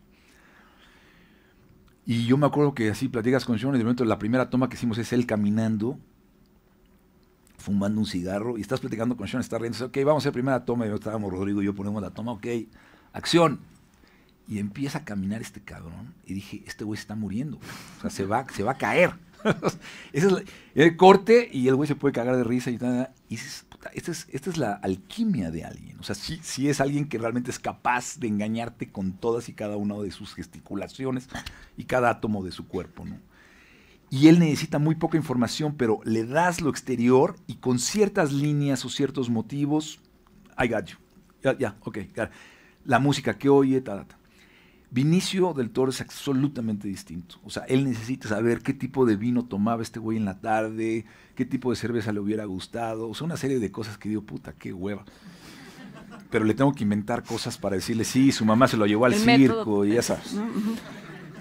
Y yo me acuerdo que así platicas con Sean y de momento la primera toma que hicimos es él caminando, fumando un cigarro, y estás platicando con Sean, estás riendo, ok, vamos a hacer primera toma, y estábamos Rodrigo y yo ponemos la toma, ok, acción. Y empieza a caminar este cabrón. Y dije, este güey se está muriendo. O sea, se va, se va a caer. es el corte y el güey se puede cagar de risa y tal. Y dices, puta, esta, es, esta es la alquimia de alguien. O sea, si es alguien que realmente es capaz de engañarte con todas y cada una de sus gesticulaciones y cada átomo de su cuerpo, ¿no? Y él necesita muy poca información, pero le das lo exterior y con ciertas líneas o ciertos motivos, I got you. Ya, ok, La música que oye, ta, ta, ta. Vinicio del Toro es absolutamente distinto. O sea, él necesita saber qué tipo de vino tomaba este güey en la tarde, qué tipo de cerveza le hubiera gustado. O sea, una serie de cosas que digo, puta, qué hueva. Pero le tengo que inventar cosas para decirle, sí, su mamá se lo llevó al circo, y ya sabes.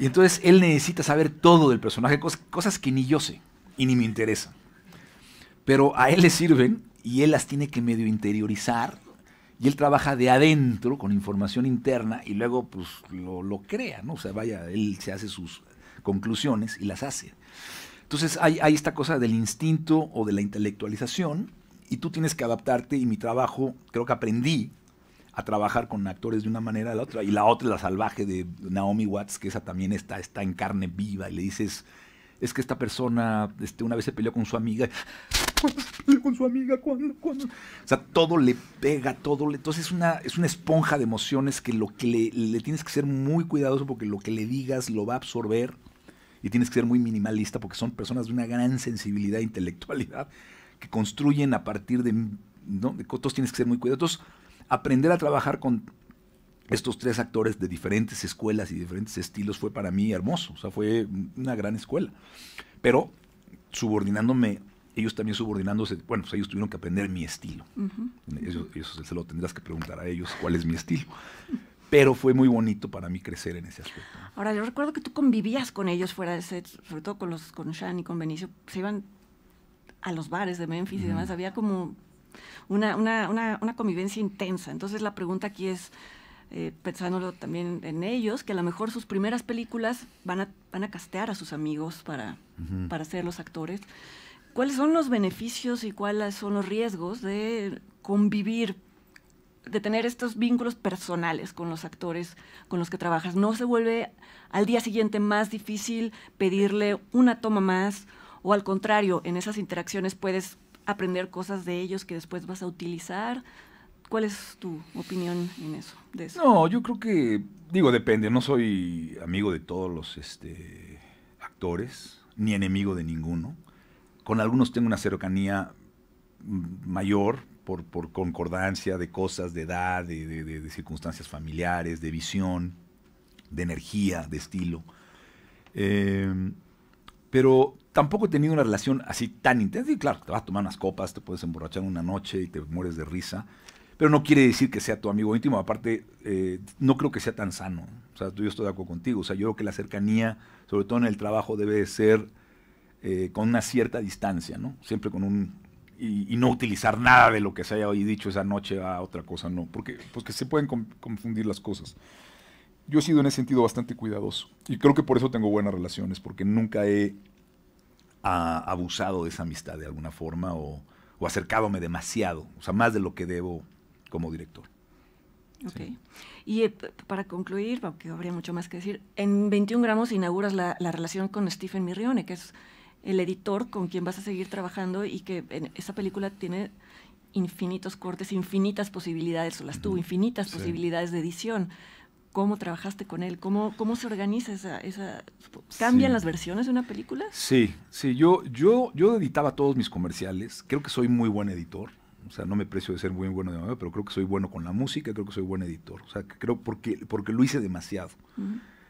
Y entonces él necesita saber todo del personaje, cosas, que ni yo sé y ni me interesan. Pero a él le sirven y él las tiene que medio interiorizar y él trabaja de adentro con información interna y luego pues lo, lo, crea, ¿no? O sea, vaya, él se hace sus conclusiones y las hace. Entonces hay, esta cosa del instinto o de la intelectualización y tú tienes que adaptarte y mi trabajo, creo que aprendí a trabajar con actores de una manera o la otra. Y la otra, la salvaje de Naomi Watts, que esa también está, está en carne viva, y le dices, es que esta persona este, una vez se peleó con su amiga, cuando con su amiga, cuando, O sea, todo le pega, todo le. Entonces es una, es una esponja de emociones que lo que le, tienes que ser muy cuidadoso porque lo que le digas lo va a absorber y tienes que ser muy minimalista porque son personas de una gran sensibilidad e intelectualidad que construyen a partir de, ¿no? todos tienes que ser muy cuidadosos. Aprender a trabajar con estos tres actores de diferentes escuelas y diferentes estilos fue para mí hermoso, o sea, fue una gran escuela. Pero subordinándome ellos también subordinándose, bueno, pues, ellos tuvieron que aprender mi estilo. Eso se lo tendrás que preguntar a ellos cuál es mi estilo. Pero fue muy bonito para mí crecer en ese aspecto. Ahora, yo recuerdo que tú convivías con ellos fuera de set, sobre todo con los con y con Benicio, se iban a los bares de Memphis y demás, había como una, una, una, convivencia intensa. Entonces la pregunta aquí es, eh, pensándolo también en ellos, que a lo mejor sus primeras películas van a, van a castear a sus amigos para, para ser los actores. ¿Cuáles son los beneficios y cuáles son los riesgos de convivir, de tener estos vínculos personales con los actores con los que trabajas? ¿No se vuelve al día siguiente más difícil pedirle una toma más? ¿O al contrario, en esas interacciones puedes aprender cosas de ellos que después vas a utilizar? ¿Cuál es tu opinión en eso, eso? No, yo creo que, digo, depende. No soy amigo de todos los este, actores, ni enemigo de ninguno. Con algunos tengo una cercanía mayor por, concordancia de cosas, de edad, de, circunstancias familiares, de visión, de energía, de estilo. Em, pero tampoco he tenido una relación así tan intensa. Y claro, te vas a tomar unas copas, te puedes emborrachar una noche y te mueres de risa. Pero no quiere decir que sea tu amigo íntimo. Aparte, eh, no creo que sea tan sano. O sea, yo estoy de acuerdo contigo. O sea, yo creo que la cercanía, sobre todo en el trabajo, debe de ser eh, con una cierta distancia, ¿no? Siempre con un... Y, no utilizar nada de lo que se haya hoy dicho esa noche a otra cosa, no, porque, porque pues, se pueden confundir las cosas. Yo he sido en ese sentido bastante cuidadoso y creo que por eso tengo buenas relaciones, porque nunca he abusado de esa amistad de alguna forma o, o acercadome demasiado, o sea, más de lo que debo como director. Ok. Y eh, para concluir, aunque habría mucho más que decir, en 21 gramos inauguras la, la relación con Stephen Mirrione, que es el editor con quien vas a seguir trabajando y que en esa película tiene infinitos cortes, infinitas posibilidades, o las tuvo infinitas posibilidades de edición. ¿Cómo trabajaste con él? ¿Cómo, cómo se organiza esa... esa... ¿Cambian las versiones de una película? Sí, sí, yo, yo, yo editaba todos mis comerciales, creo que soy muy buen editor, o sea, no me precio de ser muy bueno de nuevo, pero creo que soy bueno con la música, creo que soy buen editor, o sea, creo porque, porque lo hice demasiado.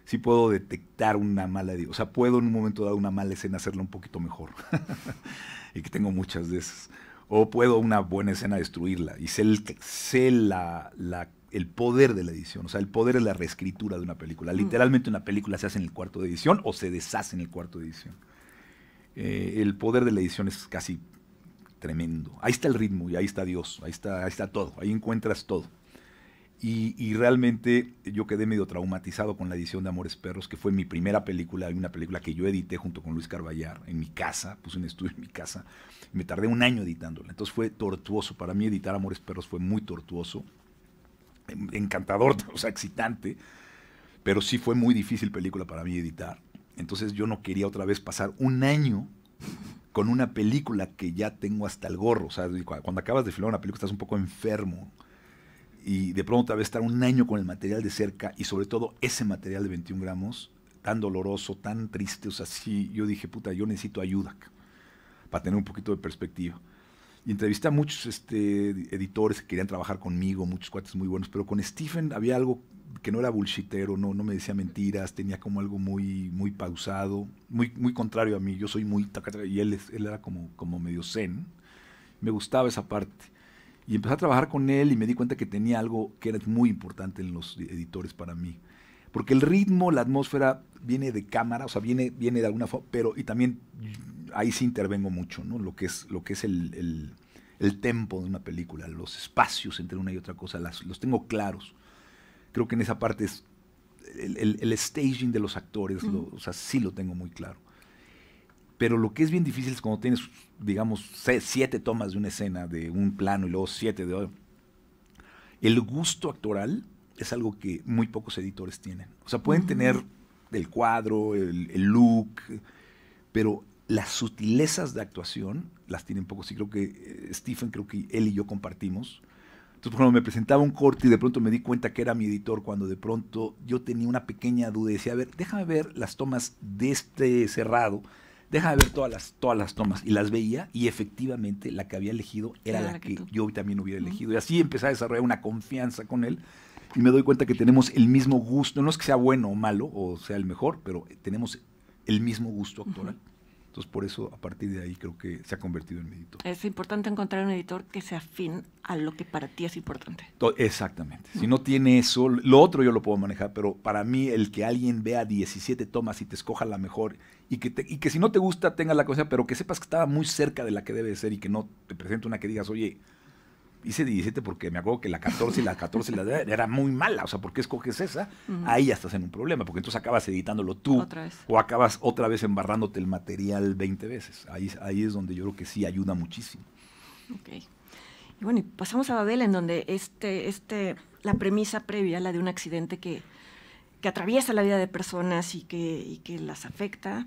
Si puedo detectar una mala o sea, puedo en un momento dado una mala escena hacerla un poquito mejor. y que tengo muchas veces. O puedo una buena escena destruirla. Y sé, el, la, la, el poder de la edición. O sea, el poder es la reescritura de una película. Literalmente una película se hace en el cuarto de edición o se deshace en el cuarto de edición. Eh, el poder de la edición es casi tremendo. Ahí está el ritmo y ahí está Dios. Ahí está, ahí está todo. Ahí encuentras todo. Y, realmente yo quedé medio traumatizado con la edición de Amores Perros, que fue mi primera película, una película que yo edité junto con Luis Carballar en mi casa, puse un estudio en mi casa, me tardé un año editándola. Entonces fue tortuoso, para mí editar Amores Perros fue muy tortuoso, em, encantador, o sea, excitante, pero sí fue muy difícil película para mí editar. Entonces yo no quería otra vez pasar un año con una película que ya tengo hasta el gorro. O sea, cuando acabas de filmar una película estás un poco enfermo y de pronto a veces estar un año con el material de cerca y sobre todo ese material de 21 gramos, tan doloroso, tan triste, o sea, sí, yo dije, puta, yo necesito ayuda para tener un poquito de perspectiva. Y entrevisté a muchos este, editores que querían trabajar conmigo, muchos cuates muy buenos, pero con Stephen había algo que no era bullshitero, no, no me decía mentiras, tenía como algo muy, muy pausado, muy, muy contrario a mí. Yo soy muy... y él, él era como, como medio zen. Me gustaba esa parte. Y empecé a trabajar con él y me di cuenta que tenía algo que era muy importante en los editores para mí. Porque el ritmo, la atmósfera viene de cámara, o sea, viene, viene de alguna forma, pero y también ahí sí intervengo mucho, ¿no? Lo que es, lo que es el, tempo de una película, los espacios entre una y otra cosa, las, los tengo claros. Creo que en esa parte es el, staging de los actores, o sea, sí lo tengo muy claro. Pero lo que es bien difícil es cuando tienes, digamos, siete tomas de una escena, de un plano y luego siete de otro. El gusto actoral es algo que muy pocos editores tienen. O sea, pueden tener el cuadro, el, look, pero las sutilezas de actuación las tienen pocos. Y creo que eh, Stephen, creo que él y yo compartimos. Entonces, por ejemplo, me presentaba un corte y de pronto me di cuenta que era mi editor cuando de pronto yo tenía una pequeña duda y decía, a ver, déjame ver las tomas de este cerrado deja de ver todas las, todas las tomas. Y las veía y efectivamente la que había elegido era, la, que, yo también hubiera elegido. Y así empecé a desarrollar una confianza con él y me doy cuenta que tenemos el mismo gusto. No es que sea bueno o malo o sea el mejor, pero tenemos el mismo gusto actoral. Entonces, por eso, a partir de ahí, creo que se ha convertido en mi editor. Es importante encontrar un editor que sea afín a lo que para ti es importante. Exactamente. Si no tiene eso, lo otro yo lo puedo manejar, pero para mí, el que alguien vea 17 tomas y te escoja la mejor y que, y que si no te gusta, tengas la cosa, pero que sepas que estaba muy cerca de la que debe ser y que no te presente una que digas, oye, hice 17 porque me acuerdo que la 14 y la 14 y la era muy mala, o sea, ¿por qué escoges esa? Ahí ya estás en un problema, porque entonces acabas editándolo tú o acabas otra vez embarrándote el material 20 veces. Ahí, ahí es donde yo creo que sí ayuda muchísimo. Ok. Y bueno, y pasamos a Babel, en donde este, este, la premisa previa, la de un accidente que, que atraviesa la vida de personas y que, que las afecta.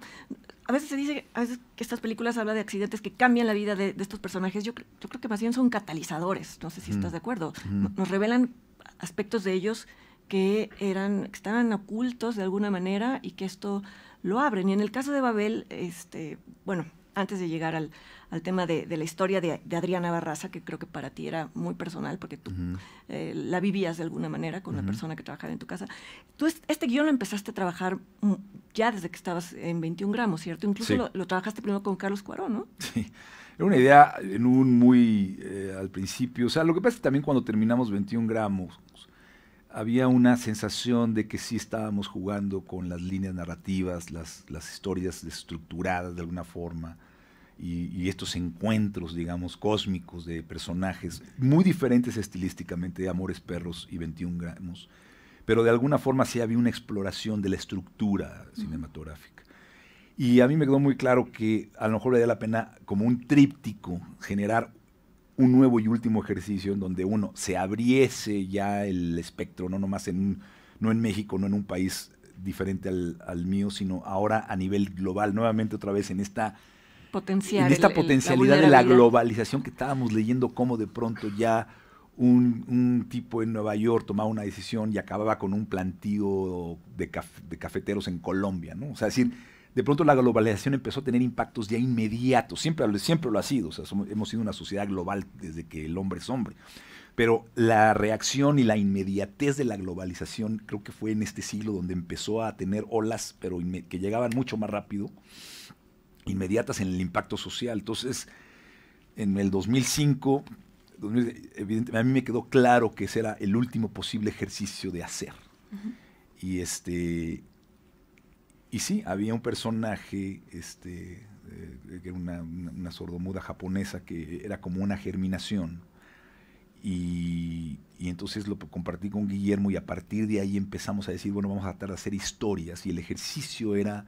A veces se dice a veces que estas películas hablan de accidentes que cambian la vida de, estos personajes. Yo, yo, creo que más bien son catalizadores, no sé si estás mm. de acuerdo. Mm. Nos revelan aspectos de ellos que eran que estaban ocultos de alguna manera y que esto lo abren. Y en el caso de Babel, este, bueno, antes de llegar al, al tema de, la historia de, Adriana Barraza, que creo que para ti era muy personal porque tú eh, la vivías de alguna manera con la persona que trabajaba en tu casa. Tú este guión lo empezaste a trabajar mm, ya desde que estabas en 21 gramos, ¿cierto? Incluso lo, trabajaste primero con Carlos Cuarón, ¿no? Sí. Era una idea en un muy eh, al principio. O sea, lo que pasa es que también cuando terminamos 21 gramos, había una sensación de que sí estábamos jugando con las líneas narrativas, las, las historias estructuradas de alguna forma y, estos encuentros, digamos, cósmicos de personajes muy diferentes estilísticamente de Amores Perros y 21 gramos, pero de alguna forma sí había una exploración de la estructura cinematográfica. Y a mí me quedó muy claro que a lo mejor le da la pena, como un tríptico, generar un nuevo y último ejercicio en donde uno se abriese ya el espectro, no nomás en no en México, no en un país diferente al mío, sino ahora a nivel global, nuevamente otra vez en esta potencial. esta potencialidad de la globalización que estábamos leyendo, cómo de pronto ya un, tipo en Nueva York tomaba una decisión y acababa con un plantío de, cafeteros en Colombia, ¿no? O sea, decir, de pronto la globalización empezó a tener impactos ya inmediatos, siempre, siempre lo ha sido, o sea, hemos sido una sociedad global desde que el hombre es hombre, pero la reacción y la inmediatez de la globalización creo que fue en este siglo donde empezó a tener olas, pero que llegaban mucho más rápido inmediatas en el impacto social. Entonces, en el 2005, evidentemente, a mí me quedó claro que ese era el último posible ejercicio de hacer. Y este y sí, había un personaje, este, eh, una, sordomuda japonesa que era como una germinación. Y, y, entonces lo compartí con Guillermo y a partir de ahí empezamos a decir, bueno, vamos a tratar de hacer historias. Y el ejercicio era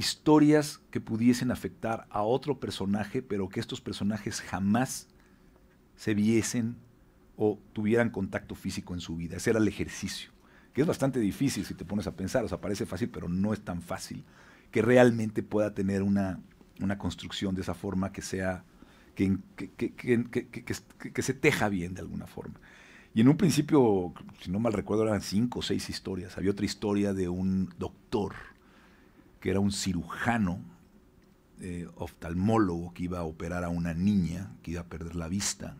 historias que pudiesen afectar a otro personaje, pero que estos personajes jamás se viesen o tuvieran contacto físico en su vida. Ese era el ejercicio, que es bastante difícil si te pones a pensar, o sea, parece fácil, pero no es tan fácil que realmente pueda tener una, una construcción de esa forma que sea, que, que, que, que se teja bien de alguna forma. Y en un principio, si no mal recuerdo, eran cinco o seis historias. Había otra historia de un doctor que era un cirujano eh, oftalmólogo que iba a operar a una niña que iba a perder la vista.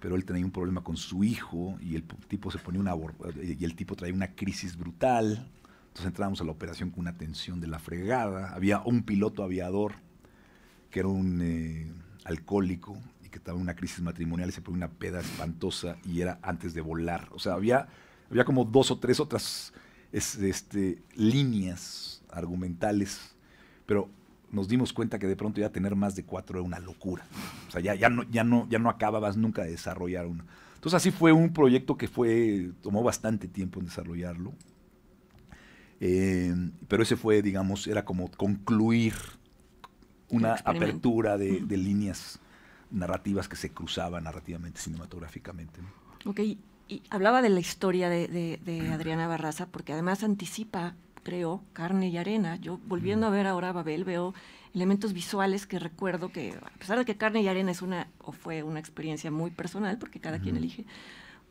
Pero él tenía un problema con su hijo y el tipo se ponía una y el tipo traía una crisis brutal. Entonces entrábamos a la operación con una tensión de la fregada. Había un piloto aviador que era un eh, alcohólico y que estaba en una crisis matrimonial y se pone una peda espantosa y era antes de volar. O sea, había, había como dos o tres otras este, líneas argumentales, pero nos dimos cuenta que de pronto ya tener más de cuatro era una locura. O sea, ya, ya, no, ya, no, ya no acababas nunca de desarrollar una Entonces así fue un proyecto que fue, tomó bastante tiempo en desarrollarlo. Eh, pero ese fue, digamos, era como concluir una apertura de, líneas narrativas que se cruzaban narrativamente, cinematográficamente. Ok, y hablaba de la historia de, de Adriana Barraza, porque además anticipa creo, carne y arena. Yo volviendo mm. a ver ahora Babel veo elementos visuales que recuerdo que, a pesar de que carne y arena es una, o fue una experiencia muy personal, porque cada quien elige,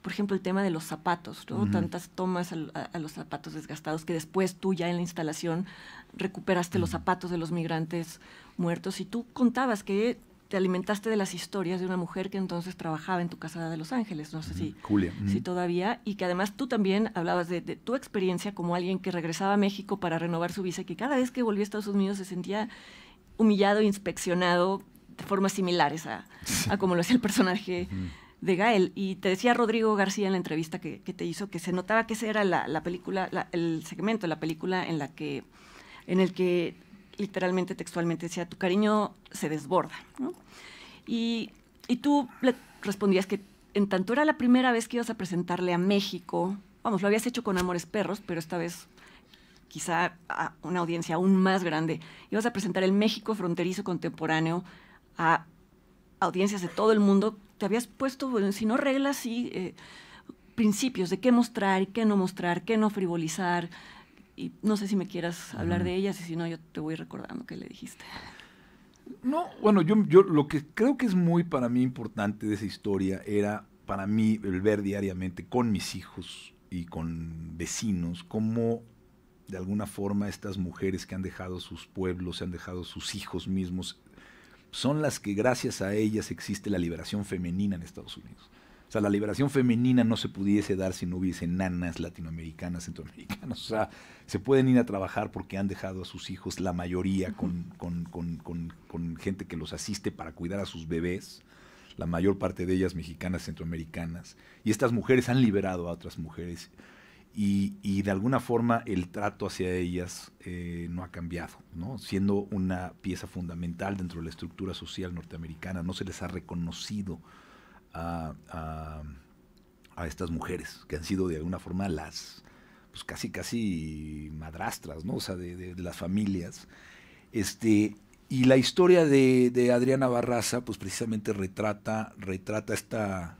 por ejemplo, el tema de los zapatos, ¿no? Tantas tomas a, los zapatos desgastados que después tú ya en la instalación recuperaste los zapatos de los migrantes muertos y tú contabas que te alimentaste de las historias de una mujer que entonces trabajaba en tu casa de Los Ángeles, no sé si, Julia. si todavía, y que además tú también hablabas de, tu experiencia como alguien que regresaba a México para renovar su visa, y que cada vez que volvía a Estados Unidos se sentía humillado, inspeccionado de formas similares a, como lo hacía el personaje. de Gael. Y te decía Rodrigo García en la entrevista que, te hizo que se notaba que ese era la, película, el segmento de la película en la que en el que literalmente, textualmente, decía, tu cariño se desborda. Y, tú le respondías que en tanto era la primera vez que ibas a presentarle a México, vamos, lo habías hecho con Amores Perros, pero esta vez quizá a una audiencia aún más grande, ibas a presentar el México fronterizo contemporáneo a audiencias de todo el mundo, te habías puesto, bueno, si no reglas, y eh, principios de qué mostrar qué no mostrar, qué no frivolizar, y no sé si me quieras hablar de ellas y si no, yo te voy recordando qué le dijiste. No, bueno, yo, yo lo que creo que es muy para mí importante de esa historia era para mí ver diariamente con mis hijos y con vecinos cómo de alguna forma estas mujeres que han dejado sus pueblos, se han dejado sus hijos mismos, son las que gracias a ellas existe la liberación femenina en Estados Unidos. O sea, la liberación femenina no se pudiese dar si no hubiese nanas latinoamericanas, centroamericanas. O sea, se pueden ir a trabajar porque han dejado a sus hijos, la mayoría, con, con, con, con gente que los asiste para cuidar a sus bebés, la mayor parte de ellas mexicanas, centroamericanas. Y estas mujeres han liberado a otras mujeres. Y, y de alguna forma el trato hacia ellas eh, no ha cambiado, ¿no? siendo una pieza fundamental dentro de la estructura social norteamericana, no se les ha reconocido a, estas mujeres que han sido de alguna forma las, pues, casi, casi madrastras, ¿no? sea, de, las familias. Este, y la historia de, Adriana Barraza, pues precisamente retrata, retrata esta,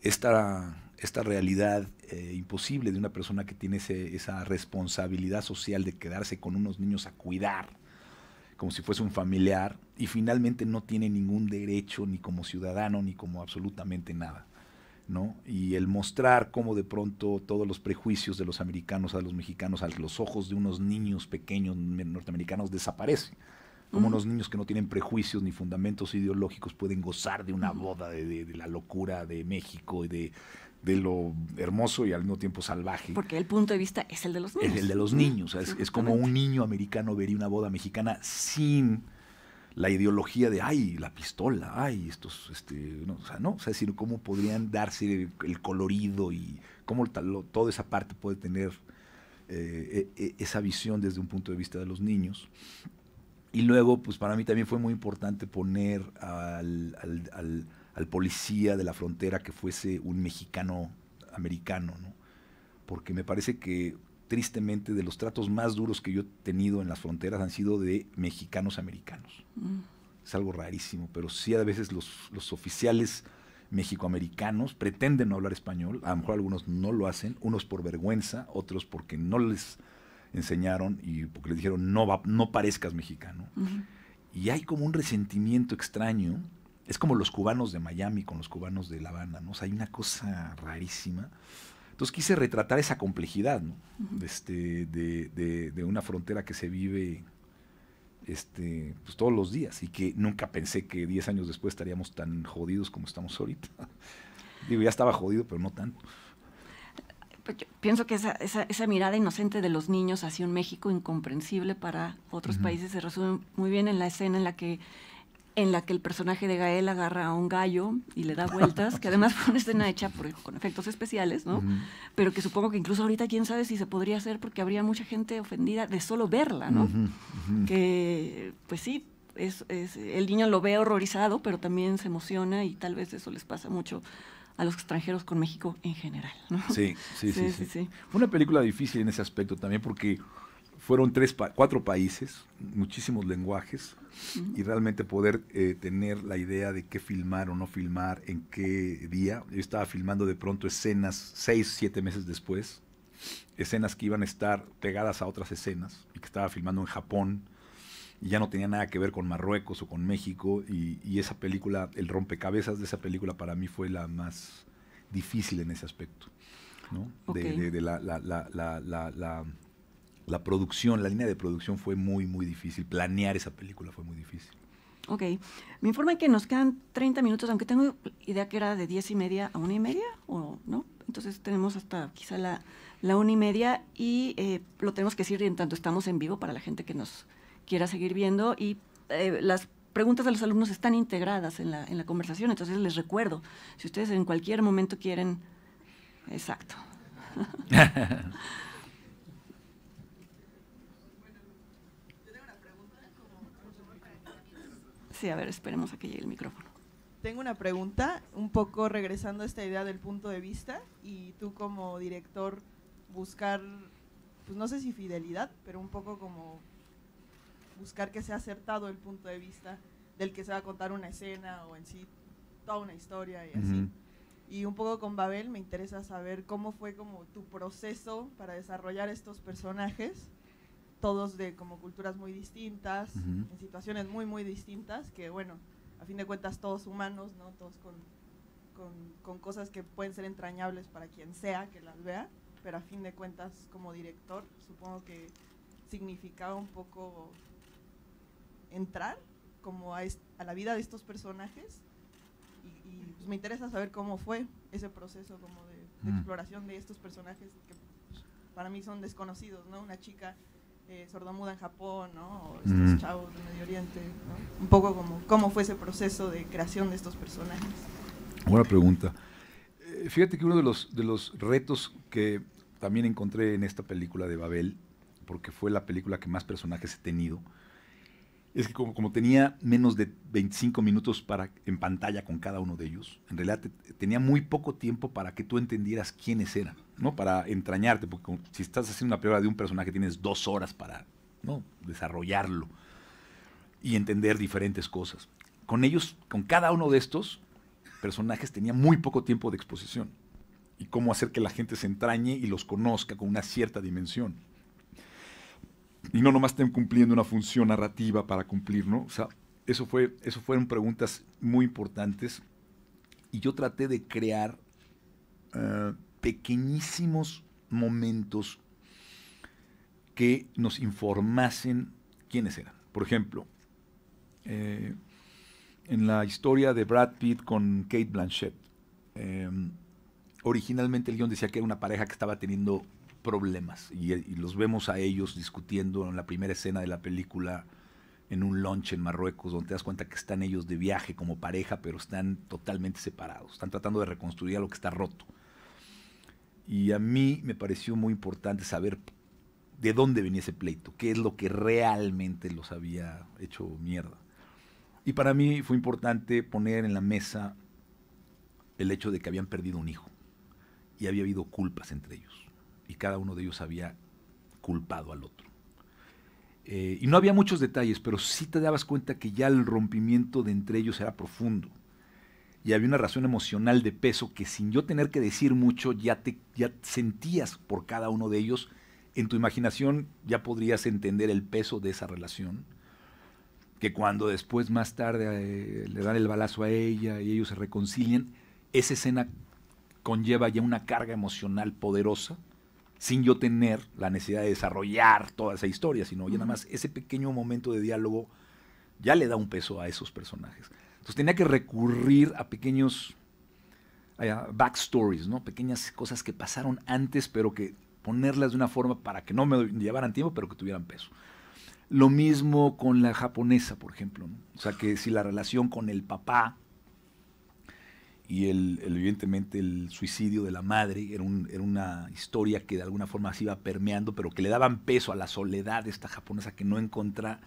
esta realidad eh, imposible de una persona que tiene esa responsabilidad social de quedarse con unos niños a cuidar como si fuese un familiar y finalmente no tiene ningún derecho ni como ciudadano ni como absolutamente nada. ¿no? Y el mostrar cómo de pronto todos los prejuicios de los americanos a los mexicanos a los ojos de unos niños pequeños norteamericanos desaparece. Como unos niños que no tienen prejuicios ni fundamentos ideológicos pueden gozar de una boda, de la locura de México y de, de lo hermoso y al mismo tiempo salvaje. Porque el punto de vista es el de los niños. Es el de los niños. es, como un niño americano vería una boda mexicana sin la ideología de, ay, la pistola, ay, estos, este, no, o sea, no, o sea, sino cómo podrían darse el, colorido y cómo toda esa parte puede tener eh, e, e, esa visión desde un punto de vista de los niños. Y luego, pues para mí también fue muy importante poner al al policía de la frontera que fuese un mexicano americano, porque me parece que tristemente de los tratos más duros que yo he tenido en las fronteras han sido de mexicanos americanos. Mm. Es algo rarísimo, pero sí a veces los, oficiales mexicoamericanos pretenden no hablar español, a lo mejor algunos no lo hacen, unos por vergüenza, otros porque no les enseñaron y porque les dijeron no, no parezcas mexicano. Y hay como un resentimiento extraño es como los cubanos de Miami con los cubanos de La Habana, ¿no? O sea, hay una cosa rarísima. Entonces quise retratar esa complejidad, ¿no? Este, de, una frontera que se vive este, pues todos los días y que nunca pensé que 10 años después estaríamos tan jodidos como estamos ahorita. Digo, ya estaba jodido, pero no tanto. Pues pienso que esa, mirada inocente de los niños hacia un México incomprensible para otros países se resume muy bien en la escena en la que en la que el personaje de Gael agarra a un gallo y le da vueltas, que además fue una escena hecha por, con efectos especiales, ¿no? Pero que supongo que incluso ahorita quién sabe si se podría hacer porque habría mucha gente ofendida de solo verla, ¿no? Que, pues sí, es, es, el niño lo ve horrorizado, pero también se emociona y tal vez eso les pasa mucho a los extranjeros con México en general, ¿no? Sí, sí, sí. sí, sí, una película difícil en ese aspecto también porque fueron tres cuatro países, muchísimos lenguajes, y realmente poder eh, tener la idea de qué filmar o no filmar, en qué día. Yo estaba filmando de pronto escenas seis, siete meses después, escenas que iban a estar pegadas a otras escenas, y que estaba filmando en Japón, y ya no tenía nada que ver con Marruecos o con México, y, esa película, el rompecabezas de esa película para mí fue la más difícil en ese aspecto. ¿no? De, la la producción, la línea de producción fue muy, muy difícil. Planear esa película fue muy difícil. Ok. Me informan que nos quedan 30 minutos, aunque tengo idea que era de 10 y media a 1 y media, ¿o no? Entonces tenemos hasta quizá la, la 1 y media y eh, lo tenemos que decir en tanto estamos en vivo para la gente que nos quiera seguir viendo y eh, las preguntas de los alumnos están integradas en la, en la conversación, entonces les recuerdo, si ustedes en cualquier momento quieren... Exacto. Sí, a ver, esperemos a que llegue el micrófono. Tengo una pregunta, un poco regresando a esta idea del punto de vista y tú como director buscar, pues no sé si fidelidad, pero un poco como buscar que sea acertado el punto de vista del que se va a contar una escena o en sí toda una historia y así. Y un poco con Babel me interesa saber cómo fue como tu proceso para desarrollar estos personajes todos de como culturas muy distintas, en situaciones muy, muy distintas, que bueno, a fin de cuentas todos humanos, ¿no? Todos con, con, cosas que pueden ser entrañables para quien sea que las vea, pero a fin de cuentas como director supongo que significaba un poco entrar como a, la vida de estos personajes y, pues, me interesa saber cómo fue ese proceso como de, exploración de estos personajes que pues, para mí son desconocidos, ¿no? Una chica eh, sordomuda en Japón, ¿no? O estos mm. chavos del Medio Oriente, ¿no? Un poco como cómo fue ese proceso de creación de estos personajes. Buena pregunta. Eh, fíjate que uno de los, de los retos que también encontré en esta película de Babel, porque fue la película que más personajes he tenido, es que como, como, tenía menos de 25 minutos para, en pantalla con cada uno de ellos, en realidad tenía muy poco tiempo para que tú entendieras quiénes eran. ¿no? Para entrañarte, porque si estás haciendo una película de un personaje tienes dos horas para ¿no? desarrollarlo y entender diferentes cosas. Con ellos, con cada uno de estos personajes tenía muy poco tiempo de exposición y cómo hacer que la gente se entrañe y los conozca con una cierta dimensión. Y no nomás estén cumpliendo una función narrativa para cumplir, ¿no? O sea, eso, fue, eso fueron preguntas muy importantes y yo traté de crear... Eh, pequeñísimos momentos que nos informasen quiénes eran. Por ejemplo, eh, en la historia de Brad Pitt con Kate Blanchett, eh, originalmente el guión decía que era una pareja que estaba teniendo problemas y, los vemos a ellos discutiendo en la primera escena de la película en un lunch en Marruecos, donde te das cuenta que están ellos de viaje como pareja, pero están totalmente separados, están tratando de reconstruir lo que está roto. Y a mí me pareció muy importante saber de dónde venía ese pleito, qué es lo que realmente los había hecho mierda. Y para mí fue importante poner en la mesa el hecho de que habían perdido un hijo y había habido culpas entre ellos. Y cada uno de ellos había culpado al otro. Eh, y no había muchos detalles, pero sí te dabas cuenta que ya el rompimiento de entre ellos era profundo y había una razón emocional de peso que sin yo tener que decir mucho ya te sentías por cada uno de ellos. En tu imaginación ya podrías entender el peso de esa relación. Que cuando después más tarde eh, le dan el balazo a ella y ellos se reconcilian, esa escena conlleva ya una carga emocional poderosa sin yo tener la necesidad de desarrollar toda esa historia, sino ya nada más ese pequeño momento de diálogo ya le da un peso a esos personajes. Entonces pues tenía que recurrir a pequeños eh, backstories, ¿no? Pequeñas cosas que pasaron antes, pero que ponerlas de una forma para que no me llevaran tiempo, pero que tuvieran peso. Lo mismo con la japonesa, por ejemplo. O sea, que si la relación con el papá y el, evidentemente el suicidio de la madre era, una historia que de alguna forma se iba permeando, pero que le daban peso a la soledad de esta japonesa que no encontraba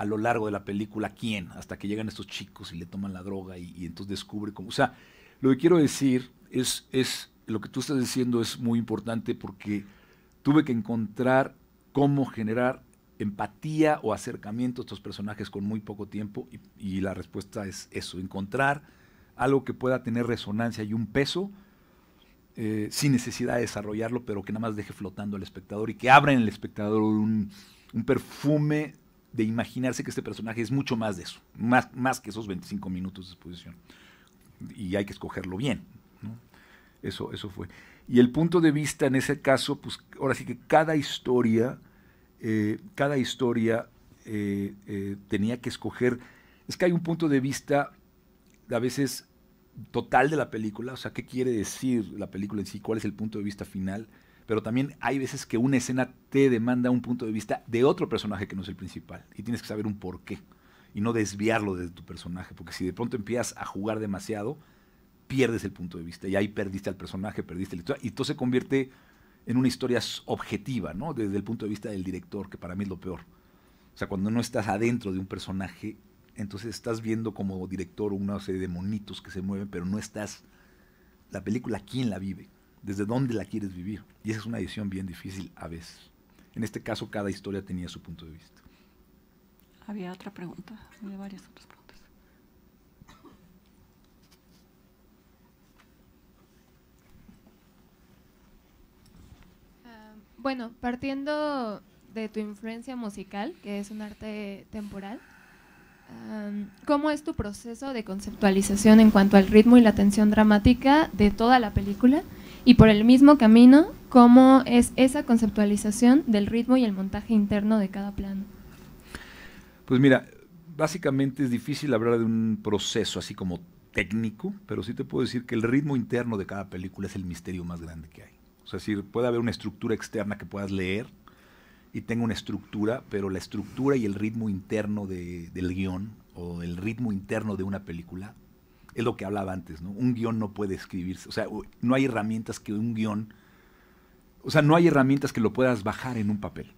a lo largo de la película quién, hasta que llegan estos chicos y le toman la droga y, entonces descubre cómo. O sea, lo que quiero decir es, es, lo que tú estás diciendo es muy importante porque tuve que encontrar cómo generar empatía o acercamiento a estos personajes con muy poco tiempo y, la respuesta es eso, encontrar algo que pueda tener resonancia y un peso eh, sin necesidad de desarrollarlo, pero que nada más deje flotando al espectador y que abra en el espectador un, un perfume de imaginarse que este personaje es mucho más de eso, más, más que esos 25 minutos de exposición. Y hay que escogerlo bien. Eso, eso fue. Y el punto de vista en ese caso, pues ahora sí que cada historia, eh, cada historia eh, eh, tenía que escoger. Es que hay un punto de vista a veces total de la película, o sea, qué quiere decir la película en sí, cuál es el punto de vista final pero también hay veces que una escena te demanda un punto de vista de otro personaje que no es el principal y tienes que saber un por qué y no desviarlo de tu personaje, porque si de pronto empiezas a jugar demasiado, pierdes el punto de vista y ahí perdiste al personaje, perdiste la historia y todo se convierte en una historia objetiva, ¿no? Desde el punto de vista del director, que para mí es lo peor. O sea, cuando no estás adentro de un personaje, entonces estás viendo como director una serie de monitos que se mueven, pero no estás la película, ¿quién la vive? desde dónde la quieres vivir. Y esa es una decisión bien difícil a veces. En este caso, cada historia tenía su punto de vista. Había otra pregunta, había varias otras preguntas. Ah, bueno, partiendo de tu influencia musical, que es un arte temporal, ¿cómo es tu proceso de conceptualización en cuanto al ritmo y la tensión dramática de toda la película? y por el mismo camino cómo es esa conceptualización del ritmo y el montaje interno de cada plano. Pues mira, básicamente es difícil hablar de un proceso así como técnico, pero sí te puedo decir que el ritmo interno de cada película es el misterio más grande que hay. O sea, puede haber una estructura externa que puedas leer y tenga una estructura, pero la estructura y el ritmo interno del guión o el ritmo interno de una película es lo que hablaba antes, ¿no? Un guión no puede escribirse, o sea, no hay herramientas que un guión, o sea, no hay herramientas que lo puedas bajar en un papel.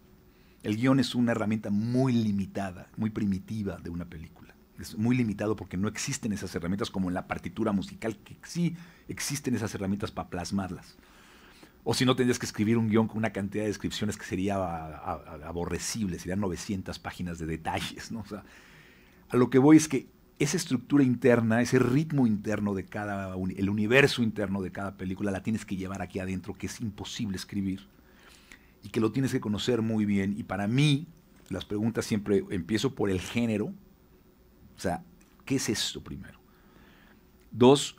El guión es una herramienta muy limitada, muy primitiva de una película. Es muy limitado porque no existen esas herramientas como en la partitura musical, que sí existen esas herramientas para plasmarlas. O si no, tendrías que escribir un guión con una cantidad de descripciones que sería aborrecible, serían 900 páginas de detalles. ¿no? O sea, a lo que voy es que esa estructura interna, ese ritmo interno de cada, el universo interno de cada película, la tienes que llevar aquí adentro, que es imposible escribir y que lo tienes que conocer muy bien. Y para mí, las preguntas siempre empiezo por el género, o sea, ¿qué es esto primero? Dos,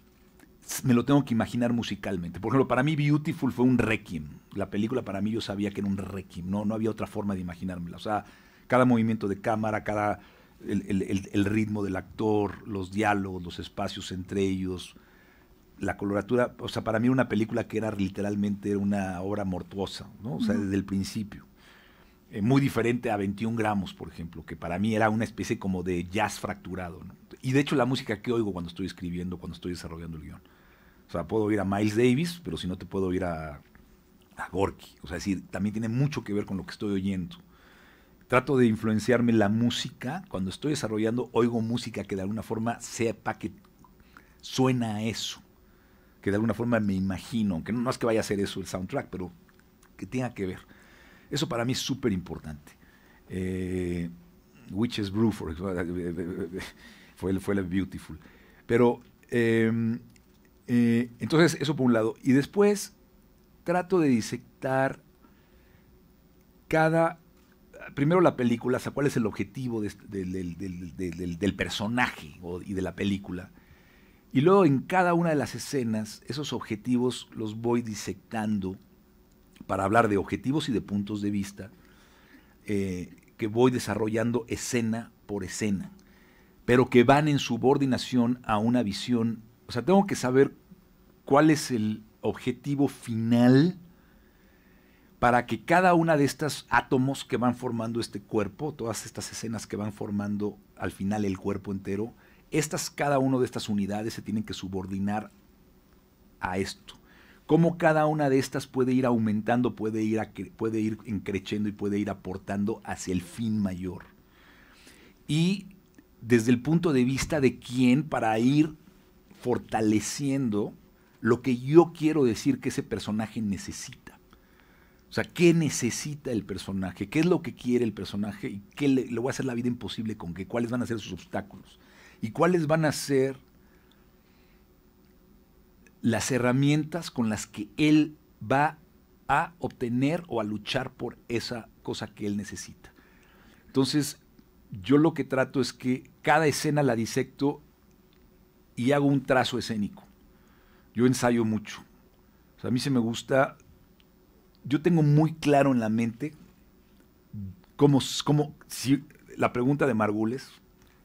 me lo tengo que imaginar musicalmente. Por ejemplo, para mí Beautiful fue un requiem. La película para mí yo sabía que era un requiem, no, no había otra forma de imaginármela. O sea, cada movimiento de cámara, cada el, ritmo del actor, los diálogos, los espacios entre ellos, la coloratura. O sea, para mí una película que era literalmente una obra mortuosa, ¿no? O sea, desde el principio. Eh, muy diferente a 21 gramos, por ejemplo, que para mí era una especie como de jazz fracturado. Y de hecho la música que oigo cuando estoy escribiendo, cuando estoy desarrollando el guión. O sea, puedo oír a Miles Davis, pero si no te puedo oír a, a Gorky. O sea, es decir, también tiene mucho que ver con lo que estoy oyendo trato de influenciarme la música. Cuando estoy desarrollando, oigo música que de alguna forma sepa que suena a eso. Que de alguna forma me imagino, que no, es que vaya a ser eso el soundtrack, pero que tenga que ver. Eso para mí es súper importante. Eh, Witches Brew, for, fue, fue la Beautiful. Pero, em, eh, entonces, eso por un lado. Y después, trato de disectar cada primero la película, o sea, cuál es el objetivo del personaje y de la película. Y luego en cada una de las escenas, esos objetivos los voy disectando para hablar de objetivos y de puntos de vista eh, que voy desarrollando escena por escena, pero que van en subordinación a una visión. O sea, tengo que saber cuál es el objetivo final para que cada una de estos átomos que van formando este cuerpo, todas estas escenas que van formando al final el cuerpo entero, estas, cada una de estas unidades se tienen que subordinar a esto. Cómo cada una de estas puede ir aumentando, puede ir, puede ir y puede ir aportando hacia el fin mayor. Y desde el punto de vista de quién para ir fortaleciendo lo que yo quiero decir que ese personaje necesita. O sea, ¿qué necesita el personaje? ¿Qué es lo que quiere el personaje? ¿Y qué le, va a hacer la vida imposible con qué? ¿Cuáles van a ser sus obstáculos? ¿Y cuáles van a ser las herramientas con las que él va a obtener o a luchar por esa cosa que él necesita? Entonces, yo lo que trato es que cada escena la disecto y hago un trazo escénico. Yo ensayo mucho. O sea, a mí se me gusta yo tengo muy claro en la mente cómo, si, la pregunta de Margules,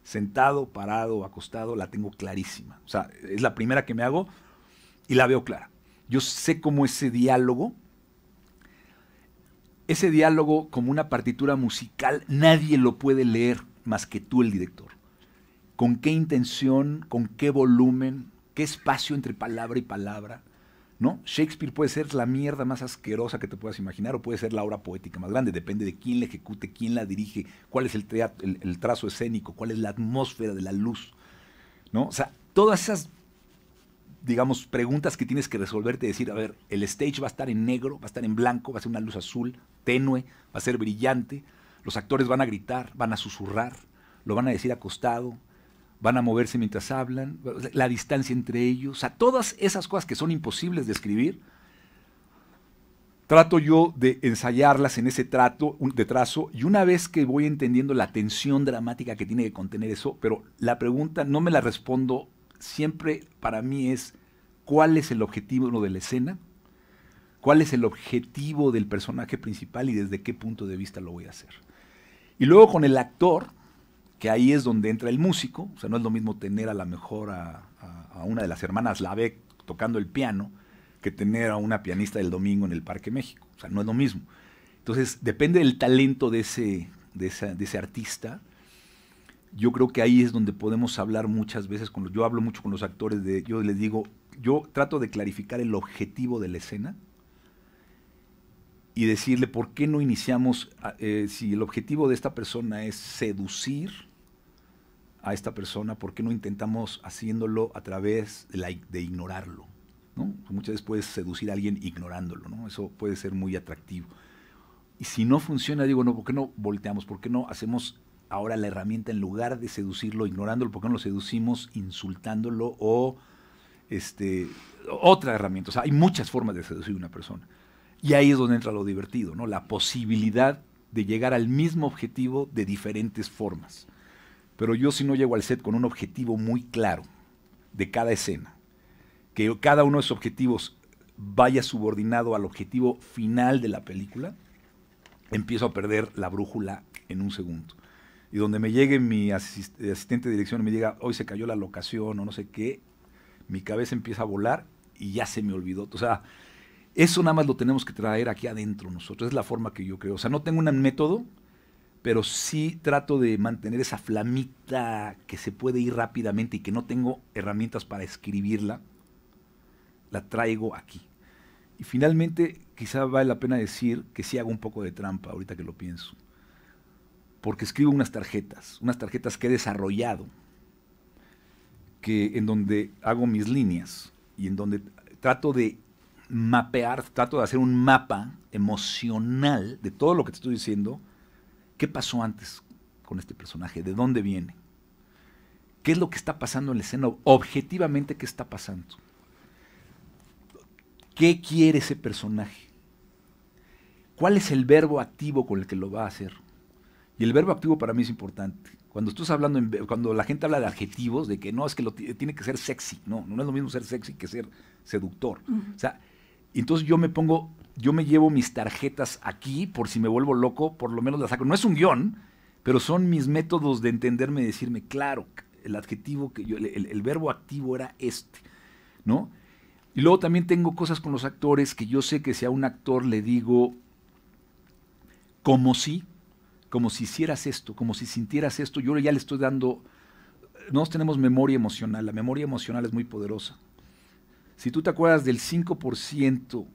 sentado, parado, acostado, la tengo clarísima. O sea, es la primera que me hago y la veo clara. Yo sé cómo ese diálogo, ese diálogo como una partitura musical, nadie lo puede leer más que tú, el director. ¿Con qué intención, con qué volumen, qué espacio entre palabra y palabra? ¿no? Shakespeare puede ser la mierda más asquerosa que te puedas imaginar o puede ser la obra poética más grande, depende de quién la ejecute, quién la dirige, cuál es el, trazo escénico, cuál es la atmósfera de la luz, ¿no? O sea, todas esas, digamos, preguntas que tienes que resolverte, decir, a ver, el stage va a estar en negro, va a estar en blanco, va a ser una luz azul, tenue, va a ser brillante, los actores van a gritar, van a susurrar, lo van a decir acostado, van a moverse mientras hablan, la distancia entre ellos, o sea, todas esas cosas que son imposibles de escribir, trato yo de ensayarlas en ese trato de trazo y una vez que voy entendiendo la tensión dramática que tiene que contener eso, pero la pregunta no me la respondo siempre para mí es ¿cuál es el objetivo de la escena? ¿Cuál es el objetivo del personaje principal y desde qué punto de vista lo voy a hacer? Y luego con el actor que ahí es donde entra el músico, o sea, no es lo mismo tener a la mejor a, una de las hermanas la ve tocando el piano que tener a una pianista del domingo en el Parque México, o sea, no es lo mismo. Entonces, depende del talento de ese, de, ese artista. Yo creo que ahí es donde podemos hablar muchas veces con yo hablo mucho con los actores de, yo les digo, yo trato de clarificar el objetivo de la escena y decirle por qué no iniciamos, eh, si el objetivo de esta persona es seducir, a esta persona, ¿por qué no intentamos haciéndolo a través de, ignorarlo? Muchas veces puedes seducir a alguien ignorándolo, eso puede ser muy atractivo. Y si no funciona, digo, no, ¿por qué no volteamos? ¿Por qué no hacemos ahora la herramienta en lugar de seducirlo, ignorándolo? ¿Por qué no lo seducimos insultándolo o este, otra herramienta? O sea, hay muchas formas de seducir a una persona. Y ahí es donde entra lo divertido, ¿no? La posibilidad de llegar al mismo objetivo de diferentes formas. Pero yo si no llego al set con un objetivo muy claro de cada escena, que cada uno de esos objetivos vaya subordinado al objetivo final de la película, empiezo a perder la brújula en un segundo. Y donde me llegue mi asistente de dirección y me diga, hoy se cayó la locación o no sé qué, mi cabeza empieza a volar y ya se me olvidó. O sea, eso nada más lo tenemos que traer aquí adentro nosotros. Es la forma que yo creo. O sea, no tengo un método, pero sí trato de mantener esa flamita que se puede ir rápidamente y que no tengo herramientas para escribirla, la traigo aquí. Y finalmente, quizá vale la pena decir que sí hago un poco de trampa ahorita que lo pienso, porque escribo unas tarjetas, unas tarjetas que he desarrollado, que en donde hago mis líneas y en donde trato de mapear, trato de hacer un mapa emocional de todo lo que te estoy diciendo, ¿Qué pasó antes con este personaje? ¿De dónde viene? ¿Qué es lo que está pasando en la escena? Objetivamente, ¿qué está pasando? ¿Qué quiere ese personaje? ¿Cuál es el verbo activo con el que lo va a hacer? Y el verbo activo para mí es importante. Cuando estás hablando, cuando la gente habla de adjetivos, de que no, es que lo tiene que ser sexy. No, no es lo mismo ser sexy que ser seductor. O sea, entonces yo me pongo yo me llevo mis tarjetas aquí por si me vuelvo loco, por lo menos las saco. No es un guión, pero son mis métodos de entenderme y decirme, claro, el adjetivo que yo, el, verbo activo era este, ¿no? Y luego también tengo cosas con los actores que yo sé que si a un actor le digo como si, como si hicieras esto, como si sintieras esto, yo ya le estoy dando, no tenemos memoria emocional, la memoria emocional es muy poderosa. Si tú te acuerdas del 5%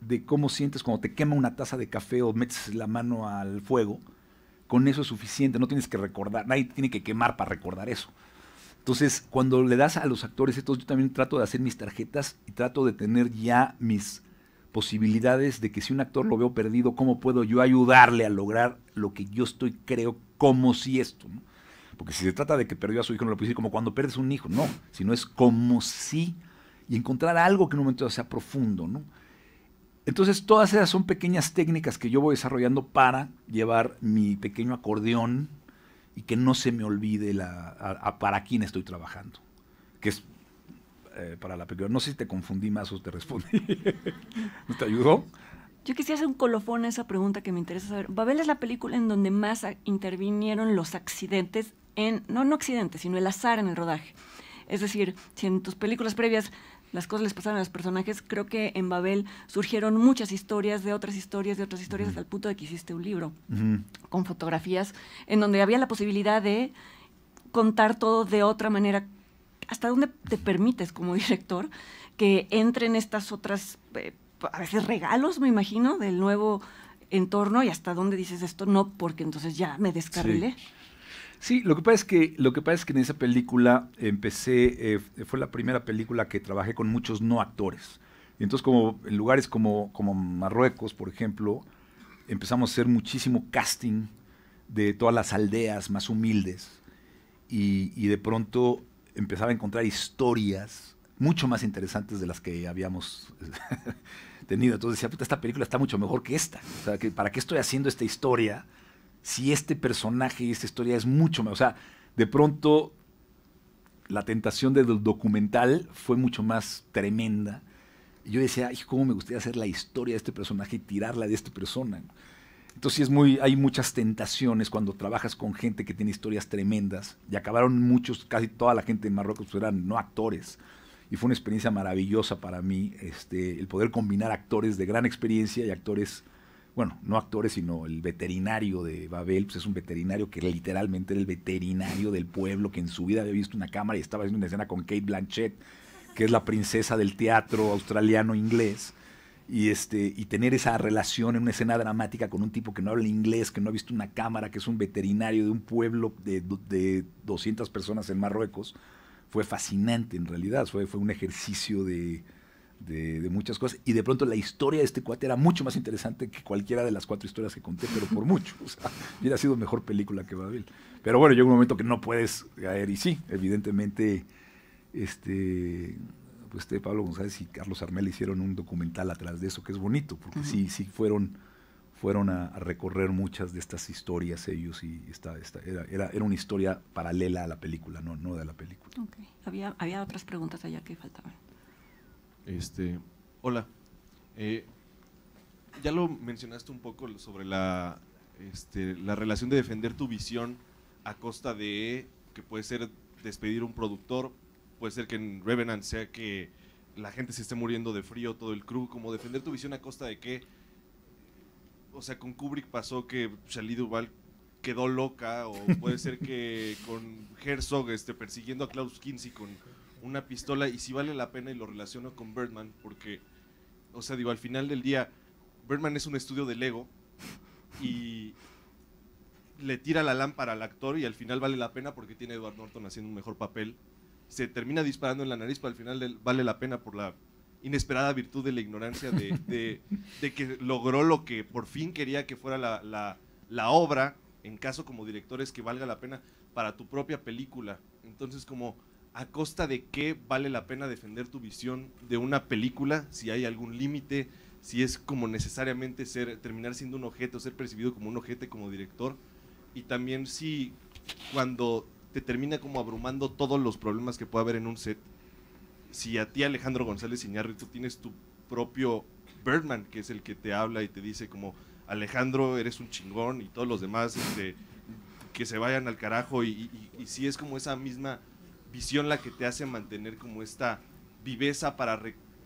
de cómo sientes cuando te quema una taza de café o metes la mano al fuego, con eso es suficiente, no tienes que recordar, nadie tiene que quemar para recordar eso. Entonces, cuando le das a los actores estos, yo también trato de hacer mis tarjetas y trato de tener ya mis posibilidades de que si un actor lo veo perdido, ¿cómo puedo yo ayudarle a lograr lo que yo estoy, creo, como si esto? Porque si se trata de que perdió a su hijo, no lo puedes decir como cuando perdes un hijo, no, sino es como si y encontrar algo que en un momento sea profundo, ¿no? Entonces, todas esas son pequeñas técnicas que yo voy desarrollando para llevar mi pequeño acordeón y que no se me olvide la, para quién estoy trabajando, que es eh, para la película. No sé si te confundí más o te respondí. ¿Te ayudó? Yo quisiera hacer un colofón a esa pregunta que me interesa saber. Babel es la película en donde más intervinieron los accidentes, en, no, no accidentes, sino el azar en el rodaje. Es decir, si en tus películas previas las cosas les pasaron a los personajes, creo que en Babel surgieron muchas historias de otras historias, de otras historias, hasta el punto de que hiciste un libro con fotografías, en donde había la posibilidad de contar todo de otra manera. ¿Hasta dónde te permites como director que entren estas otras, eh, a veces regalos, me imagino, del nuevo entorno y hasta dónde dices esto no, porque entonces ya me descarrilé? Sí, lo que pasa es que, lo que, pasa es que en esa película empecé, eh, fue la primera película que trabajé con muchos no actores. Y entonces como en lugares como, como Marruecos, por ejemplo, empezamos a hacer muchísimo casting de todas las aldeas más humildes. Y, de pronto empezaba a encontrar historias mucho más interesantes de las que habíamos tenido. Entonces decía, puta, esta película está mucho mejor que esta. O sea, ¿para qué estoy haciendo esta historia? si este personaje y esta historia es mucho más. O sea, de pronto la tentación del documental fue mucho más tremenda. Yo decía, ay, cómo me gustaría hacer la historia de este personaje y tirarla de esta persona. Entonces es muy, hay muchas tentaciones cuando trabajas con gente que tiene historias tremendas. Y acabaron muchos, casi toda la gente en Marruecos pues, eran no actores. Y fue una experiencia maravillosa para mí, este, el poder combinar actores de gran experiencia y actores bueno, no actores, sino el veterinario de Babel, pues es un veterinario que literalmente era el veterinario del pueblo, que en su vida había visto una cámara y estaba haciendo una escena con Kate Blanchett, que es la princesa del teatro australiano inglés. Y, este, y tener esa relación en una escena dramática con un tipo que no habla inglés, que no ha visto una cámara, que es un veterinario de un pueblo de, de 200 personas en Marruecos, fue fascinante en realidad, fue, fue un ejercicio de, de, muchas cosas. Y de pronto la historia de este cuate era mucho más interesante que cualquiera de las cuatro historias que conté, pero por mucho. hubiera sido mejor película que Babel. Pero bueno, llega un momento que no puedes caer. Y sí, evidentemente, este, pues este, Pablo González y Carlos Armel hicieron un documental atrás de eso, que es bonito, porque sí, sí fueron fueron a, recorrer muchas de estas historias ellos y esta, era, era, era, una historia paralela a la película, no, no de la película. Había, había otras preguntas allá que faltaban. Este, hola. Eh, ya lo mencionaste un poco sobre la, este, la relación de defender tu visión a costa de que puede ser despedir un productor, puede ser que en Revenant sea que la gente se esté muriendo de frío, todo el crew, como defender tu visión a costa de que, o sea, con Kubrick pasó que Shalid pues, Duval quedó loca, o puede ser que con Herzog este, persiguiendo a Klaus Kinsey con una pistola y si vale la pena y lo relaciono con Birdman porque, o sea, digo, al final del día, Birdman es un estudio de Lego y le tira la lámpara al actor y al final vale la pena porque tiene a Edward Norton haciendo un mejor papel. Se termina disparando en la nariz, pero al final vale la pena por la inesperada virtud de la ignorancia de, que logró lo que por fin quería que fuera la, la obra, en caso como directores que valga la pena para tu propia película. Entonces como a costa de qué vale la pena defender tu visión de una película, si hay algún límite, si es como necesariamente ser, terminar siendo un objeto, ser percibido como un objeto como director, y también si cuando te termina como abrumando todos los problemas que puede haber en un set, si a ti Alejandro González Iñárritu tienes tu propio Birdman, que es el que te habla y te dice como, Alejandro, eres un chingón, y todos los demás, este, que se vayan al carajo, y si es como esa misma visión la que te hace mantener como esta viveza para,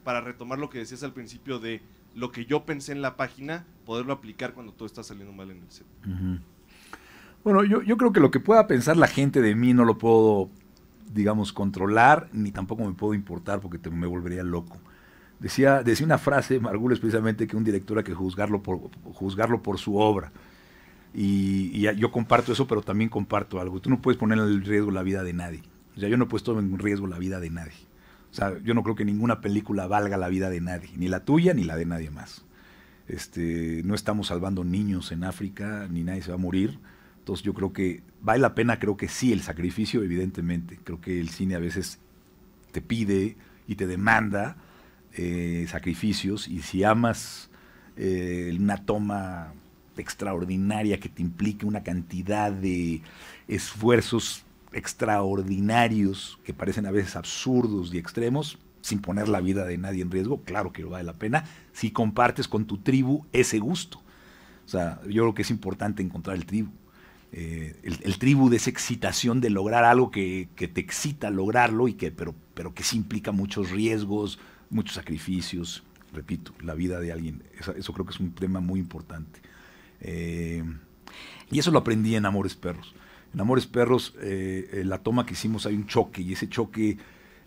para retomar lo que decías al principio de lo que yo pensé en la página, poderlo aplicar cuando todo está saliendo mal en el set. Bueno, yo, creo que lo que pueda pensar la gente de mí no lo puedo, digamos, controlar, ni tampoco me puedo importar porque me volvería loco. Decía, decía una frase, Margul precisamente, que un director hay que juzgarlo por, juzgarlo por su obra. Y, y, yo comparto eso, pero también comparto algo. Tú no puedes poner en riesgo la vida de nadie ya yo no he puesto en riesgo la vida de nadie. O sea, yo no creo que ninguna película valga la vida de nadie, ni la tuya ni la de nadie más. Este, no estamos salvando niños en África, ni nadie se va a morir. Entonces yo creo que vale la pena, creo que sí, el sacrificio, evidentemente. Creo que el cine a veces te pide y te demanda eh, sacrificios y si amas eh, una toma extraordinaria que te implique una cantidad de esfuerzos extraordinarios que parecen a veces absurdos y extremos, sin poner la vida de nadie en riesgo, claro que vale la pena, si compartes con tu tribu ese gusto. O sea, yo creo que es importante encontrar el tribu. Eh, el, tribu de esa excitación de lograr algo que, te excita lograrlo, y que, pero, pero que sí implica muchos riesgos, muchos sacrificios. Repito, la vida de alguien. Eso, creo que es un tema muy importante. Eh, y eso lo aprendí en Amores Perros. En Amores Perros, eh, la toma que hicimos hay un choque y ese choque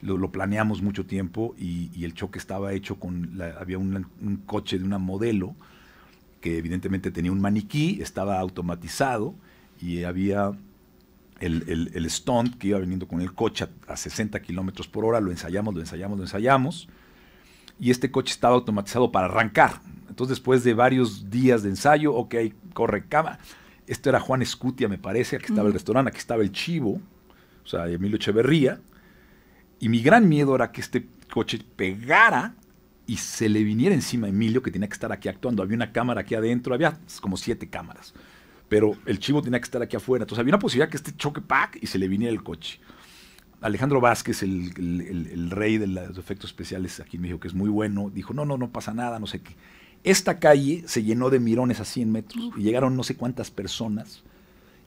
lo, planeamos mucho tiempo y, el choque estaba hecho con, había un, coche de una modelo que evidentemente tenía un maniquí, estaba automatizado y había el, stunt que iba viniendo con el coche a, 60 kilómetros por hora, lo ensayamos, lo ensayamos, lo ensayamos y este coche estaba automatizado para arrancar. Entonces después de varios días de ensayo, ok, corre cama esto era Juan Escutia, me parece, aquí estaba el restaurante, aquí estaba el Chivo, o sea, Emilio Echeverría. Y mi gran miedo era que este coche pegara y se le viniera encima a Emilio, que tenía que estar aquí actuando. Había una cámara aquí adentro, había como siete cámaras. Pero el chivo tenía que estar aquí afuera. Entonces había una posibilidad que este choque pack y se le viniera el coche. Alejandro Vázquez, el, el rey de los efectos especiales aquí en México, que es muy bueno, dijo, no, no, no pasa nada, no sé qué. Esta calle se llenó de mirones a 100 metros y llegaron no sé cuántas personas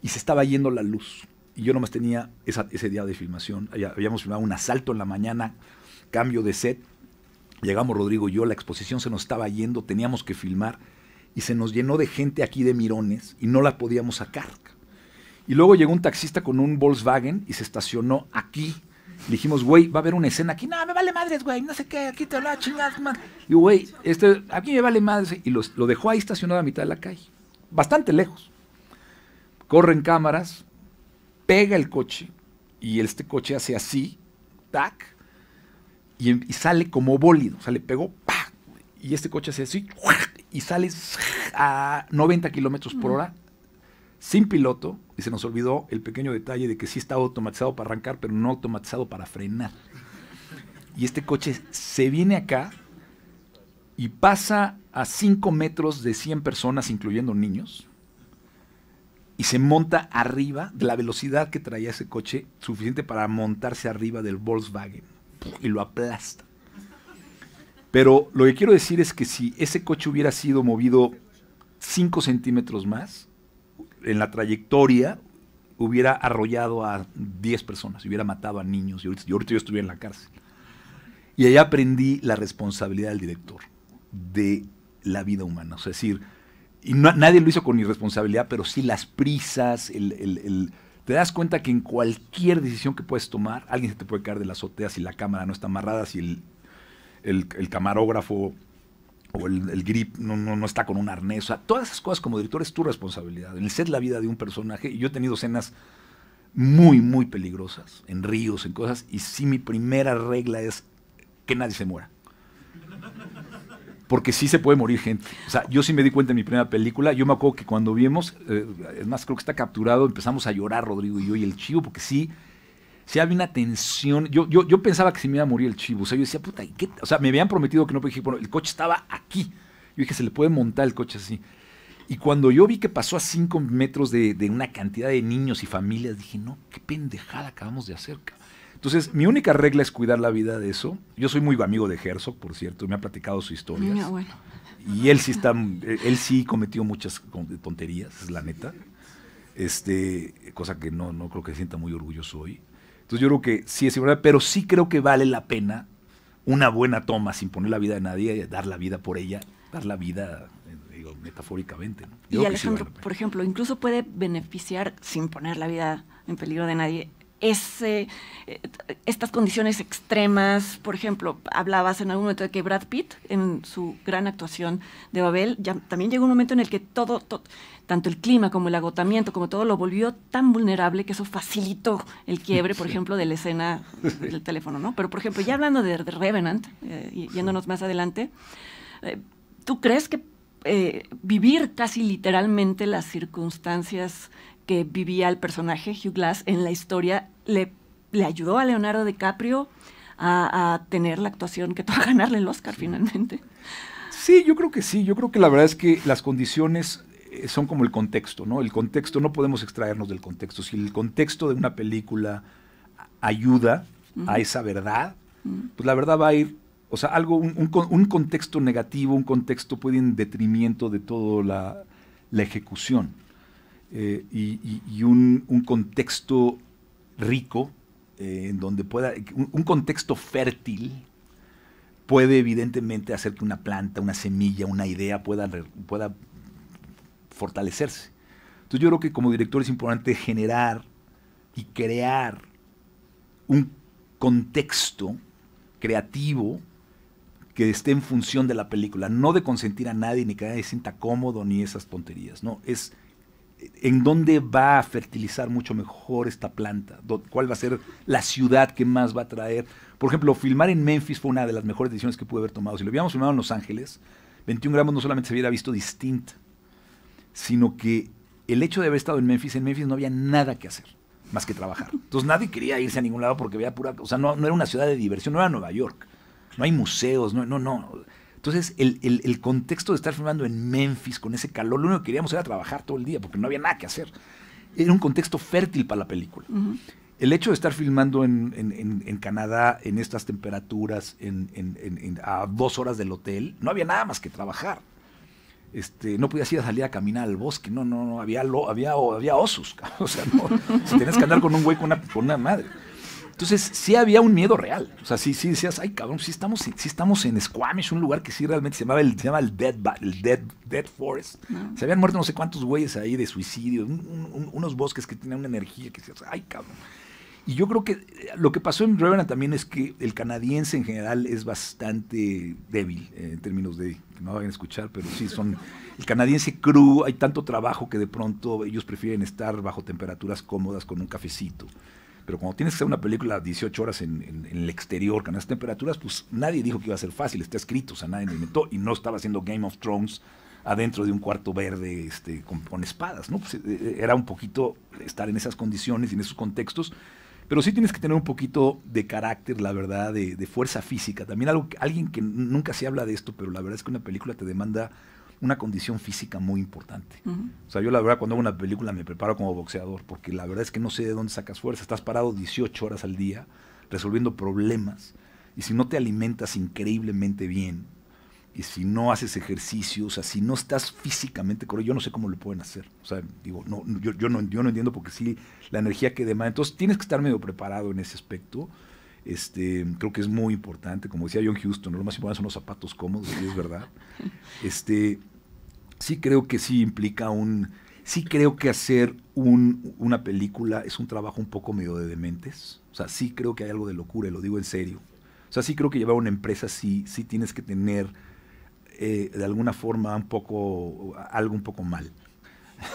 y se estaba yendo la luz. Y yo nomás tenía ese día de filmación, habíamos filmado un asalto en la mañana, cambio de set, llegamos Rodrigo y yo, la exposición se nos estaba yendo, teníamos que filmar y se nos llenó de gente aquí de mirones y no la podíamos sacar. Y luego llegó un taxista con un Volkswagen y se estacionó aquí Dijimos, güey, va a haber una escena aquí. No, me vale madres, güey. No sé qué, aquí te hablaba Y güey, este, aquí me vale madres. Y lo dejó ahí estacionado a mitad de la calle. Bastante lejos. Corren cámaras, pega el coche. Y este coche hace así, tac. Y, em, sale como bólido. O sea, le pegó, Y este coche hace así, y sale a 90 kilómetros por hora sin piloto y se nos olvidó el pequeño detalle de que sí estaba automatizado para arrancar, pero no automatizado para frenar. Y este coche se viene acá y pasa a 5 metros de 100 personas, incluyendo niños, y se monta arriba de la velocidad que traía ese coche, suficiente para montarse arriba del Volkswagen, y lo aplasta. Pero lo que quiero decir es que si ese coche hubiera sido movido 5 centímetros más, en la trayectoria hubiera arrollado a 10 personas, hubiera matado a niños y ahorita, yo estuviera en la cárcel. Y ahí aprendí la responsabilidad del director de la vida humana. es decir, y nadie lo hizo con irresponsabilidad, pero sí las prisas, te das cuenta que en cualquier decisión que puedes tomar, alguien se te puede caer de la azotea si la cámara no está amarrada, si el camarógrafo o el, grip no, está con un arnés. O sea, todas esas cosas como director es tu responsabilidad. el set la vida de un personaje. Y yo he tenido escenas muy, muy peligrosas, en ríos, en cosas. Y sí, mi primera regla es que nadie se muera. Porque sí se puede morir gente. O sea, yo sí me di cuenta en mi primera película. Yo me acuerdo que cuando vimos, eh, es más, creo que está capturado, empezamos a llorar Rodrigo y yo y el chivo, porque sí, si había una tensión. Yo, yo, yo pensaba que se me iba a morir el chivo. O sea, yo decía, puta, ¿y qué? O sea, me habían prometido que no, pero el coche estaba aquí. Yo dije, se le puede montar el coche así. Y cuando yo vi que pasó a cinco metros de, una cantidad de niños y familias, dije, no, qué pendejada acabamos de hacer. Entonces, mi única regla es cuidar la vida de eso. Yo soy muy amigo de Herzog, por cierto, me ha platicado su historia. Ah, y él sí, está, él sí cometió muchas tonterías, es la neta. Este, cosa que no, no creo que se sienta muy orgulloso hoy. Entonces yo creo que sí es verdad, pero sí creo que vale la pena una buena toma sin poner la vida de nadie, dar la vida por ella, dar la vida eh, digo, metafóricamente. Y Alejandro, por ejemplo, incluso puede beneficiar sin poner la vida en peligro de nadie es, eh, estas condiciones extremas. Por ejemplo, hablabas en algún momento de que Brad Pitt, en su gran actuación de Babel, también llegó un momento en el que todo, tanto el clima como el agotamiento, como todo, lo volvió tan vulnerable que eso facilitó el quiebre, por ejemplo, de la escena del teléfono, ¿no? Pero, por ejemplo, ya hablando de, Revenant, eh, yéndonos más adelante, eh, ¿tú crees que vivir casi literalmente las circunstancias que vivía el personaje Hugh Glass en la historia le, ayudó a Leonardo DiCaprio a, tener la actuación que tuvo a ganarle el Oscar finalmente. Sí, yo creo que sí. Yo creo que la verdad es que las condiciones eh, son como el contexto, ¿no? El contexto, no podemos extraernos del contexto. Si el contexto de una película ayuda a esa verdad, pues la verdad va a ir, o sea, algo, un, un, un contexto negativo, un contexto puede ir en detrimento de toda la ejecución. Eh, y, un, contexto rico eh, en donde pueda, un, contexto fértil puede evidentemente hacer que una planta, una semilla, una idea pueda, pueda fortalecerse. Entonces yo creo que como director es importante generar y crear un contexto creativo que esté en función de la película, no de consentir a nadie ni que nadie sienta cómodo ni esas tonterías, no, es en dónde va a fertilizar mucho mejor esta planta, cuál va a ser la ciudad que más va a traer. Por ejemplo, filmar en Memphis fue una de las mejores decisiones que pude haber tomado. Si lo hubiéramos filmado en Los Ángeles, 21 gramos no solamente se hubiera visto distinta, sino que el hecho de haber estado en Memphis, en Memphis no había nada que hacer más que trabajar. Entonces nadie quería irse a ningún lado porque había pura... O sea, no, no era una ciudad de diversión, no era Nueva York. No hay museos, no, no, no. Entonces, el, contexto de estar filmando en Memphis con ese calor, lo único que queríamos era trabajar todo el día porque no había nada que hacer. Era un contexto fértil para la película. El hecho de estar filmando en, en, en, Canadá, en estas temperaturas, a dos horas del hotel, no había nada más que trabajar. Este, no podías ir a salir a caminar al bosque, no, no, no, había, había, había osos, o sea, no, si tenías que andar con un güey con con una madre. Entonces, sí había un miedo real. O sea, sí, sí decías, ay, cabrón, sí estamos, sí estamos en Squamish, un lugar que sí realmente se llamaba el, se llama el, Dead, Dead, Forest. Se habían muerto no sé cuántos güeyes ahí de suicidio, unos bosques que tenían una energía que decías, ay, cabrón. Y yo creo que eh, lo que pasó en Revenant también es que el canadiense en general es bastante débil eh, en términos de, que no vayan a escuchar, pero sí son, el canadiense crudo, hay tanto trabajo que de pronto ellos prefieren estar bajo temperaturas cómodas con un cafecito. Pero cuando tienes que hacer una película 18 horas en, el exterior, con esas temperaturas, pues nadie dijo que iba a ser fácil, está escrito, o sea, nadie lo inventó y no estaba haciendo Game of Thrones adentro de un cuarto verde este, con, espadas, ¿no? Pues, eh, eh, era un poquito estar en esas condiciones y en esos contextos pero sí tienes que tener un poquito de carácter, la verdad, de, fuerza física. También algo, alguien que nunca se habla de esto, pero la verdad es que una película te demanda una condición física muy importante. O sea, yo la verdad cuando hago una película me preparo como boxeador, porque la verdad es que no sé de dónde sacas fuerza. Estás parado 18 horas al día resolviendo problemas. Y si no te alimentas increíblemente bien, y si no haces ejercicio, o sea, si no estás físicamente correcto, yo no sé cómo lo pueden hacer. O sea, digo, no, yo, no, yo no entiendo porque si la energía que demanda. Entonces tienes que estar medio preparado en ese aspecto este, creo que es muy importante, como decía John Houston, ¿no? lo más importante son los zapatos cómodos, y es verdad. Este, sí creo que sí implica un, sí creo que hacer una película es un trabajo un poco medio de dementes. O sea, sí creo que hay algo de locura, lo digo en serio. O sea, sí creo que llevar una empresa sí, sí tienes que tener eh, de alguna forma un poco, algo un poco mal.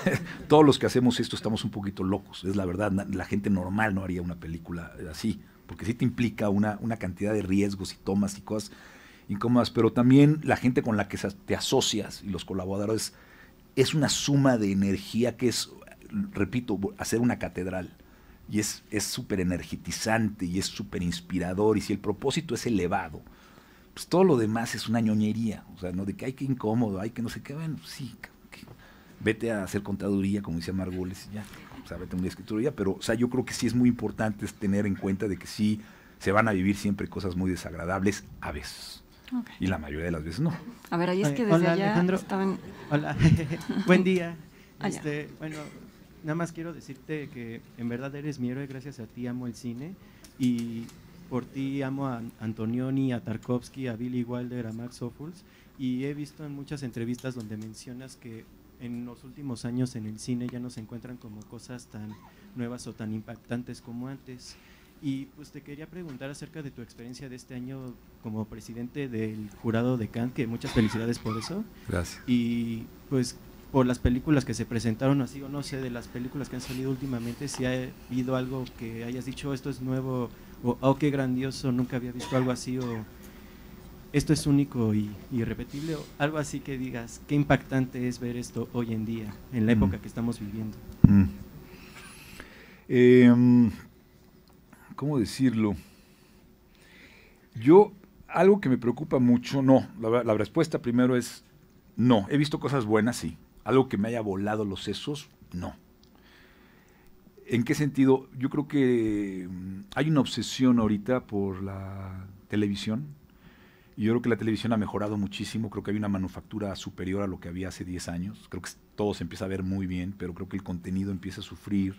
Todos los que hacemos esto estamos un poquito locos, es la verdad. La gente normal no haría una película así porque sí te implica una, una cantidad de riesgos y tomas y cosas incómodas, pero también la gente con la que te asocias y los colaboradores es una suma de energía que es, repito, hacer una catedral. Y es súper es energetizante y es súper inspirador. Y si el propósito es elevado, pues todo lo demás es una ñoñería. O sea, ¿no? De que hay que incómodo, hay que no sé qué. Bueno, sí, vete a hacer contaduría, como dice Margules, ya vete pues, una escritura pero o sea, yo creo que sí es muy importante tener en cuenta de que sí se van a vivir siempre cosas muy desagradables a veces. Y la mayoría de las veces no. A ver, ahí es que desde allá Alejandro. estaban... Hola, buen día. Este, bueno, nada más quiero decirte que en verdad eres mi héroe, gracias a ti amo el cine y por ti amo a Antonioni, a Tarkovsky, a Billy Wilder, a Max Ophuls y he visto en muchas entrevistas donde mencionas que en los últimos años en el cine ya no se encuentran como cosas tan nuevas o tan impactantes como antes. Y pues te quería preguntar acerca de tu experiencia de este año como presidente del jurado de Cannes, que muchas felicidades por eso. Gracias. Y pues por las películas que se presentaron así, o no sé, de las películas que han salido últimamente, si ha habido algo que hayas dicho, esto es nuevo, o oh, qué grandioso, nunca había visto algo así, o esto es único y irrepetible, o algo así que digas, qué impactante es ver esto hoy en día, en la mm. época que estamos viviendo. Mm. Em, ¿Cómo decirlo? Yo, algo que me preocupa mucho, no, la, la respuesta primero es no, he visto cosas buenas, sí, algo que me haya volado los sesos, no. ¿En qué sentido? Yo creo que mm, hay una obsesión ahorita por la televisión, yo creo que la televisión ha mejorado muchísimo, creo que hay una manufactura superior a lo que había hace 10 años, creo que todo se empieza a ver muy bien, pero creo que el contenido empieza a sufrir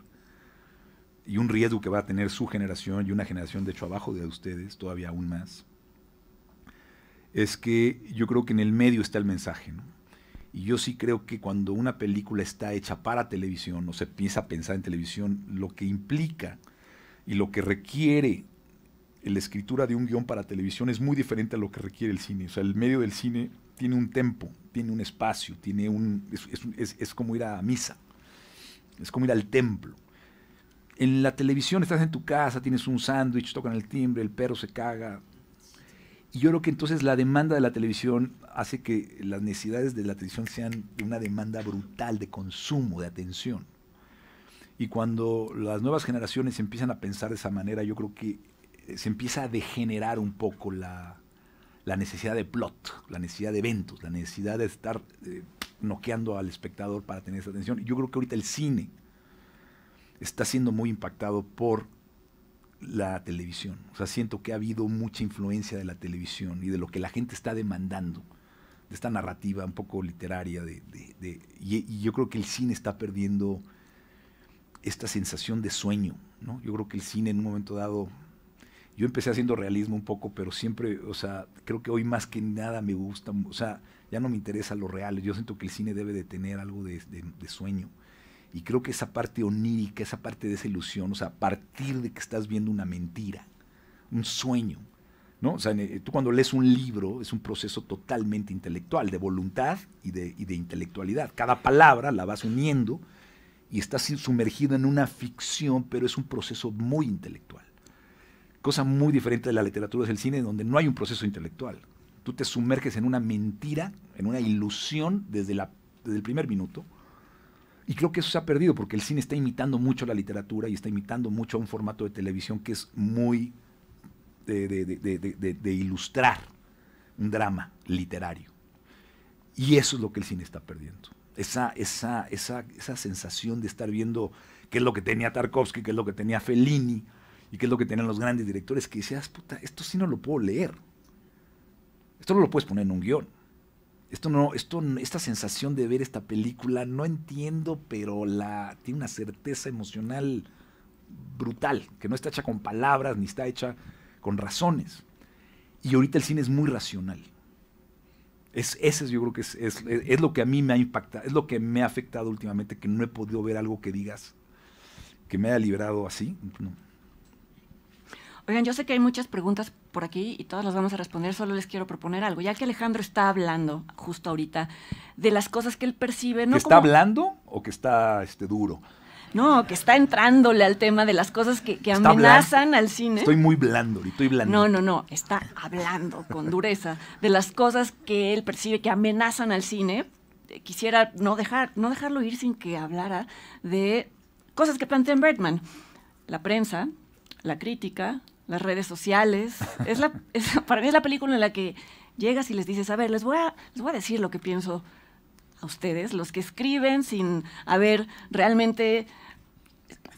y un riesgo que va a tener su generación y una generación de hecho abajo de ustedes, todavía aún más, es que yo creo que en el medio está el mensaje. Y yo sí creo que cuando una película está hecha para televisión o se empieza a pensar en televisión, lo que implica y lo que requiere la escritura de un guión para televisión es muy diferente a lo que requiere el cine. O sea, el medio del cine tiene un tempo, tiene un espacio, tiene un, es, es como ir a misa, es como ir al templo. En la televisión estás en tu casa, tienes un sándwich, tocan el timbre, el perro se caga. Y yo creo que entonces la demanda de la televisión hace que las necesidades de la televisión sean una demanda brutal de consumo, de atención. Y cuando las nuevas generaciones empiezan a pensar de esa manera, yo creo que se empieza a degenerar un poco la, necesidad de plot, la necesidad de eventos, la necesidad de estar eh, noqueando al espectador para tener esa atención. Yo creo que ahorita el cine está siendo muy impactado por la televisión. O sea, siento que ha habido mucha influencia de la televisión y de lo que la gente está demandando, de esta narrativa un poco literaria. De, y, yo creo que el cine está perdiendo esta sensación de sueño. Yo creo que el cine en un momento dado yo empecé haciendo realismo un poco, pero siempre, o sea, creo que hoy más que nada me gusta, o sea, ya no me interesa lo real, yo siento que el cine debe de tener algo de, sueño. Y creo que esa parte onírica, esa parte de esa ilusión, o sea, a partir de que estás viendo una mentira, un sueño, ¿no? O sea, eh, tú cuando lees un libro es un proceso totalmente intelectual, de voluntad y de, y de intelectualidad. Cada palabra la vas uniendo y estás sumergido en una ficción, pero es un proceso muy intelectual cosa muy diferente de la literatura es el cine, donde no hay un proceso intelectual. Tú te sumerges en una mentira, en una ilusión desde, el primer minuto. Y creo que eso se ha perdido porque el cine está imitando mucho la literatura y está imitando mucho a un formato de televisión que es muy de, ilustrar un drama literario. Y eso es lo que el cine está perdiendo. Esa, esa, esa sensación de estar viendo qué es lo que tenía Tarkovsky, qué es lo que tenía Fellini, y qué es lo que tienen los grandes directores, que decías, ah, puta, esto sí no lo puedo leer. Esto no lo puedes poner en un guión. Esto no, esto, esta sensación de ver esta película, no entiendo, pero la tiene una certeza emocional brutal, que no está hecha con palabras, ni está hecha con razones. Y ahorita el cine es muy racional. Es, ese yo creo que es, es, es, lo que a mí me ha impactado, es lo que me ha afectado últimamente, que no he podido ver algo que digas que me haya liberado así. No. Oigan, yo sé que hay muchas preguntas por aquí y todas las vamos a responder, solo les quiero proponer algo. Ya que Alejandro está hablando justo ahorita de las cosas que él percibe, ¿no? ¿Que está hablando o que está este, duro? No, que está entrándole al tema de las cosas que, amenazan al cine. Estoy muy blando, estoy blando. No, no, no, está hablando con dureza de las cosas que él percibe que amenazan al cine. Eh, quisiera no, dejar, no dejarlo ir sin que hablara de cosas que plantean Bertman. La prensa, la crítica, las redes sociales. Es la, para mí es la película en la que llegas y les dices, a ver, les voy a, les voy a decir lo que pienso a ustedes, los que escriben sin haber realmente,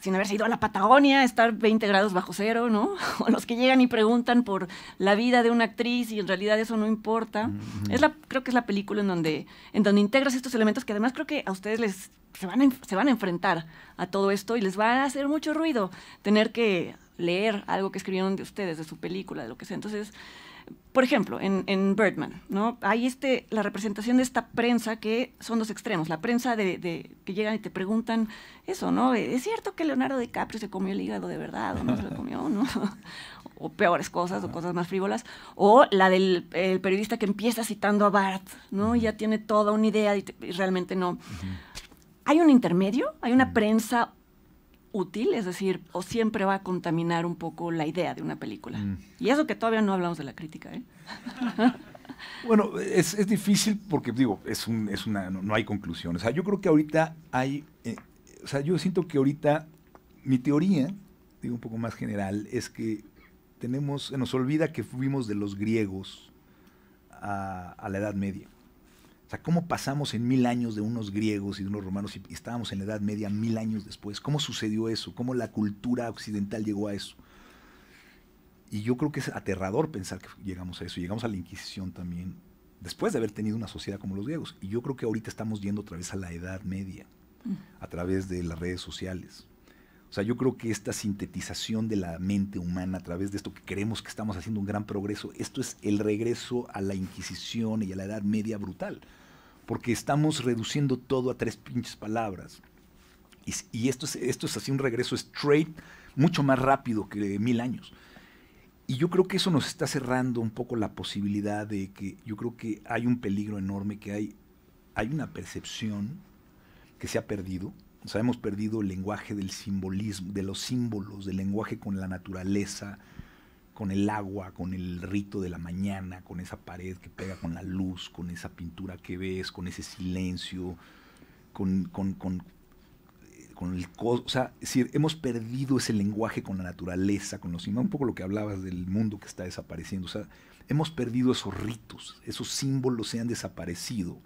sin haber ido a la Patagonia, estar 20 grados bajo cero, ¿no? O los que llegan y preguntan por la vida de una actriz y en realidad eso no importa. es la, creo que es la película en donde, en donde integras estos elementos que además creo que a ustedes les, van se van a enfrentar a todo esto y les va a hacer mucho ruido tener que leer algo que escribieron de ustedes, de su película, de lo que sea. Entonces, por ejemplo, en, Birdman, ¿no? Hay este, la representación de esta prensa que son dos extremos. La prensa de, que llegan y te preguntan eso, ¿no? ¿Es cierto que Leonardo DiCaprio se comió el hígado de verdad o no se lo comió? ¿no? o peores cosas o cosas más frívolas. O la del periodista que empieza citando a Bart, ¿no? Y ya tiene toda una idea y, realmente no. Hay un intermedio, hay una prensa útil, es decir, o siempre va a contaminar un poco la idea de una película. Mm. Y eso que todavía no hablamos de la crítica, ¿eh? bueno, es, es, difícil porque, digo, es, un, es una, no, hay conclusión. O sea, yo creo que ahorita hay, eh, o sea, yo siento que ahorita mi teoría, digo un poco más general, es que tenemos, se nos olvida que fuimos de los griegos a la Edad Media. O sea, ¿cómo pasamos en mil años de unos griegos y de unos romanos y estábamos en la Edad Media mil años después? ¿Cómo sucedió eso? ¿Cómo la cultura occidental llegó a eso? Y yo creo que es aterrador pensar que llegamos a eso. Llegamos a la Inquisición también, después de haber tenido una sociedad como los griegos. Y yo creo que ahorita estamos yendo otra vez a la Edad Media, mm. a través de las redes sociales. O sea, yo creo que esta sintetización de la mente humana a través de esto que creemos que estamos haciendo un gran progreso, esto es el regreso a la Inquisición y a la Edad Media brutal porque estamos reduciendo todo a tres pinches palabras. Y, esto, es, así un regreso straight, mucho más rápido que mil años. Y yo creo que eso nos está cerrando un poco la posibilidad de que yo creo que hay un peligro enorme, que hay, hay una percepción que se ha perdido. O sea, hemos perdido el lenguaje del simbolismo, de los símbolos, del lenguaje con la naturaleza, con el agua, con el rito de la mañana, con esa pared que pega con la luz, con esa pintura que ves, con ese silencio, con, con, eh, el O sea, hemos perdido ese lenguaje con la naturaleza, con los un poco lo que hablabas del mundo que está desapareciendo. O sea, hemos perdido esos ritos, esos símbolos se han desaparecido.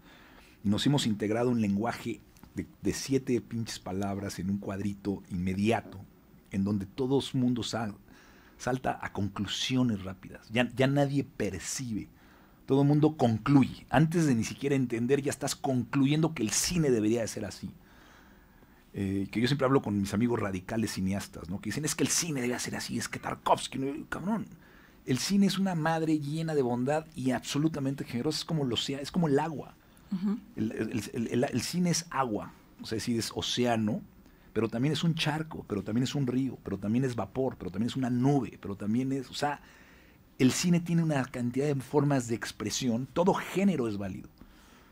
Y nos hemos integrado un lenguaje de, siete pinches palabras en un cuadrito inmediato, en donde todos mundo sabe salta a conclusiones rápidas. Ya, nadie percibe. Todo el mundo concluye. Antes de ni siquiera entender, ya estás concluyendo que el cine debería de ser así. Eh, que yo siempre hablo con mis amigos radicales cineastas, ¿no? Que dicen, es que el cine debe ser así, es que Tarkovsky, cabrón. El cine es una madre llena de bondad y absolutamente generosa, es como el es como el agua. el, el, cine es agua, o sea, si es océano, pero también es un charco, pero también es un río, pero también es vapor, pero también es una nube, pero también es, o sea, el cine tiene una cantidad de formas de expresión, todo género es válido.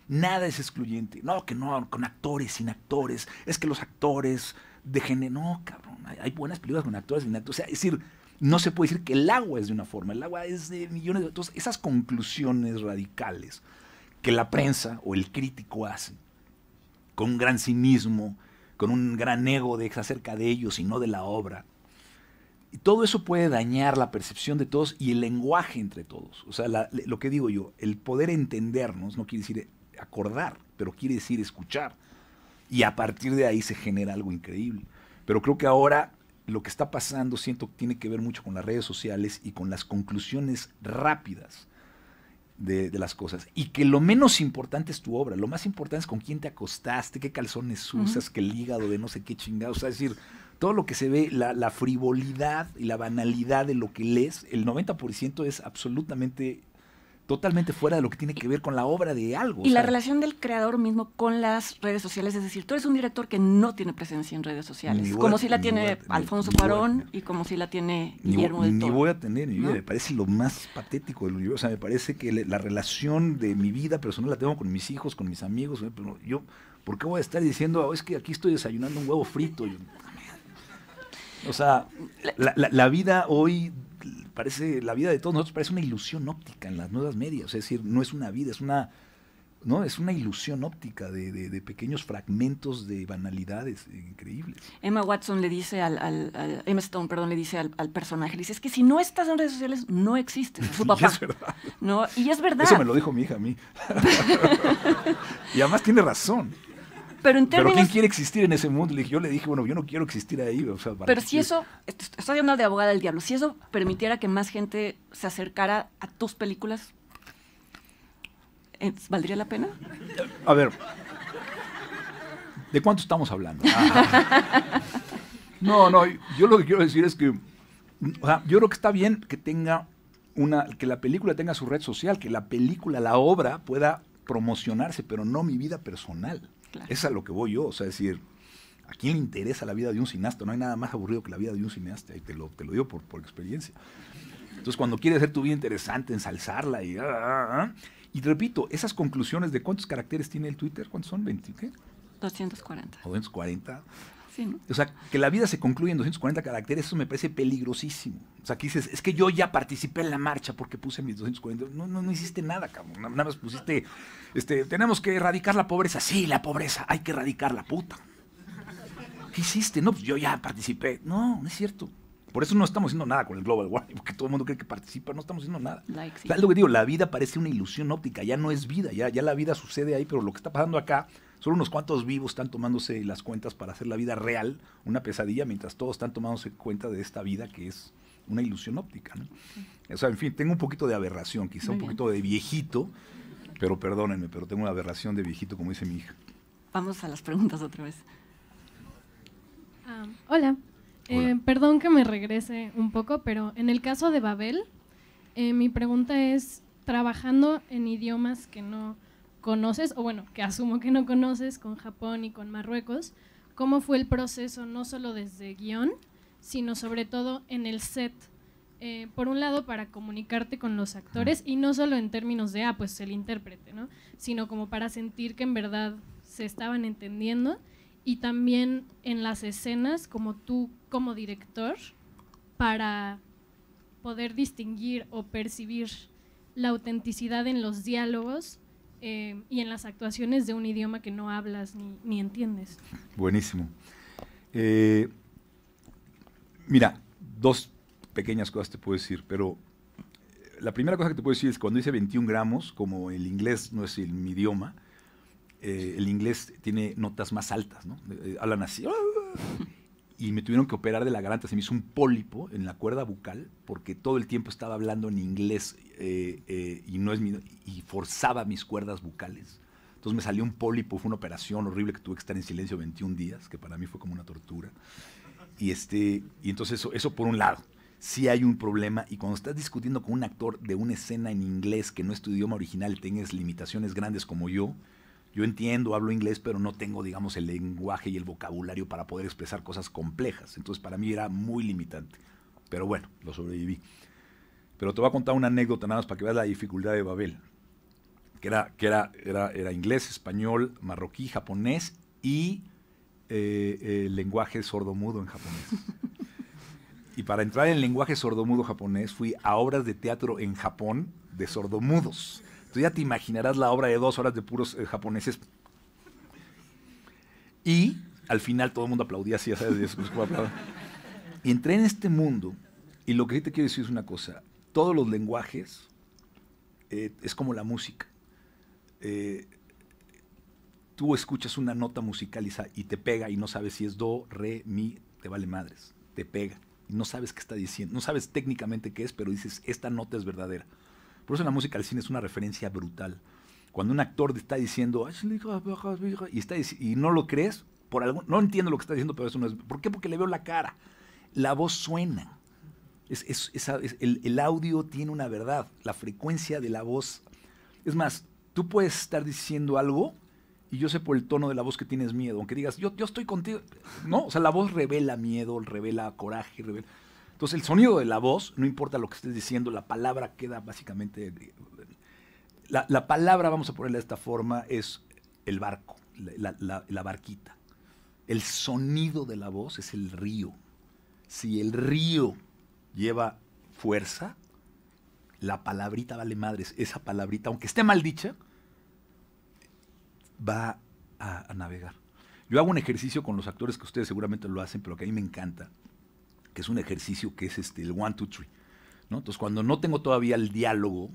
Nada es excluyente. No, que no, con actores, sin actores, es que los actores género... no, cabrón, hay, buenas películas con actores, sin actores, o sea, es decir, no se puede decir que el agua es de una forma, el agua es de millones de... Entonces, esas conclusiones radicales que la prensa o el crítico hace con un gran cinismo, con un gran ego de acerca de ellos y no de la obra. Y todo eso puede dañar la percepción de todos y el lenguaje entre todos. O sea, lo que digo yo, el poder entendernos no quiere decir acordar, pero quiere decir escuchar. Y a partir de ahí se genera algo increíble. Pero creo que ahora lo que está pasando, siento que tiene que ver mucho con las redes sociales y con las conclusiones rápidas de, de, las cosas. Y que lo menos importante es tu obra, lo más importante es con quién te acostaste, qué calzones usas, qué hígado de no sé qué chingados. O es decir, todo lo que se ve, la, la, frivolidad y la banalidad de lo que lees, el 90% es absolutamente totalmente fuera de lo que tiene que ver con la obra de algo. Y la relación del creador mismo con las redes sociales, es decir, tú eres un director que no tiene presencia en redes sociales, como si la tiene Alfonso Cuarón y como si la tiene Guillermo del Toro. Ni voy a tener mi vida, me parece lo más patético del universo, o sea, me parece que la relación de mi vida personal la tengo con mis hijos, con mis amigos, eh, yo, ¿por qué voy a estar diciendo, oh, es que aquí estoy desayunando un huevo frito? o sea, la vida hoy parece, la vida de todos nosotros parece una ilusión óptica en las nuevas medias. Es decir, no es una vida, es una, ¿no? Es una ilusión óptica de, pequeños fragmentos de banalidades increíbles. Emma Watson le dice al, Emma Stone, perdón, le dice al, personaje, le dice, es que si no estás en redes sociales, no existes, su papá. Y es verdad. Eso me lo dijo mi hija a mí. y además tiene razón. Pero ¿quién quiere existir en ese mundo? Yo le dije, bueno, yo no quiero existir ahí. pero si eso, estoy hablando de abogada del diablo, si eso permitiera que más gente se acercara a tus películas, ¿valdría la pena? A ver, ¿de cuánto estamos hablando? Ah. No, no, yo lo que quiero decir es que, o sea, yo creo que está bien que tenga una, que la película tenga su red social, que la película, la obra pueda promocionarse, pero no mi vida personal. Es a lo que voy yo, o sea, decir, ¿a quién le interesa la vida de un cineasta? No hay nada más aburrido que la vida de un cineasta, y te lo, te lo digo por, por experiencia. Entonces, cuando quieres hacer tu vida interesante, ensalzarla y... Ah, ah, ah, y repito, esas conclusiones de cuántos caracteres tiene el Twitter, ¿cuántos son? ¿20 qué? 240. 240. O sea, que la vida se concluye en 240 caracteres, eso me parece peligrosísimo. O sea, que dices, es que yo ya participé en la marcha porque puse mis 240. No, no, hiciste nada, cabrón. Nada más pusiste, este, tenemos que erradicar la pobreza. Sí, la pobreza, hay que erradicar la puta. ¿Qué hiciste? No, pues yo ya participé. No, no es cierto. Por eso no estamos haciendo nada con el global warming, porque todo el mundo cree que participa, no estamos haciendo nada. lo que digo, la vida parece una ilusión óptica, ya no es vida, ya la vida sucede ahí, pero lo que está pasando acá Solo unos cuantos vivos están tomándose las cuentas para hacer la vida real una pesadilla, mientras todos están tomándose cuenta de esta vida que es una ilusión óptica. O sea, en fin, tengo un poquito de aberración, quizá un poquito de viejito, pero perdónenme, pero tengo una aberración de viejito, como dice mi hija. Vamos a las preguntas otra vez. Ah. Eh, hola. perdón que me regrese un poco, pero en el caso de Babel, eh, mi pregunta es, trabajando en idiomas que no conoces, o bueno, que asumo que no conoces, con Japón y con Marruecos. ¿Cómo fue el proceso, no solo desde guión, sino sobre todo en el set? Eh, por un lado, para comunicarte con los actores y no solo en términos de, ah, pues el intérprete, ¿no? Sino como para sentir que en verdad se estaban entendiendo y también en las escenas, como tú como director, para poder distinguir o percibir la autenticidad en los diálogos eh, y en las actuaciones de un idioma que no hablas ni, entiendes. Buenísimo. Eh, mira, dos pequeñas cosas te puedo decir, pero eh, la primera cosa que te puedo decir es cuando dice 21 gramos, como el inglés no es el, mi idioma, el inglés tiene notas más altas, ¿no? hablan así y me tuvieron que operar de la garganta. Se me hizo un pólipo en la cuerda bucal porque todo el tiempo estaba hablando en inglés eh, eh, y, no es y forzaba mis cuerdas bucales. Entonces me salió un pólipo, fue una operación horrible que tuve que estar en silencio 21 días, que para mí fue como una tortura. Y, este, y entonces eso, eso por un lado. Si sí hay un problema y cuando estás discutiendo con un actor de una escena en inglés que no es tu idioma original, tengas limitaciones grandes como yo, yo entiendo, hablo inglés, pero no tengo, digamos, el lenguaje y el vocabulario para poder expresar cosas complejas. Entonces, para mí era muy limitante. Pero bueno, lo sobreviví. Pero te voy a contar una anécdota nada más para que veas la dificultad de Babel. Que era, que era, era, inglés, español, marroquí, japonés y eh, lenguaje sordomudo en japonés. y para entrar en lenguaje sordomudo japonés fui a obras de teatro en Japón de sordomudos. Entonces ya te imaginarás la obra de dos horas de puros eh, japoneses. Y al final todo el mundo aplaudía así, sabes, pues, entré en este mundo, y lo que sí te quiero decir es una cosa, todos los lenguajes eh, es como la música. Eh, tú escuchas una nota musical y, y, te pega y no sabes si es do, re, mi, te vale madres, te pega. Y no sabes qué está diciendo, no sabes técnicamente qué es, pero dices, esta nota es verdadera. Por eso la música del cine es una referencia brutal. Cuando un actor está diciendo, y, está, y no lo crees, por no entiendo lo que está diciendo, pero eso no es. ¿Por qué? Porque le veo la cara. La voz suena. el, audio tiene una verdad, la frecuencia de la voz. Es más, tú puedes estar diciendo algo y yo sé por el tono de la voz que tienes miedo, aunque digas, yo, yo estoy contigo. No, o sea, la voz revela miedo, revela coraje, revela. Entonces, el sonido de la voz, no importa lo que estés diciendo, la palabra queda básicamente. La, palabra, vamos a ponerla de esta forma, es el barco, la, barquita. El sonido de la voz es el río. Si el río lleva fuerza, la palabrita vale madres. Esa palabrita, aunque esté mal dicha, va a, navegar. Yo hago un ejercicio con los actores que ustedes seguramente lo hacen, pero que a mí me encanta es un ejercicio que es este, el one, two, three. Entonces, cuando no tengo todavía el diálogo,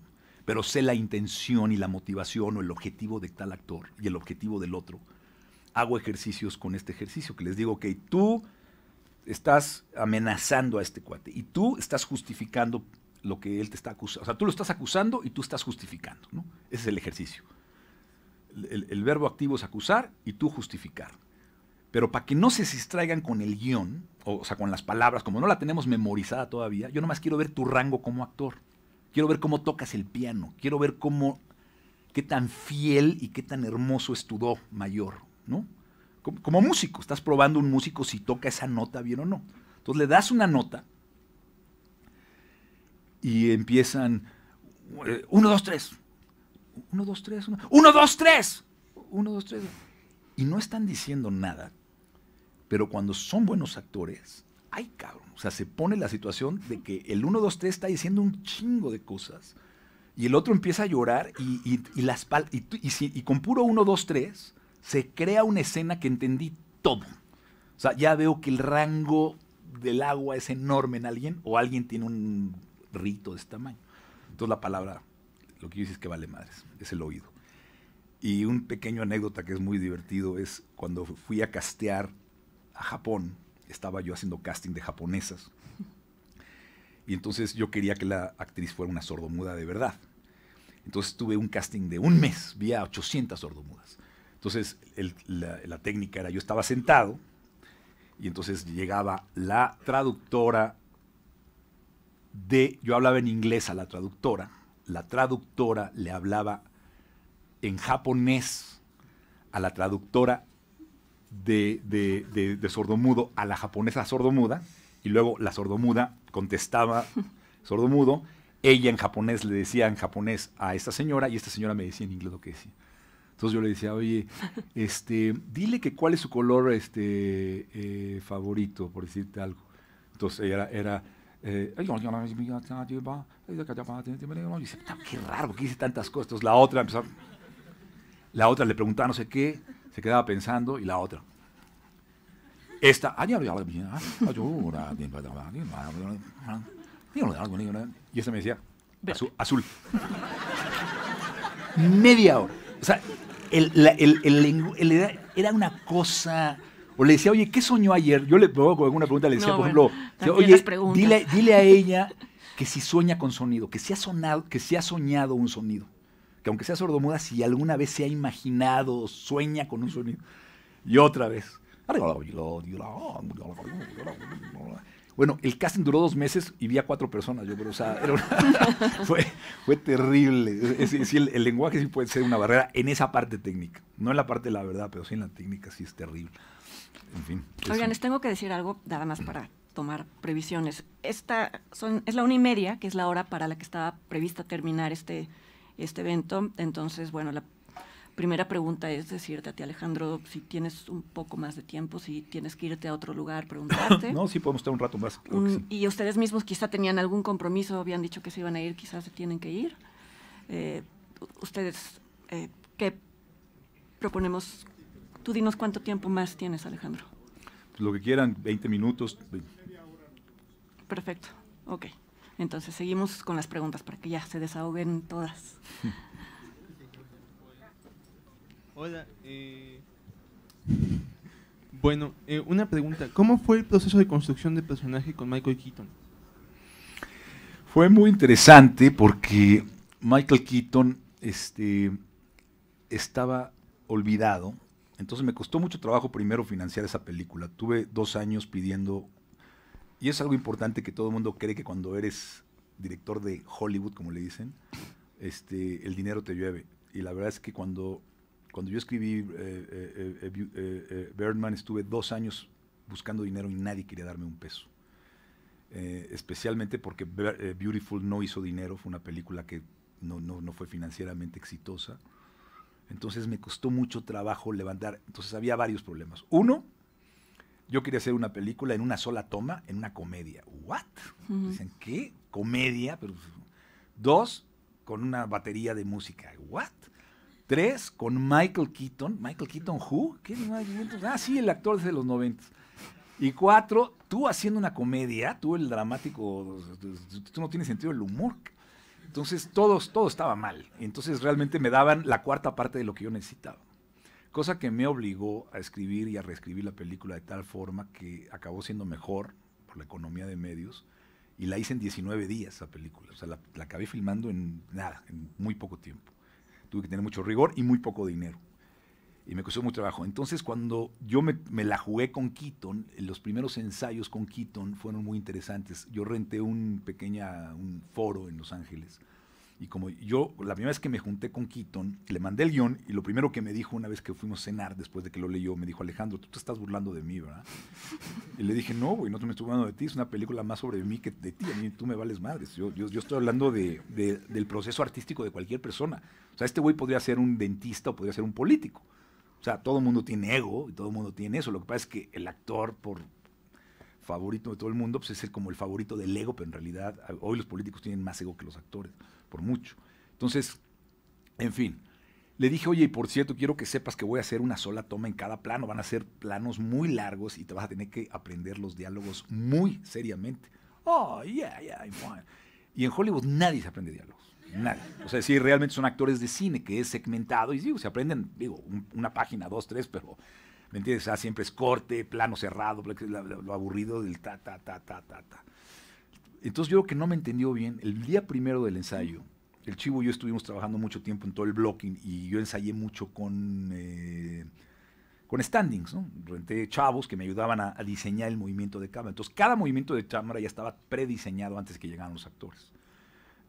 pero sé la intención y la motivación o el objetivo de tal actor y el objetivo del otro, hago ejercicios con este ejercicio, que les digo, ok, tú estás amenazando a este cuate y tú estás justificando lo que él te está acusando. O sea, tú lo estás acusando y tú estás justificando, Ese es el ejercicio. el verbo activo es acusar y tú justificar. Pero para que no se distraigan con el guión, o, sea, con las palabras, como no la tenemos memorizada todavía, yo nomás quiero ver tu rango como actor. Quiero ver cómo tocas el piano. Quiero ver cómo, qué tan fiel y qué tan hermoso es tu do mayor, ¿no? Como, músico, estás probando un músico si toca esa nota bien o no. Entonces le das una nota y empiezan eh, uno, 2, 3. 1, 2, 3. Uno, dos, tres. Uno, dos, tres. Y no están diciendo nada pero cuando son buenos actores, ay cabrón, o sea, se pone la situación de que el 1, 2, 3 está diciendo un chingo de cosas y el otro empieza a llorar y, y, y y, y, con puro 1, 2, 3 se crea una escena que entendí todo. O sea, ya veo que el rango del agua es enorme en alguien o alguien tiene un rito de este tamaño. Entonces la palabra, lo que yo hice es que vale madres, es el oído. Y un pequeño anécdota que es muy divertido es cuando fui a castear a Japón. Estaba yo haciendo casting de japonesas. Y entonces yo quería que la actriz fuera una sordomuda de verdad. Entonces tuve un casting de un mes, vi a 800 sordomudas. Entonces la, la, técnica era, yo estaba sentado y entonces llegaba la traductora de, yo hablaba en inglés a la traductora, la traductora le hablaba en japonés a la traductora de, de, de, sordomudo a la japonesa sordomuda, y luego la sordomuda contestaba sordomudo, ella en japonés le decía en japonés a esta señora, y esta señora me decía en inglés lo que decía. Entonces yo le decía, oye, este, dile que cuál es su color este, favorito, por decirte algo. Entonces ella era, era dice, qué raro que dice tantas cosas. la otra la otra le preguntaba no sé qué, se quedaba pensando y la otra. Esta, y esta me decía, azul. Media hora. O sea, el, la, el, el, era una cosa... O le decía, oye, ¿qué soñó ayer? Yo le pongo alguna pregunta, le decía, por ejemplo, oye, dile, a ella que si sueña con sonido, que si ha, sonado, que si ha soñado un sonido que aunque sea sordomuda, si alguna vez se ha imaginado, sueña con un sonido. Y otra vez. Bueno, el casting duró dos meses y vi a cuatro personas, yo creo. fue, terrible. el, lenguaje sí puede ser una barrera en esa parte técnica. No en la parte de la verdad, pero sí en la técnica sí es terrible. En fin. Oigan, les tengo que decir algo, nada más para tomar previsiones. Esta es la una y media, que es la hora para la que estaba prevista terminar este este evento. Entonces, bueno, la primera pregunta es decirte a ti, Alejandro, si tienes un poco más de tiempo, si tienes que irte a otro lugar, preguntarte. no, sí podemos estar un rato más. Mm, y ustedes mismos quizá tenían algún compromiso, habían dicho que se iban a ir, quizás se tienen que ir. Eh, ustedes, eh, ¿qué proponemos? Tú dinos cuánto tiempo más tienes, Alejandro. Pues lo que quieran, 20 minutos. Perfecto, ok. Entonces seguimos con las preguntas para que ya se desahoguen todas. Hola. Eh, bueno, eh, una pregunta. ¿Cómo fue el proceso de construcción de personaje con Michael Keaton? Fue muy interesante porque Michael Keaton este, estaba olvidado. Entonces me costó mucho trabajo primero financiar esa película. Tuve dos años pidiendo y es algo importante que todo el mundo cree que cuando eres director de Hollywood, como le dicen, este, el dinero te llueve. Y la verdad es que cuando, cuando yo escribí eh, eh, eh, Birdman, estuve dos años buscando dinero y nadie quería darme un peso. especialmente porque Beautiful no hizo dinero, fue una película que no fue financieramente exitosa. Entonces me costó mucho trabajo levantar. Entonces había varios problemas. Uno, yo quería hacer una película en una sola toma, en una comedia. ¿What? Dicen, ¿qué? Comedia, pero pues, dos, con una batería de música. ¿What? Tres, con Michael Keaton. ¿Michael Keaton who? ¿Qué? Ah, sí, el actor desde los noventas. Y cuatro, tú haciendo una comedia, tú el dramático, tú no tienes sentido el humor. Entonces, todos, todo estaba mal. Entonces, realmente me daban la cuarta parte de lo que yo necesitaba cosa que me obligó a escribir y a reescribir la película de tal forma que acabó siendo mejor por la economía de medios y la hice en 19 días esa película, o sea, la, la acabé filmando en nada, en muy poco tiempo. Tuve que tener mucho rigor y muy poco dinero. Y me costó mucho trabajo. Entonces, cuando yo me, me la jugué con Keaton, los primeros ensayos con Keaton fueron muy interesantes. Yo renté un pequeño un foro en Los Ángeles y como yo, la primera vez que me junté con Keaton, le mandé el guión y lo primero que me dijo una vez que fuimos a cenar después de que lo leyó, me dijo, Alejandro, tú te estás burlando de mí, ¿verdad? Y le dije, no, güey, no te me estoy burlando de ti, es una película más sobre mí que de ti, a mí tú me vales madres. Yo, estoy hablando del proceso artístico de cualquier persona. O sea, este güey podría ser un dentista o podría ser un político. O sea, todo el mundo tiene ego y todo el mundo tiene eso. Lo que pasa es que el actor, por favorito de todo el mundo, pues es el, como el favorito del ego, pero en realidad hoy los políticos tienen más ego que los actores por mucho. Entonces, en fin, le dije, oye, y por cierto, quiero que sepas que voy a hacer una sola toma en cada plano. Van a ser planos muy largos y te vas a tener que aprender los diálogos muy seriamente. Oh, yeah, yeah, Y en Hollywood nadie se aprende diálogos. Nadie. O sea, sí, realmente son actores de cine que es segmentado y digo, se aprenden, digo, una página, dos, tres, pero, ¿me entiendes? Ah, siempre es corte, plano cerrado, lo, aburrido del ta, ta, ta, ta, ta, ta. Entonces yo creo que no me entendió bien. El día primero del ensayo, el Chivo y yo estuvimos trabajando mucho tiempo en todo el blocking y yo ensayé mucho con, eh, con standings, ¿no? Renté chavos que me ayudaban a, diseñar el movimiento de cámara. Entonces cada movimiento de cámara ya estaba prediseñado antes que llegaran los actores.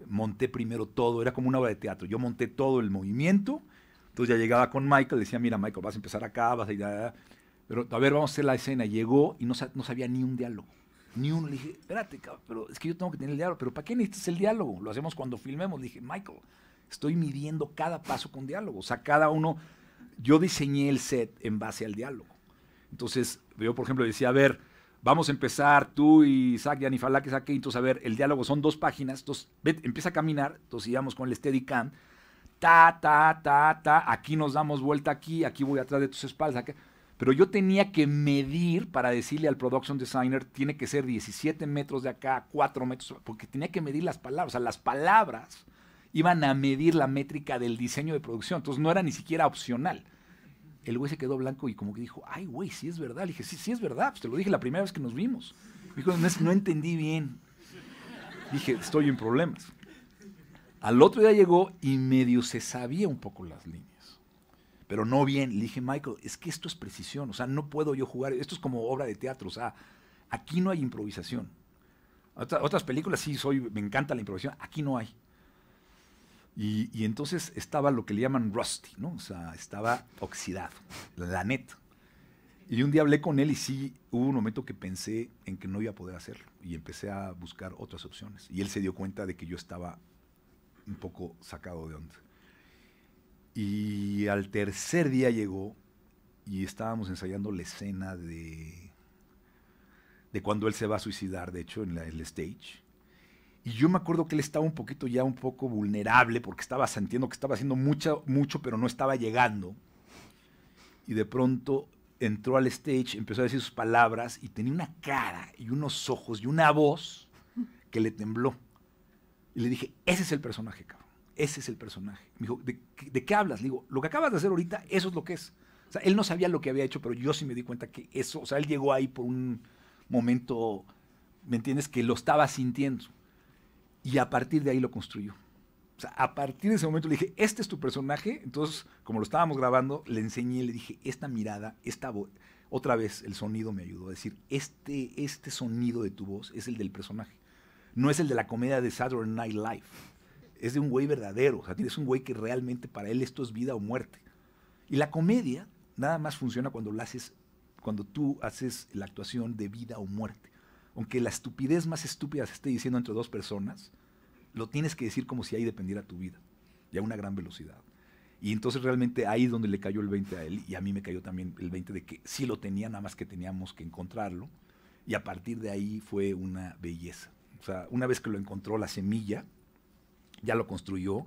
Monté primero todo, era como una obra de teatro. Yo monté todo el movimiento, entonces ya llegaba con Michael, decía, mira Michael, vas a empezar acá, vas a ir a... Pero a ver, vamos a hacer la escena. Llegó y no sabía ni un diálogo ni uno. Le dije, espérate, pero es que yo tengo que tener el diálogo. ¿Pero para qué necesitas el diálogo? Lo hacemos cuando filmemos. Le dije, Michael, estoy midiendo cada paso con diálogo. O sea, cada uno. Yo diseñé el set en base al diálogo. Entonces, yo, por ejemplo, decía, a ver, vamos a empezar tú y Isaac y saqué y entonces, a ver, el diálogo son dos páginas. Entonces, empieza a caminar. Entonces, íbamos con el steady cam, Ta, ta, ta, ta. Aquí nos damos vuelta aquí. Aquí voy atrás de tus espaldas pero yo tenía que medir para decirle al production designer, tiene que ser 17 metros de acá, 4 metros, porque tenía que medir las palabras, o sea, las palabras iban a medir la métrica del diseño de producción, entonces no era ni siquiera opcional. El güey se quedó blanco y como que dijo, ay güey, sí es verdad. Le dije, sí, sí es verdad, pues te lo dije la primera vez que nos vimos. Me dijo, no entendí bien. Dije, estoy en problemas. Al otro día llegó y medio se sabía un poco las líneas pero no bien. Le dije, Michael, es que esto es precisión, o sea, no puedo yo jugar, esto es como obra de teatro, o sea, aquí no hay improvisación. otras películas sí soy, me encanta la improvisación, aquí no hay. Y, entonces estaba lo que le llaman rusty, ¿no? O sea, estaba oxidado, la net. Y un día hablé con él y sí, hubo un momento que pensé en que no iba a poder hacerlo y empecé a buscar otras opciones. Y él se dio cuenta de que yo estaba un poco sacado de onda. Y al tercer día llegó y estábamos ensayando la escena de, de cuando él se va a suicidar, de hecho, en el stage. Y yo me acuerdo que él estaba un poquito ya un poco vulnerable porque estaba sintiendo que estaba haciendo mucho, mucho, pero no estaba llegando. Y de pronto entró al stage, empezó a decir sus palabras y tenía una cara y unos ojos y una voz que le tembló. Y le dije, ese es el personaje, cabrón ese es el personaje. Me dijo, ¿de, qué hablas? Le digo, lo que acabas de hacer ahorita, eso es lo que es. O sea, él no sabía lo que había hecho, pero yo sí me di cuenta que eso, o sea, él llegó ahí por un momento, ¿me entiendes? Que lo estaba sintiendo. Y a partir de ahí lo construyó. O sea, a partir de ese momento le dije, este es tu personaje. Entonces, como lo estábamos grabando, le enseñé, le dije, esta mirada, esta voz. Otra vez, el sonido me ayudó a decir, este, este sonido de tu voz es el del personaje. No es el de la comedia de Saturday Night Live es de un güey verdadero, o sea, tienes un güey que realmente para él esto es vida o muerte. Y la comedia nada más funciona cuando haces, cuando tú haces la actuación de vida o muerte. Aunque la estupidez más estúpida se esté diciendo entre dos personas, lo tienes que decir como si ahí dependiera tu vida y a una gran velocidad. Y entonces realmente ahí es donde le cayó el 20 a él y a mí me cayó también el 20 de que sí lo tenía, nada más que teníamos que encontrarlo. Y a partir de ahí fue una belleza. O sea, una vez que lo encontró la semilla, ya lo construyó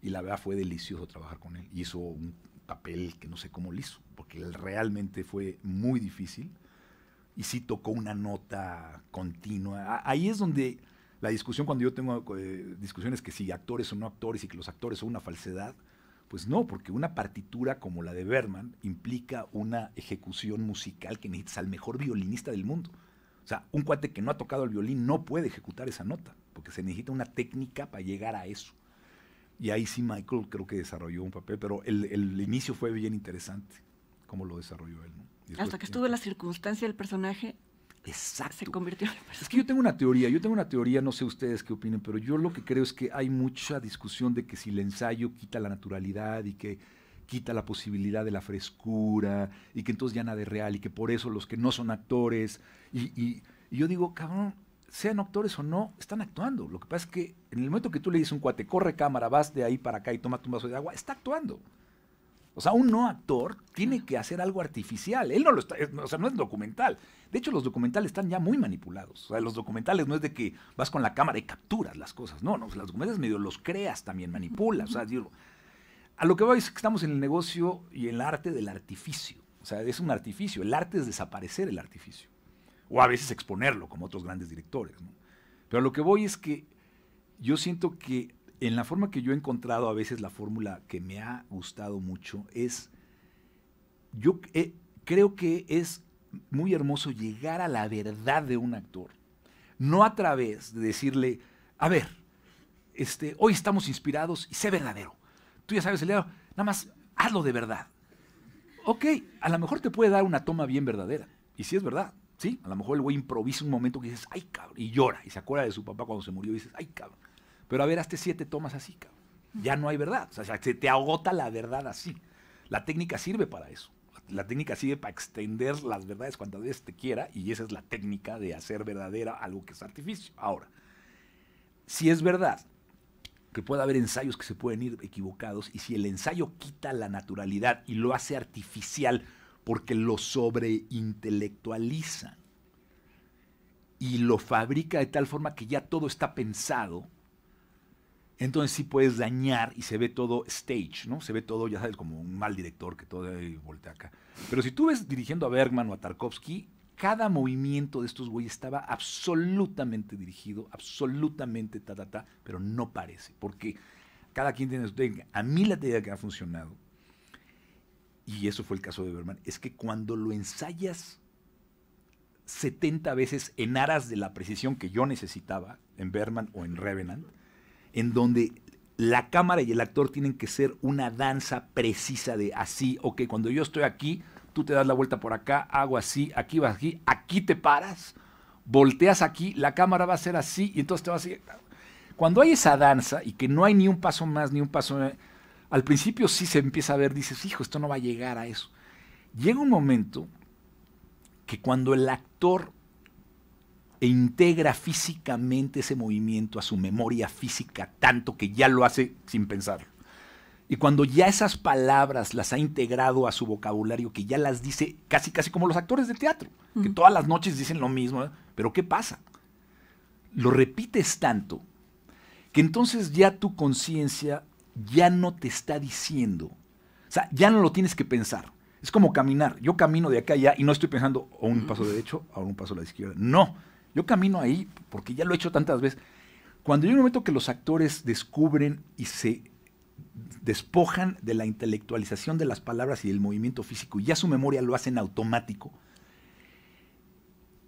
y la verdad fue delicioso trabajar con él. Hizo un papel que no sé cómo lo hizo, porque él realmente fue muy difícil y sí tocó una nota continua. Ahí es donde la discusión, cuando yo tengo eh, discusiones que si actores o no actores y que los actores son una falsedad, pues no, porque una partitura como la de Berman implica una ejecución musical que necesitas al mejor violinista del mundo. O sea, un cuate que no ha tocado el violín no puede ejecutar esa nota porque se necesita una técnica para llegar a eso. Y ahí sí Michael creo que desarrolló un papel, pero el, el inicio fue bien interesante, cómo lo desarrolló él. Hasta que estuvo en la circunstancia del personaje. Exacto. Se convirtió en Es que yo tengo una teoría, yo tengo una teoría, no sé ustedes qué opinen, pero yo lo que creo es que hay mucha discusión de que si el ensayo quita la naturalidad y que quita la posibilidad de la frescura y que entonces ya nada es real y que por eso los que no son actores y, y yo digo, cabrón, sean actores o no, están actuando. Lo que pasa es que en el momento que tú le dices un cuate, corre cámara, vas de ahí para acá y toma tu vaso de agua, está actuando. O sea, un no actor tiene que hacer algo artificial. Él no lo está, o sea, no es documental. De hecho, los documentales están ya muy manipulados. O sea, los documentales no es de que vas con la cámara y capturas las cosas. No, no, los documentales medio los creas también, manipulas. O sea, a lo que voy es que estamos en el negocio y el arte del artificio. O sea, es un artificio. El arte es desaparecer el artificio o a veces exponerlo, como otros grandes directores. Pero lo que voy es que yo siento que en la forma que yo he encontrado a veces la fórmula que me ha gustado mucho es, yo eh, creo que es muy hermoso llegar a la verdad de un actor, no a través de decirle, a ver, este, hoy estamos inspirados y sé verdadero. Tú ya sabes, el nada más hazlo de verdad. Ok, a lo mejor te puede dar una toma bien verdadera, y si es verdad, ¿Sí? A lo mejor el güey improvisa un momento que dices, ay, cabrón, y llora, y se acuerda de su papá cuando se murió y dices, ay, cabrón. Pero a ver, hazte siete tomas así, cabrón. Ya no hay verdad. O sea, se te agota la verdad así. La técnica sirve para eso. La técnica sirve para extender las verdades cuantas veces te quiera, y esa es la técnica de hacer verdadera algo que es artificio. Ahora, si es verdad que puede haber ensayos que se pueden ir equivocados, y si el ensayo quita la naturalidad y lo hace artificial, porque lo sobreintelectualiza y lo fabrica de tal forma que ya todo está pensado. Entonces sí puedes dañar y se ve todo stage, ¿no? Se ve todo, ya sabes, como un mal director que todo ahí voltea acá. Pero si tú ves dirigiendo a Bergman o a Tarkovsky, cada movimiento de estos güeyes estaba absolutamente dirigido, absolutamente ta, ta, ta, pero no parece, porque cada quien tiene su técnica. A mí la teoría que ha funcionado y eso fue el caso de Berman, es que cuando lo ensayas 70 veces en aras de la precisión que yo necesitaba, en Berman o en Revenant, en donde la cámara y el actor tienen que ser una danza precisa de así, ok, cuando yo estoy aquí, tú te das la vuelta por acá, hago así, aquí vas aquí, aquí te paras, volteas aquí, la cámara va a ser así y entonces te vas a... Cuando hay esa danza y que no hay ni un paso más, ni un paso al principio sí se empieza a ver, dices, hijo, esto no va a llegar a eso. Llega un momento que cuando el actor integra físicamente ese movimiento a su memoria física, tanto que ya lo hace sin pensarlo. Y cuando ya esas palabras las ha integrado a su vocabulario, que ya las dice casi, casi como los actores de teatro, que todas las noches dicen lo mismo, ¿eh? pero ¿qué pasa? Lo repites tanto que entonces ya tu conciencia ya no te está diciendo. O sea, ya no lo tienes que pensar. Es como caminar. Yo camino de acá allá y no estoy pensando o un paso derecho, a un paso a la izquierda. No, yo camino ahí porque ya lo he hecho tantas veces. Cuando hay un momento que los actores descubren y se despojan de la intelectualización de las palabras y del movimiento físico y ya su memoria lo hacen automático,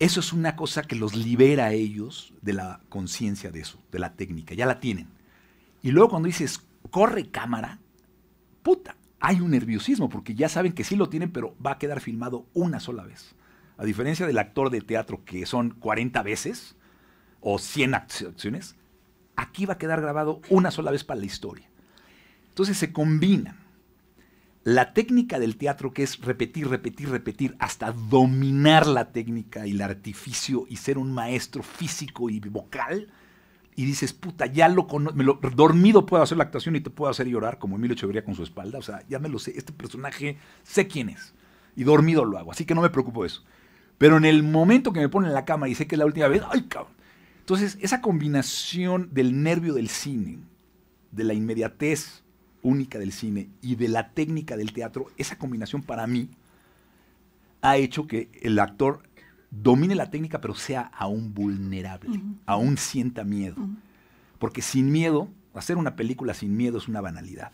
eso es una cosa que los libera a ellos de la conciencia de eso, de la técnica, ya la tienen. Y luego cuando dices, corre cámara, puta, hay un nerviosismo porque ya saben que sí lo tienen, pero va a quedar filmado una sola vez. A diferencia del actor de teatro que son 40 veces o 100 acciones, aquí va a quedar grabado una sola vez para la historia. Entonces se combina la técnica del teatro que es repetir, repetir, repetir hasta dominar la técnica y el artificio y ser un maestro físico y vocal y dices, puta, ya lo conozco, dormido puedo hacer la actuación y te puedo hacer llorar, como Emilio Echeverría con su espalda, o sea, ya me lo sé, este personaje sé quién es, y dormido lo hago, así que no me preocupo de eso. Pero en el momento que me ponen en la cama y sé que es la última vez, ¡ay, cabrón! Entonces, esa combinación del nervio del cine, de la inmediatez única del cine y de la técnica del teatro, esa combinación para mí ha hecho que el actor domine la técnica, pero sea aún vulnerable, aún sienta miedo. Porque sin miedo, hacer una película sin miedo es una banalidad.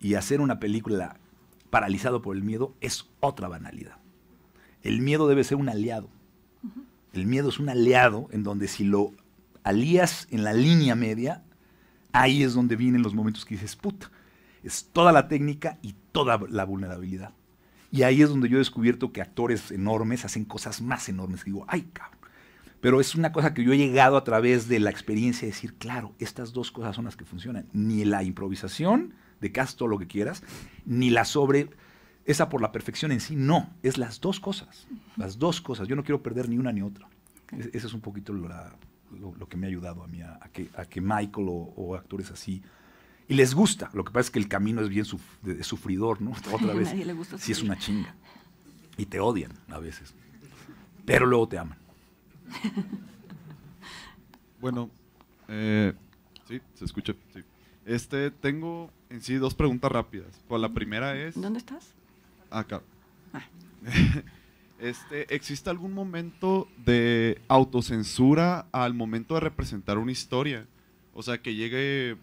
Y hacer una película paralizado por el miedo es otra banalidad. El miedo debe ser un aliado. El miedo es un aliado en donde si lo alías en la línea media, ahí es donde vienen los momentos que dices, puta, es toda la técnica y toda la vulnerabilidad. Y ahí es donde yo he descubierto que actores enormes hacen cosas más enormes. Digo, ay, cabrón. Pero es una cosa que yo he llegado a través de la experiencia de decir, claro, estas dos cosas son las que funcionan. Ni la improvisación, de cast todo lo que quieras, ni la sobre esa por la perfección en sí, no, es las dos cosas, las dos cosas. Yo no quiero perder ni una ni otra. E-, Eso Es, un poquito lo, que me ha ayudado a mí, a, que, Michael o actores así y les gusta. Lo que pasa es que el camino es bien sufridor, ¿no? Otra vez. si es una chinga. Y te odian a veces. Pero luego te aman. Bueno, eh, sí, se escucha. Este, tengo en sí dos preguntas rápidas. Pues, la primera es. ¿Dónde estás? Acá. Ah. Este, ¿Existe algún momento de autocensura al momento de representar una historia? O sea, que llegue,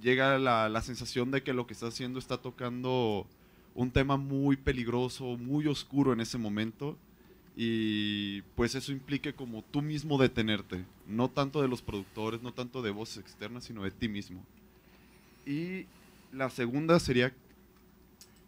llega la, la, sensación de que lo que está haciendo está tocando un tema muy peligroso, muy oscuro en ese momento. Y pues eso implique como tú mismo detenerte, no tanto de los productores, no tanto de voces externas, sino de ti mismo. Y la segunda sería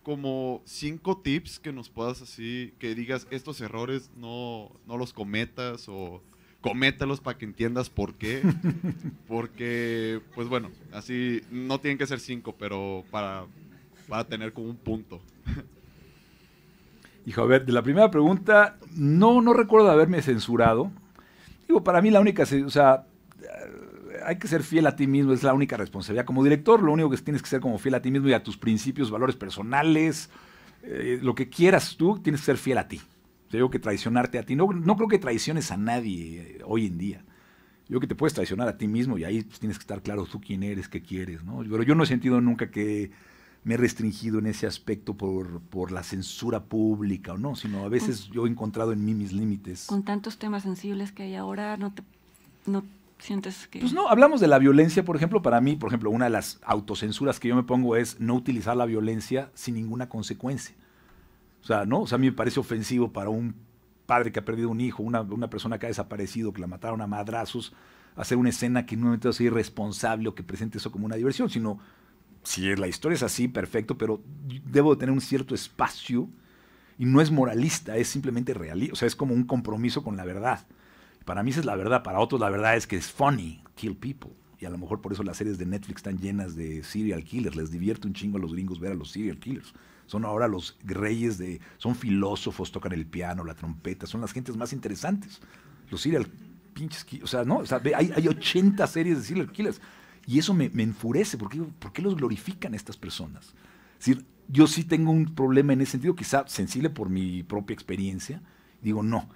como cinco tips que nos puedas así, que digas estos errores no, no los cometas o comételos para que entiendas por qué. Porque, pues bueno, así no tienen que ser cinco, pero para, tener como un punto. Hijo, a ver, de la primera pregunta, no, no recuerdo haberme censurado. Digo, para mí la única, o sea, eh, hay que ser fiel a ti mismo, es la única responsabilidad. Como director, lo único que tienes que ser como fiel a ti mismo y a tus principios, valores personales, eh, lo que quieras tú, tienes que ser fiel a ti. Te digo que traicionarte a ti. No, no creo que traiciones a nadie eh, hoy en día. Yo creo que te puedes traicionar a ti mismo y ahí pues, tienes que estar claro tú quién eres, qué quieres, ¿no? Pero yo no he sentido nunca que me he restringido en ese aspecto por, la censura pública o no, sino a veces yo he encontrado en mí mis límites. Con tantos temas sensibles que hay ahora, no te no sientes que... Pues no, hablamos de la violencia, por ejemplo, para mí, por ejemplo, una de las autocensuras que yo me pongo es no utilizar la violencia sin ninguna consecuencia. O sea, ¿no? O sea, a mí me parece ofensivo para un padre que ha perdido un hijo, una, persona que ha desaparecido, que la mataron a madrazos, hacer una escena que no es irresponsable o que presente eso como una diversión, sino si la historia es así, perfecto, pero debo de tener un cierto espacio y no es moralista, es simplemente realista, o sea, es como un compromiso con la verdad. Para mí esa es la verdad, para otros la verdad es que es funny, kill people. Y a lo mejor por eso las series de Netflix están llenas de serial killers, les divierte un chingo a los gringos ver a los serial killers son ahora los reyes de, son filósofos, tocan el piano, la trompeta, son las gentes más interesantes. Los serial pinches, o sea, no, o hay, 80 series de serial killers. Y eso me, enfurece, porque ¿por qué los glorifican estas personas? Es decir, yo sí tengo un problema en ese sentido, quizá sensible por mi propia experiencia. Digo, no,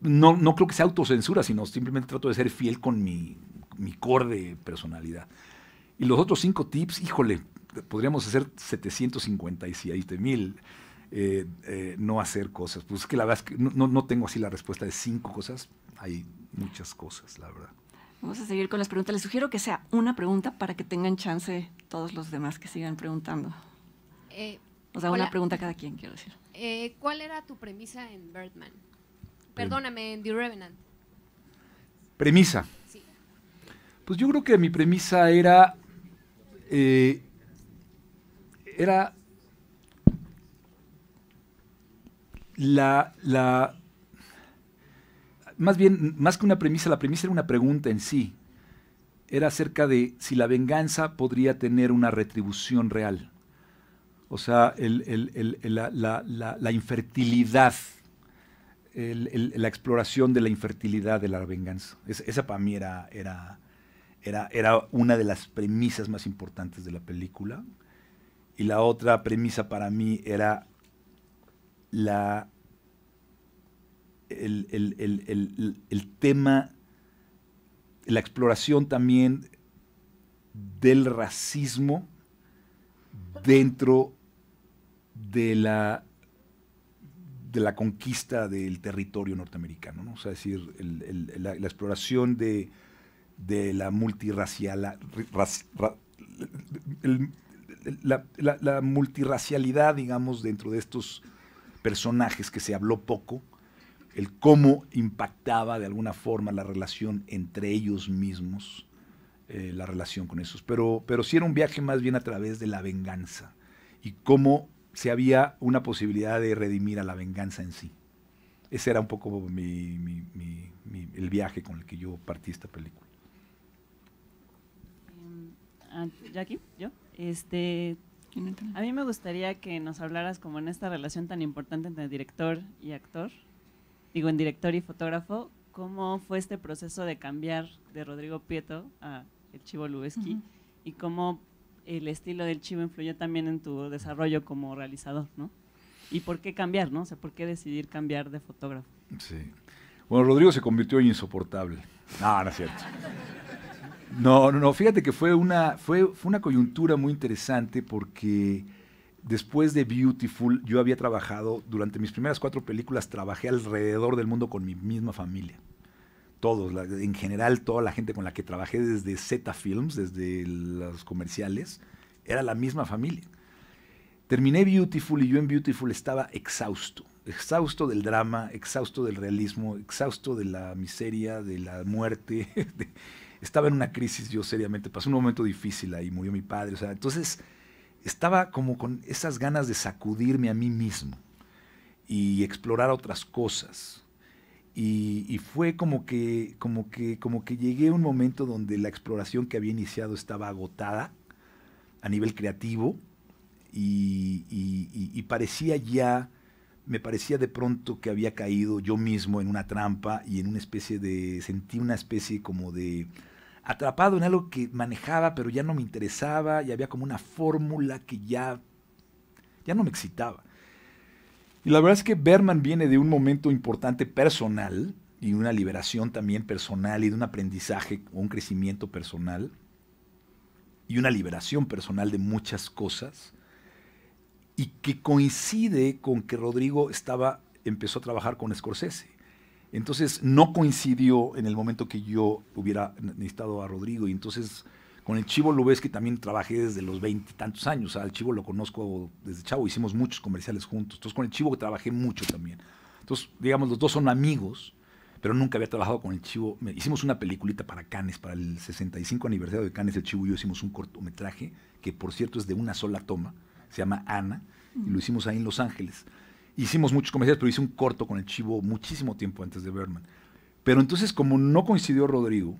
no, no creo que sea autocensura, sino simplemente trato de ser fiel con mi, mi core de personalidad. Y los otros cinco tips, híjole, podríamos hacer 757 mil. Eh, eh, no hacer cosas. Pues es que la verdad es que no, tengo así la respuesta de cinco cosas. Hay muchas cosas, la verdad. Vamos a seguir con las preguntas. Les sugiero que sea una pregunta para que tengan chance todos los demás que sigan preguntando. Eh, o sea, una pregunta cada quien, quiero decir. Eh, ¿Cuál era tu premisa en Birdman? Perdóname, en The Revenant. Premisa. Pues yo creo que mi premisa era era la, más bien, más que una premisa, la premisa era una pregunta en sí. Era acerca de si la venganza podría tener una retribución real. O sea, la, infertilidad, la exploración de la infertilidad de la venganza. esa para mí era, una de las premisas más importantes de la película. Y la otra premisa para mí era la, el, tema, la exploración también del racismo dentro de la de la conquista del territorio norteamericano, ¿no? es decir, la, exploración de, la multirracial, la, la, multirracialidad, digamos, dentro de estos personajes que se habló poco, el cómo impactaba de alguna forma la relación entre ellos mismos, eh, la relación con esos. Pero, pero sí era un viaje más bien a través de la venganza y cómo se había una posibilidad de redimir a la venganza en sí. Ese era un poco mi, el viaje con el que yo partí esta película. Em, ah, ¿Jackie? ¿Yo? Este, a mí me gustaría que nos hablaras como en esta relación tan importante entre director y actor, digo, en director y fotógrafo, cómo fue este proceso de cambiar de Rodrigo Pieto a el Chivo Lubeski y cómo el estilo del Chivo influyó también en tu desarrollo como realizador, ¿no? ¿Y por qué cambiar, no? O sea, ¿por qué decidir cambiar de fotógrafo? Sí. Bueno, Rodrigo se convirtió en insoportable. No, no es cierto. No, no, no, fíjate que fue una, fue, fue una coyuntura muy interesante porque después de Beautiful yo había trabajado, durante mis primeras cuatro películas trabajé alrededor del mundo con mi misma familia. Todos, en general toda la gente con la que trabajé desde Z Films, desde los comerciales, era la misma familia. Terminé Beautiful y yo en Beautiful estaba exhausto, exhausto del drama, exhausto del realismo, exhausto de la miseria, de la muerte. De, estaba en una crisis yo seriamente, pasé un momento difícil ahí, murió mi padre, o sea, entonces estaba como con esas ganas de sacudirme a mí mismo y explorar otras cosas. Y, fue como que, como, que, como que llegué a un momento donde la exploración que había iniciado estaba agotada a nivel creativo y parecía ya me parecía de pronto que había caído yo mismo en una trampa y en una especie de, sentí una especie como de atrapado en algo que manejaba pero ya no me interesaba y había como una fórmula que ya, ya no me excitaba. Y la verdad es que Berman viene de un momento importante personal y una liberación también personal y de un aprendizaje o un crecimiento personal y una liberación personal de muchas cosas y que coincide con que Rodrigo estaba, empezó a trabajar con Scorsese. Entonces no coincidió en el momento que yo hubiera necesitado a Rodrigo. Y entonces con el Chivo lo ves que también trabajé desde los veintitantos años. O sea, al Chivo lo conozco desde chavo, hicimos muchos comerciales juntos. Entonces con el Chivo trabajé mucho también. Entonces, digamos, los dos son amigos, pero nunca había trabajado con el Chivo. Hicimos una peliculita para Canes, para el 65 aniversario de Canes, el Chivo y yo hicimos un cortometraje, que por cierto es de una sola toma se llama Ana, y lo hicimos ahí en Los Ángeles. Hicimos muchos comerciales, pero hice un corto con el chivo muchísimo tiempo antes de Berman. Pero entonces, como no coincidió Rodrigo,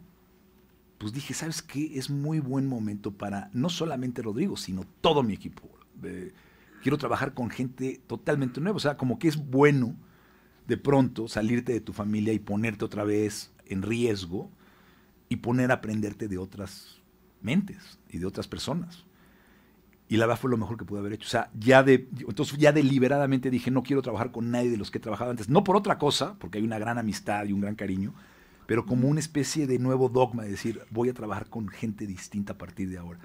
pues dije, ¿sabes qué? Es muy buen momento para no solamente Rodrigo, sino todo mi equipo. quiero trabajar con gente totalmente nueva. O sea, como que es bueno de pronto salirte de tu familia y ponerte otra vez en riesgo y poner a aprenderte de otras mentes y de otras personas. Y la verdad fue lo mejor que pude haber hecho. O sea, ya de, entonces ya deliberadamente dije, no quiero trabajar con nadie de los que he trabajado antes. No por otra cosa, porque hay una gran amistad y un gran cariño, pero como una especie de nuevo dogma de decir, voy a trabajar con gente distinta a partir de ahora.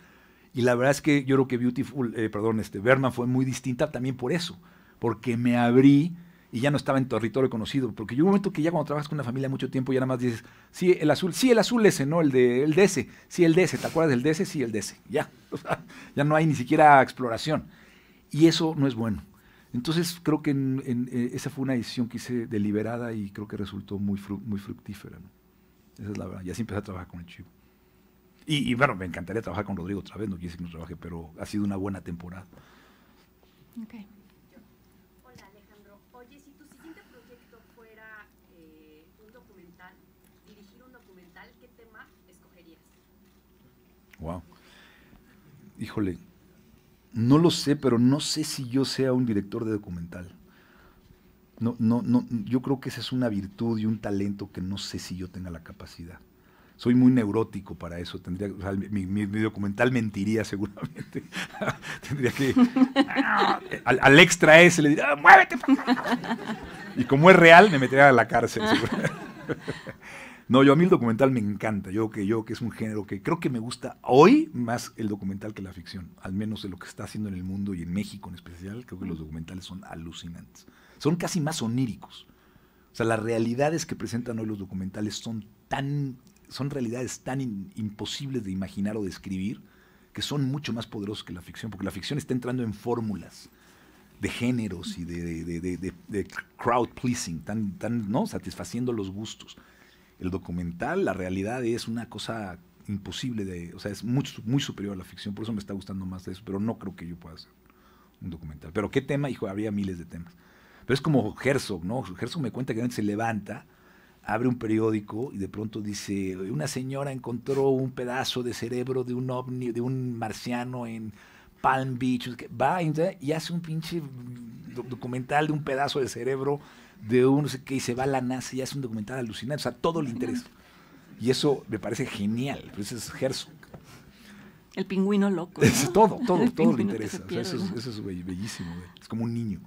Y la verdad es que yo creo que Beautiful, eh, perdón, este, Berman fue muy distinta también por eso, porque me abrí y ya no estaba en territorio conocido. Porque yo un momento que ya cuando trabajas con una familia mucho tiempo, ya nada más dices, sí, el azul, sí, el azul ese, ¿no? El de el de ese, sí, el de ese, ¿te acuerdas del de ese? Sí, el de ese. Ya. ya no hay ni siquiera exploración. Y eso no es bueno. Entonces creo que eh, esa fue una decisión que hice deliberada y creo que resultó muy, muy fructífera. ¿no? Esa es la verdad. ya así empecé a trabajar con el Chivo. Y, bueno, me encantaría trabajar con Rodrigo otra vez, no quise que no trabaje, pero ha sido una buena temporada. Okay. Wow. Híjole, no lo sé, pero no sé si yo sea un director de documental. No, no, no, yo creo que esa es una virtud y un talento que no sé si yo tenga la capacidad. Soy muy neurótico para eso. Tendría, mi, documental mentiría seguramente. Tendría que. al, extra ese le diría, ah, ¡muévete! y como es real, me metería a la cárcel. No, yo a mí el documental me encanta. Yo que yo que es un género que creo que me gusta hoy más el documental que la ficción, al menos de lo que está haciendo en el mundo y en México en especial, creo que los mm. documentales son alucinantes. Son casi más oníricos. O sea, las realidades que presentan hoy los documentales son tan son realidades tan imposibles de imaginar o de escribir que son mucho más poderosos que la ficción, porque la ficción está entrando en fórmulas de géneros y de, crowd pleasing, tan, tan ¿no? satisfaciendo los gustos el documental, la realidad es una cosa imposible de, o sea, es muy, muy superior a la ficción, por eso me está gustando más de eso, pero no creo que yo pueda hacer un documental. Pero qué tema, hijo, habría miles de temas. Pero es como Herzog, ¿no? Herzog me cuenta que se levanta, abre un periódico y de pronto dice, una señora encontró un pedazo de cerebro de un ovni, de un marciano en Palm Beach, va y hace un pinche documental de un pedazo de cerebro de uno, que se va a la NASA y hace un documental alucinante. O sea, todo le interesa. Y eso me parece genial. Pues ese es Herzog. El pingüino loco. todo, todo, todo le interesa. eso, es, bellísimo. Güey. Es como un niño.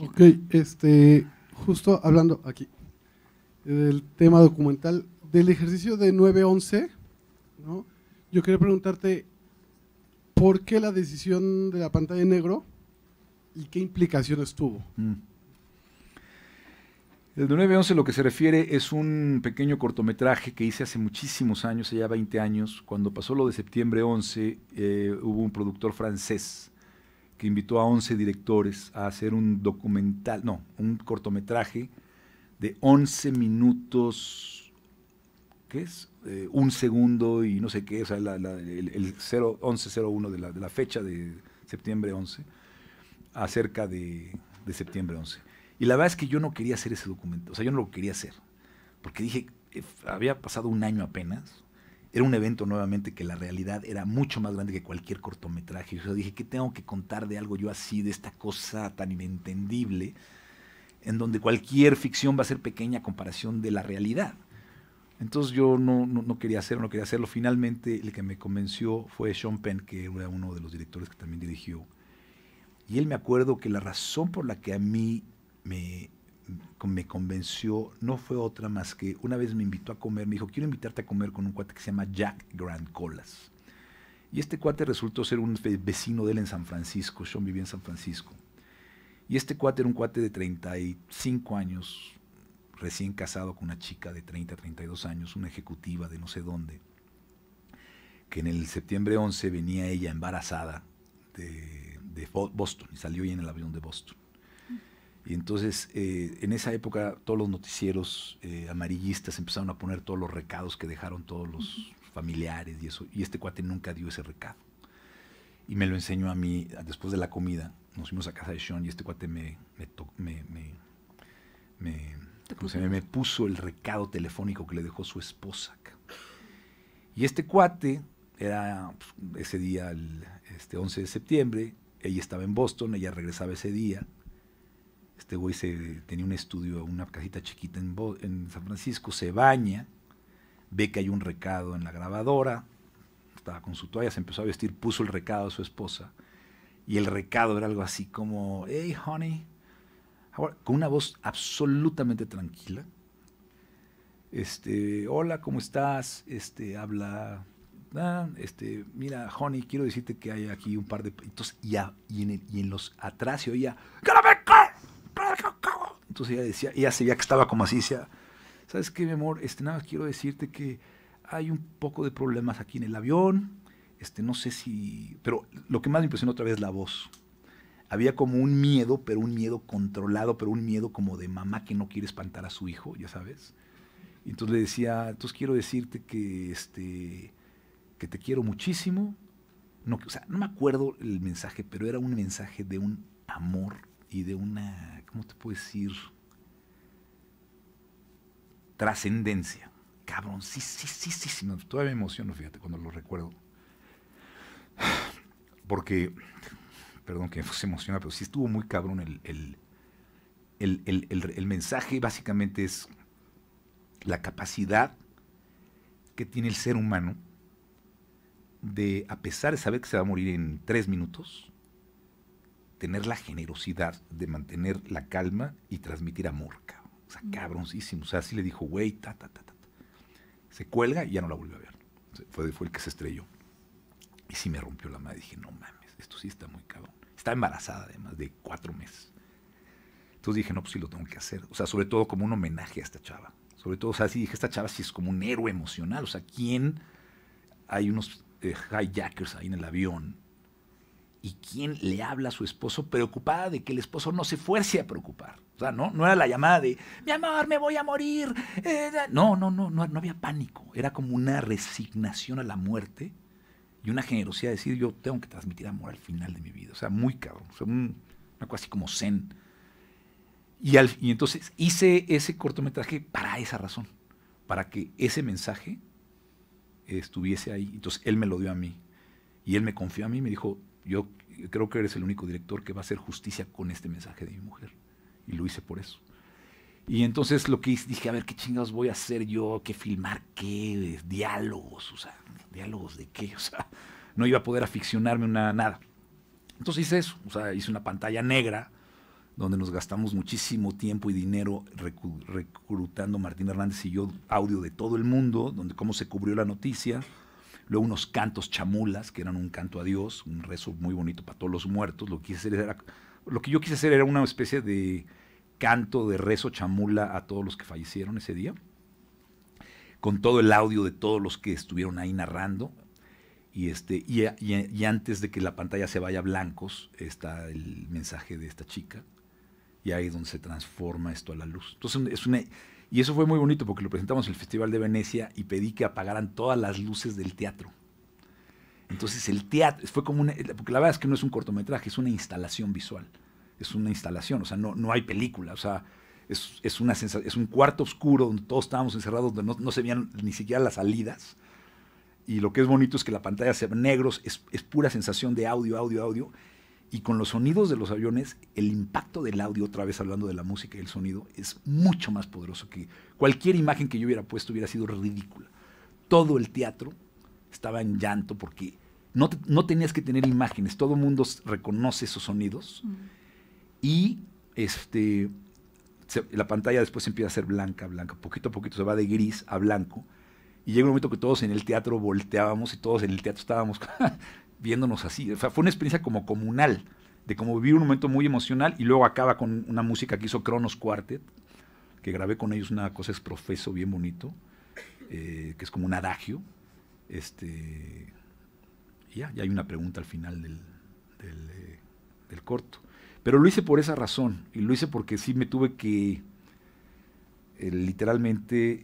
Ok, este, justo hablando aquí del tema documental, del ejercicio de 9-11, ¿no? yo quería preguntarte, ¿por qué la decisión de la pantalla en negro y qué implicaciones tuvo? Mm. El 9 911 lo que se refiere es un pequeño cortometraje que hice hace muchísimos años, allá 20 años. Cuando pasó lo de septiembre 11, eh, hubo un productor francés que invitó a 11 directores a hacer un documental, no, un cortometraje de 11 minutos, ¿qué es? Eh, un segundo y no sé qué, o sea, el, 11-01 de la, de la fecha de septiembre 11, acerca de septiembre 11. Y la verdad es que yo no quería hacer ese documento, o sea, yo no lo quería hacer, porque dije, eh, había pasado un año apenas, era un evento nuevamente que la realidad era mucho más grande que cualquier cortometraje. Yo dije, ¿qué tengo que contar de algo yo así, de esta cosa tan inentendible, en donde cualquier ficción va a ser pequeña comparación de la realidad? Entonces yo no, no, no, quería hacerlo, no quería hacerlo. Finalmente el que me convenció fue Sean Penn, que era uno de los directores que también dirigió. Y él me acuerdo que la razón por la que a mí me, convenció, no fue otra más que una vez me invitó a comer, me dijo, quiero invitarte a comer con un cuate que se llama Jack Grand Colas. Y este cuate resultó ser un vecino de él en San Francisco, Sean vivía en San Francisco. Y este cuate era un cuate de 35 años, recién casado con una chica de 30, 32 años, una ejecutiva de no sé dónde, que en el septiembre 11 venía ella embarazada de, de Boston y salió ella en el avión de Boston. Y entonces, eh, en esa época, todos los noticieros eh, amarillistas empezaron a poner todos los recados que dejaron todos los familiares y eso. Y este cuate nunca dio ese recado. Y me lo enseñó a mí después de la comida. Nos fuimos a casa de Sean y este cuate me, me, me, puso el recado telefónico que le dejó su esposa. Y este cuate era pues, ese día, el este 11 de septiembre, ella estaba en Boston, ella regresaba ese día este güey se, tenía un estudio, una casita chiquita en, San Francisco, se baña, ve que hay un recado en la grabadora, estaba con su toalla, se empezó a vestir, puso el recado a su esposa. Y el recado era algo así como, hey, honey, con una voz absolutamente tranquila. Este, hola, ¿cómo estás? Este, habla, ah, este, mira, honey, quiero decirte que hay aquí un par de... Entonces, y, en, los atrás se oía, entonces ella decía, ella se veía que estaba como así, decía, ¿sabes qué, mi amor? Este, nada más quiero decirte que hay un poco de problemas aquí en el avión, este, no sé si, pero lo que más me impresionó otra vez es la voz. Había como un miedo, pero un miedo controlado, pero un miedo como de mamá que no quiere espantar a su hijo, ya sabes. entonces le decía, entonces quiero decirte que, este, que te quiero muchísimo. No, o sea, no me acuerdo el mensaje, pero era un mensaje de un amor y de una ¿cómo te puedo decir? Trascendencia. Cabrón, sí, sí, sí, sí, sí. todavía me emociono, fíjate, cuando lo recuerdo. Porque, perdón que se emociona, pero sí estuvo muy cabrón el, el, el mensaje. Básicamente es la capacidad que tiene el ser humano de, a pesar de saber que se va a morir en tres minutos, tener la generosidad de mantener la calma y transmitir amor, cabrón. O sea, cabroncísimo. O sea, así le dijo, güey, ta, ta, ta, ta. Se cuelga y ya no la vuelve a ver. Fue, el que se estrelló. Y sí me rompió la madre. Dije, no mames, esto sí está muy cabrón. Está embarazada además de cuatro meses. Entonces dije, no, pues sí lo tengo que hacer. O sea, sobre todo como un homenaje a esta chava. Sobre todo, o sea, sí dije, esta chava sí es como un héroe emocional. O sea, ¿quién? Hay unos eh, hijackers ahí en el avión y quién le habla a su esposo preocupada de que el esposo no se fuerce a preocupar. O sea, no, no era la llamada de, mi amor, me voy a morir. Eh, no, no, no, no, había pánico. Era como una resignación a la muerte y una generosidad de decir, yo tengo que transmitir amor al final de mi vida. O sea, muy caro, O una cosa así como zen. Y, y entonces hice ese cortometraje para esa razón, para que ese mensaje estuviese ahí. Entonces él me lo dio a mí. Y él me confió a mí y me dijo, yo creo que eres el único director que va a hacer justicia con este mensaje de mi mujer. Y lo hice por eso. Y entonces lo que hice, dije, a ver, ¿qué chingados voy a hacer yo? ¿Qué filmar? ¿Qué? Diálogos, o sea, diálogos de qué, o sea, no iba a poder aficionarme una nada. Entonces hice eso, o sea, hice una pantalla negra donde nos gastamos muchísimo tiempo y dinero reclutando Martín Hernández y yo audio de todo el mundo, donde cómo se cubrió la noticia, Luego unos cantos chamulas, que eran un canto a Dios, un rezo muy bonito para todos los muertos. Lo que, yo quise hacer era una especie de canto de rezo chamula a todos los que fallecieron ese día, con todo el audio de todos los que estuvieron ahí narrando. Y, este, y, antes de que la pantalla se vaya a blancos, está el mensaje de esta chica, y ahí es donde se transforma esto a la luz. Entonces es una, y eso fue muy bonito porque lo presentamos en el Festival de Venecia y pedí que apagaran todas las luces del teatro. Entonces el teatro fue como una, porque la verdad es que no es un cortometraje, es una instalación visual, es una instalación, o sea, no, no hay película, o sea, es, una es un cuarto oscuro donde todos estábamos encerrados, donde no, se veían ni siquiera las salidas. Y lo que es bonito es que la pantalla se negros, es, es pura sensación de audio, audio, audio y con los sonidos de los aviones, el impacto del audio, otra vez hablando de la música y el sonido, es mucho más poderoso que cualquier imagen que yo hubiera puesto hubiera sido ridícula. Todo el teatro estaba en llanto porque no, tenías que tener imágenes, todo el mundo reconoce esos sonidos. Y este, la pantalla después empieza a ser blanca, blanca, poquito a poquito se va de gris a blanco. Y llega un momento que todos en el teatro volteábamos y todos en el teatro estábamos viéndonos así. O sea, fue una experiencia como comunal, de como vivir un momento muy emocional y luego acaba con una música que hizo Cronos Quartet, que grabé con ellos una cosa es profeso bien bonito, eh, que es como un adagio. Este, y ya, ya hay una pregunta al final del, del, eh, corto. Pero lo hice por esa razón y lo hice porque sí me tuve que eh, literalmente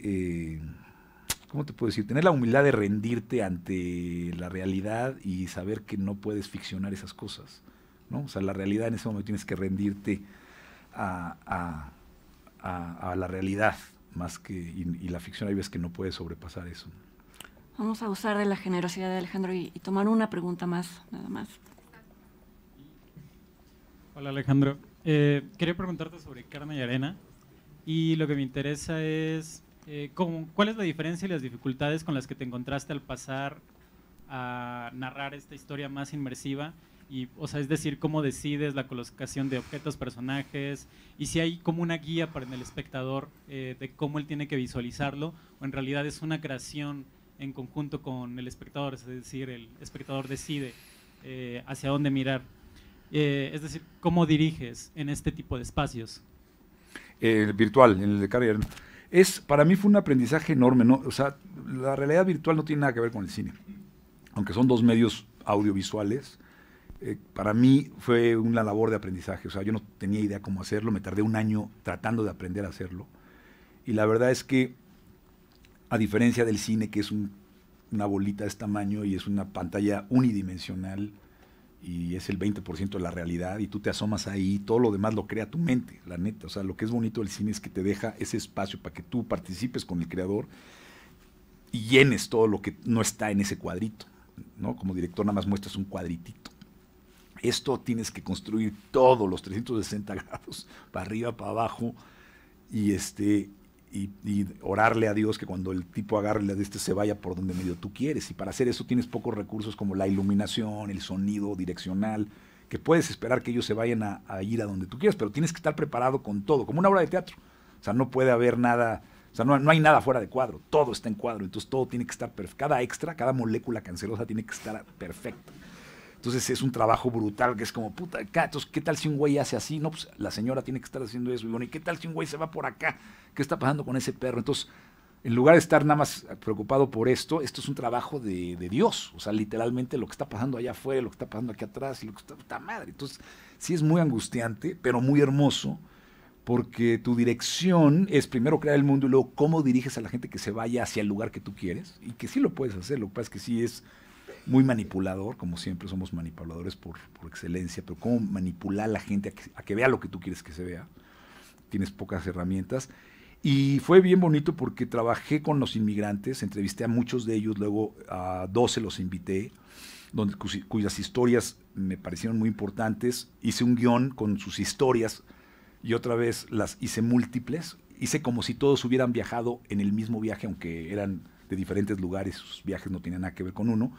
¿cómo te puedo decir? Tener la humildad de rendirte ante la realidad y saber que no puedes ficcionar esas cosas. ¿no? O sea, la realidad en ese momento tienes que rendirte a, la realidad más que. Y, la ficción hay veces que no puedes sobrepasar eso. Vamos a usar de la generosidad de Alejandro y, tomar una pregunta más, nada más. Hola Alejandro. Eh, quería preguntarte sobre carne y arena. Y lo que me interesa es eh, ¿Cuál es la diferencia y las dificultades con las que te encontraste al pasar a narrar esta historia más inmersiva? Y, o sea, es decir, cómo decides la colocación de objetos, personajes, y si hay como una guía para el espectador eh, de cómo él tiene que visualizarlo, o en realidad es una creación en conjunto con el espectador, es decir, el espectador decide eh, hacia dónde mirar. es decir, ¿cómo diriges en este tipo de espacios? El virtual, en el de Carrier es, para mí fue un aprendizaje enorme, ¿no? O sea, la realidad virtual no tiene nada que ver con el cine, aunque son dos medios audiovisuales. Eh, para mí fue una labor de aprendizaje, o sea, yo no tenía idea cómo hacerlo, me tardé un año tratando de aprender a hacerlo. Y la verdad es que, a diferencia del cine, que es una bolita de este tamaño y es una pantalla unidimensional, y es el 20% de la realidad y tú te asomas ahí, y todo lo demás lo crea tu mente, la neta. O sea, lo que es bonito del cine es que te deja ese espacio para que tú participes con el creador y llenes todo lo que no está en ese cuadrito. ¿no? Como director nada más muestras un cuadritito. Esto tienes que construir todos los 360 grados, para arriba, para abajo, y, este, y, orarle a Dios que cuando el tipo agarre la de este se vaya por donde medio tú quieres. Y para hacer eso tienes pocos recursos como la iluminación, el sonido direccional, que puedes esperar que ellos se vayan a, ir a donde tú quieres, pero tienes que estar preparado con todo, como una obra de teatro. O sea, no puede haber nada, o sea, no, hay nada fuera de cuadro, todo está en cuadro, entonces todo tiene que estar perfecto. Cada extra, cada molécula cancerosa tiene que estar perfecta. Entonces es un trabajo brutal que es como, puta, acá. Entonces, ¿qué tal si un güey hace así? No, pues la señora tiene que estar haciendo eso. Y bueno, ¿y qué tal si un güey se va por acá? ¿Qué está pasando con ese perro? Entonces, en lugar de estar nada más preocupado por esto, esto es un trabajo de, de Dios. O sea, literalmente lo que está pasando allá afuera, lo que está pasando aquí atrás y lo que está, puta madre. Entonces, sí es muy angustiante, pero muy hermoso porque tu dirección es primero crear el mundo y luego cómo diriges a la gente que se vaya hacia el lugar que tú quieres, y que sí lo puedes hacer, lo que pasa es que sí es muy manipulador, como siempre somos manipuladores por, por excelencia, pero cómo manipular a la gente a que, vea lo que tú quieres que se vea. Tienes pocas herramientas. Y fue bien bonito porque trabajé con los inmigrantes, entrevisté a muchos de ellos, luego a 12 los invité, donde, cuyas historias me parecieron muy importantes. Hice un guión con sus historias y otra vez las hice múltiples. Hice como si todos hubieran viajado en el mismo viaje, aunque eran de diferentes lugares, sus viajes no tenían nada que ver con uno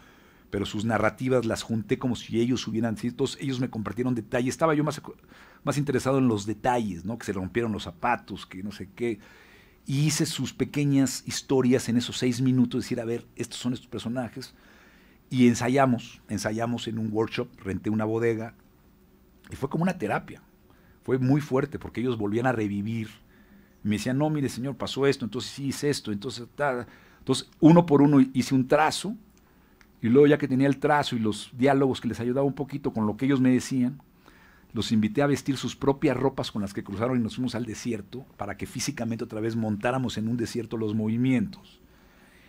pero sus narrativas las junté como si ellos hubieran sido, ellos me compartieron detalles, estaba yo más, más interesado en los detalles, ¿no? que se rompieron los zapatos, que no sé qué, y hice sus pequeñas historias en esos seis minutos, decir, a ver, estos son estos personajes, y ensayamos, ensayamos en un workshop, renté una bodega, y fue como una terapia, fue muy fuerte, porque ellos volvían a revivir, me decían, no, mire señor, pasó esto, entonces sí hice esto, entonces tal, entonces uno por uno hice un trazo, y luego ya que tenía el trazo y los diálogos que les ayudaba un poquito con lo que ellos me decían, los invité a vestir sus propias ropas con las que cruzaron y nos fuimos al desierto para que físicamente otra vez montáramos en un desierto los movimientos.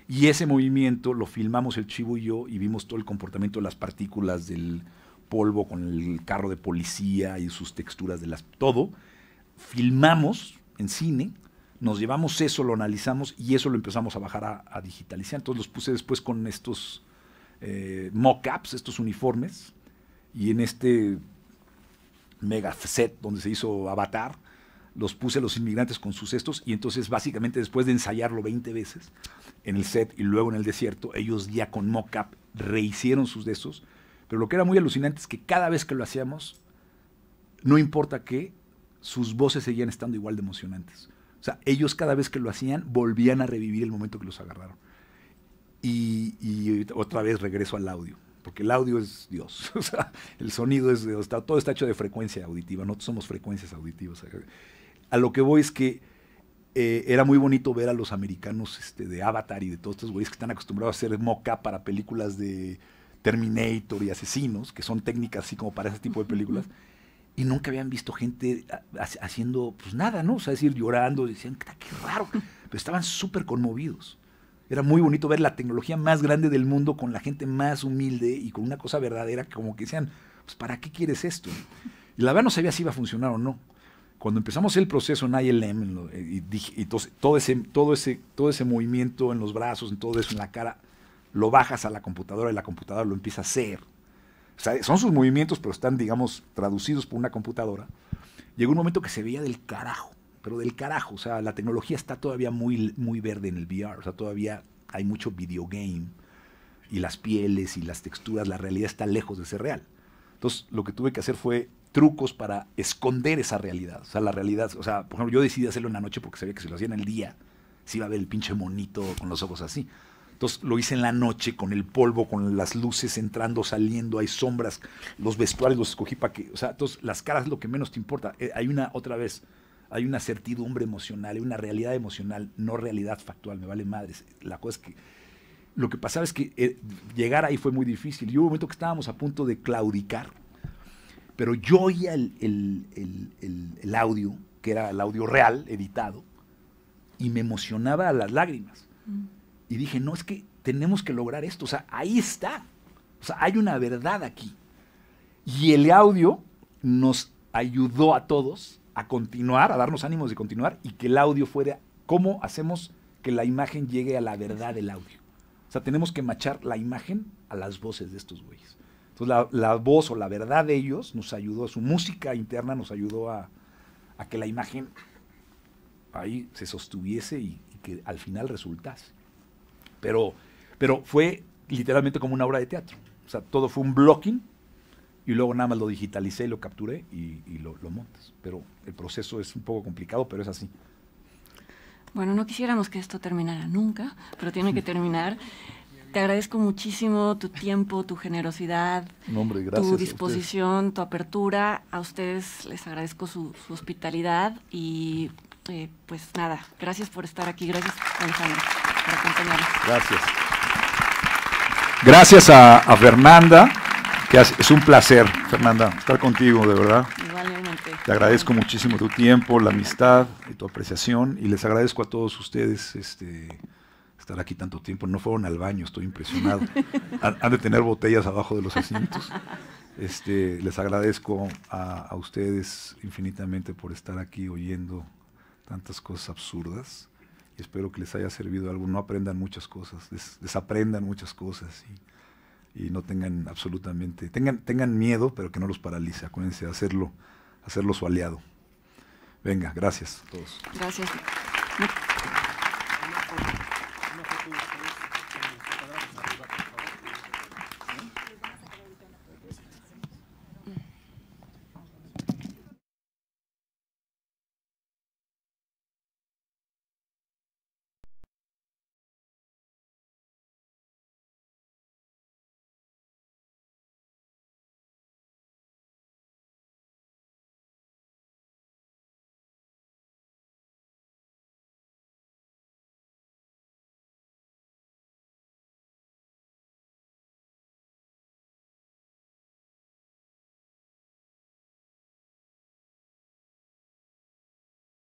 Y ese movimiento lo filmamos el chivo y yo y vimos todo el comportamiento de las partículas del polvo con el carro de policía y sus texturas de las todo. Filmamos en cine, nos llevamos eso, lo analizamos y eso lo empezamos a bajar a, a digitalizar. Entonces los puse después con estos eh, mock-ups, estos uniformes, y en este mega set donde se hizo Avatar, los puse a los inmigrantes con sus cestos y entonces básicamente después de ensayarlo 20 veces en el set y luego en el desierto, ellos ya con mock-up rehicieron sus desos. pero lo que era muy alucinante es que cada vez que lo hacíamos, no importa qué, sus voces seguían estando igual de emocionantes. O sea, ellos cada vez que lo hacían volvían a revivir el momento que los agarraron. Y, otra vez regreso al audio, porque el audio es Dios, o sea, el sonido es Dios, está, todo está hecho de frecuencia auditiva, nosotros somos frecuencias auditivas. A lo que voy es que eh, era muy bonito ver a los americanos este, de Avatar y de todos estos güeyes que están acostumbrados a hacer moca para películas de Terminator y asesinos, que son técnicas así como para ese tipo de películas. Y nunca habían visto gente haciendo pues nada, ¿no? O sea, es decir, llorando, decían, qué raro. Pero estaban súper conmovidos. Era muy bonito ver la tecnología más grande del mundo con la gente más humilde y con una cosa verdadera, como que decían, pues ¿para qué quieres esto? Y la verdad no sabía si iba a funcionar o no. Cuando empezamos el proceso en ILM eh, y, y todo, ese, todo, ese, todo ese movimiento en los brazos, en todo eso, en la cara, lo bajas a la computadora y la computadora lo empieza a hacer. O sea, son sus movimientos, pero están, digamos, traducidos por una computadora. Llegó un momento que se veía del carajo pero del carajo. O sea, la tecnología está todavía muy, muy verde en el VR. O sea, todavía hay mucho videogame y las pieles y las texturas, la realidad está lejos de ser real. Entonces, lo que tuve que hacer fue trucos para esconder esa realidad. O sea, la realidad, o sea, por ejemplo, yo decidí hacerlo en la noche porque sabía que si lo hacía en el día, se iba a ver el pinche monito con los ojos así. Entonces lo hice en la noche con el polvo, con las luces entrando, saliendo, hay sombras, los vestuarios los escogí para que, o sea, entonces las caras es lo que menos te importa. Eh, hay una otra vez, hay una certidumbre emocional, hay una realidad emocional, no realidad factual, me vale madres. La cosa es que lo que pasaba es que eh, llegar ahí fue muy difícil. Y hubo un momento que estábamos a punto de claudicar, pero yo oía el, audio, que era el audio real, editado, y me emocionaba a las lágrimas. Mm. Y dije, no, es que tenemos que lograr esto. O sea, ahí está. O sea, hay una verdad aquí. Y el audio nos ayudó a todos a continuar, a darnos ánimos de continuar y que el audio fuera cómo hacemos que la imagen llegue a la verdad del audio. O sea, tenemos que machar la imagen a las voces de estos güeyes. Entonces, la, voz o la verdad de ellos nos ayudó, su música interna nos ayudó a, que la imagen ahí se sostuviese y, que al final resultase. Pero, pero fue literalmente como una obra de teatro. O sea, todo fue un blocking y luego nada más lo digitalicé, lo capturé y, lo, montas. Pero el proceso es un poco complicado, pero es así. Bueno, no quisiéramos que esto terminara nunca, pero tiene que terminar. Te agradezco muchísimo tu tiempo, tu generosidad, tu disposición, tu apertura. A ustedes les agradezco su, hospitalidad y eh, pues nada, gracias por estar aquí, gracias Alejandro por acompañarnos. Gracias. Gracias a, a Fernanda es un placer, Fernanda, estar contigo, de verdad. Igualmente. Te agradezco muchísimo tu tiempo, la amistad y tu apreciación. Y les agradezco a todos ustedes este, estar aquí tanto tiempo. No fueron al baño, estoy impresionado. han, de tener botellas abajo de los asientos. Este, les agradezco a, ustedes infinitamente por estar aquí oyendo tantas cosas absurdas. Y espero que les haya servido algo. No aprendan muchas cosas, desaprendan muchas cosas y no tengan absolutamente, tengan, tengan miedo, pero que no los paralice. Acuérdense, hacerlo, hacerlo su aliado. Venga, gracias a todos. Gracias.